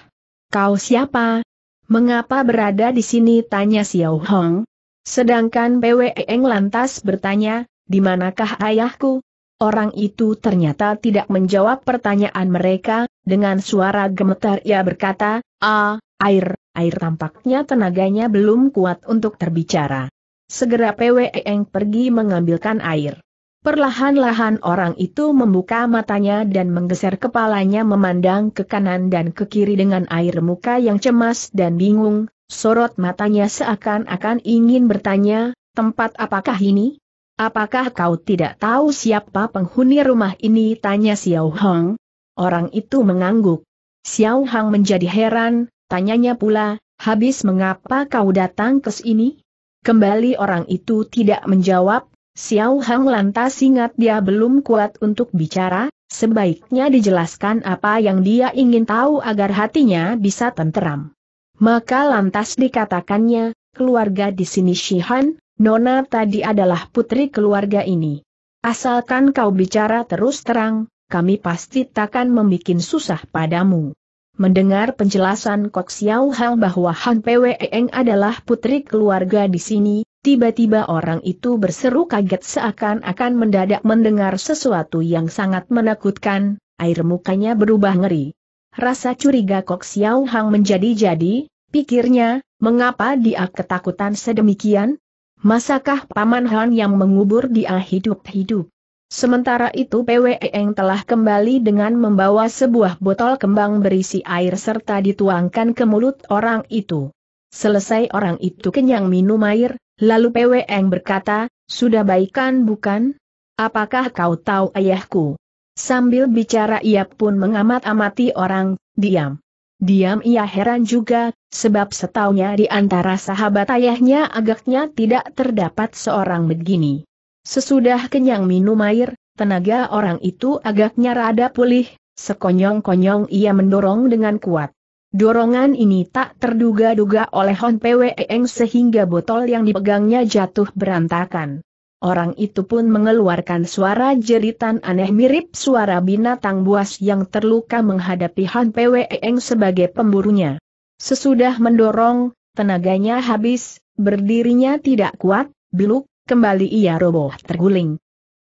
Kau siapa? Mengapa berada di sini? Tanya Xiao Hong. Sedangkan Eng lantas bertanya, di manakah ayahku? Orang itu ternyata tidak menjawab pertanyaan mereka, dengan suara gemetar ia berkata, ah, air, air tampaknya tenaganya belum kuat untuk terbicara. Segera Pwe Eng pergi mengambilkan air. Perlahan-lahan orang itu membuka matanya dan menggeser kepalanya memandang ke kanan dan ke kiri dengan air muka yang cemas dan bingung, sorot matanya seakan-akan ingin bertanya, tempat apakah ini? Apakah kau tidak tahu siapa penghuni rumah ini? Tanya Xiao Hong. Orang itu mengangguk. Xiao Hong menjadi heran, Tanyanya pula, habis mengapa kau datang ke sini? Kembali orang itu tidak menjawab, Xiao Hang lantas ingat dia belum kuat untuk bicara, sebaiknya dijelaskan apa yang dia ingin tahu agar hatinya bisa tenteram. Maka lantas dikatakannya, keluarga di sini Shihan, Nona tadi adalah putri keluarga ini. Asalkan kau bicara terus terang, kami pasti takkan membuat susah padamu. Mendengar penjelasan Kok Xiao Hang bahwa Han Pwe Eng adalah putri keluarga di sini, tiba-tiba orang itu berseru kaget seakan-akan mendadak mendengar sesuatu yang sangat menakutkan, air mukanya berubah ngeri. Rasa curiga Kok Xiao Hang menjadi-jadi, pikirnya, mengapa dia ketakutan sedemikian? Masakah Paman Han yang mengubur dia hidup-hidup? Sementara itu e eng telah kembali dengan membawa sebuah botol kembang berisi air serta dituangkan ke mulut orang itu. Selesai orang itu kenyang minum air, lalu PWEng e berkata, sudah baikan bukan? Apakah kau tahu ayahku? Sambil bicara ia pun mengamat-amati orang, diam. Diam ia heran juga, sebab setaunya di antara sahabat ayahnya agaknya tidak terdapat seorang begini. Sesudah kenyang minum air, tenaga orang itu agaknya rada pulih, sekonyong-konyong ia mendorong dengan kuat. Dorongan ini tak terduga-duga oleh Hon Eng sehingga botol yang dipegangnya jatuh berantakan. Orang itu pun mengeluarkan suara jeritan aneh mirip suara binatang buas yang terluka menghadapi Han Eng sebagai pemburunya. Sesudah mendorong, tenaganya habis, berdirinya tidak kuat, biluk, Kembali ia roboh terguling,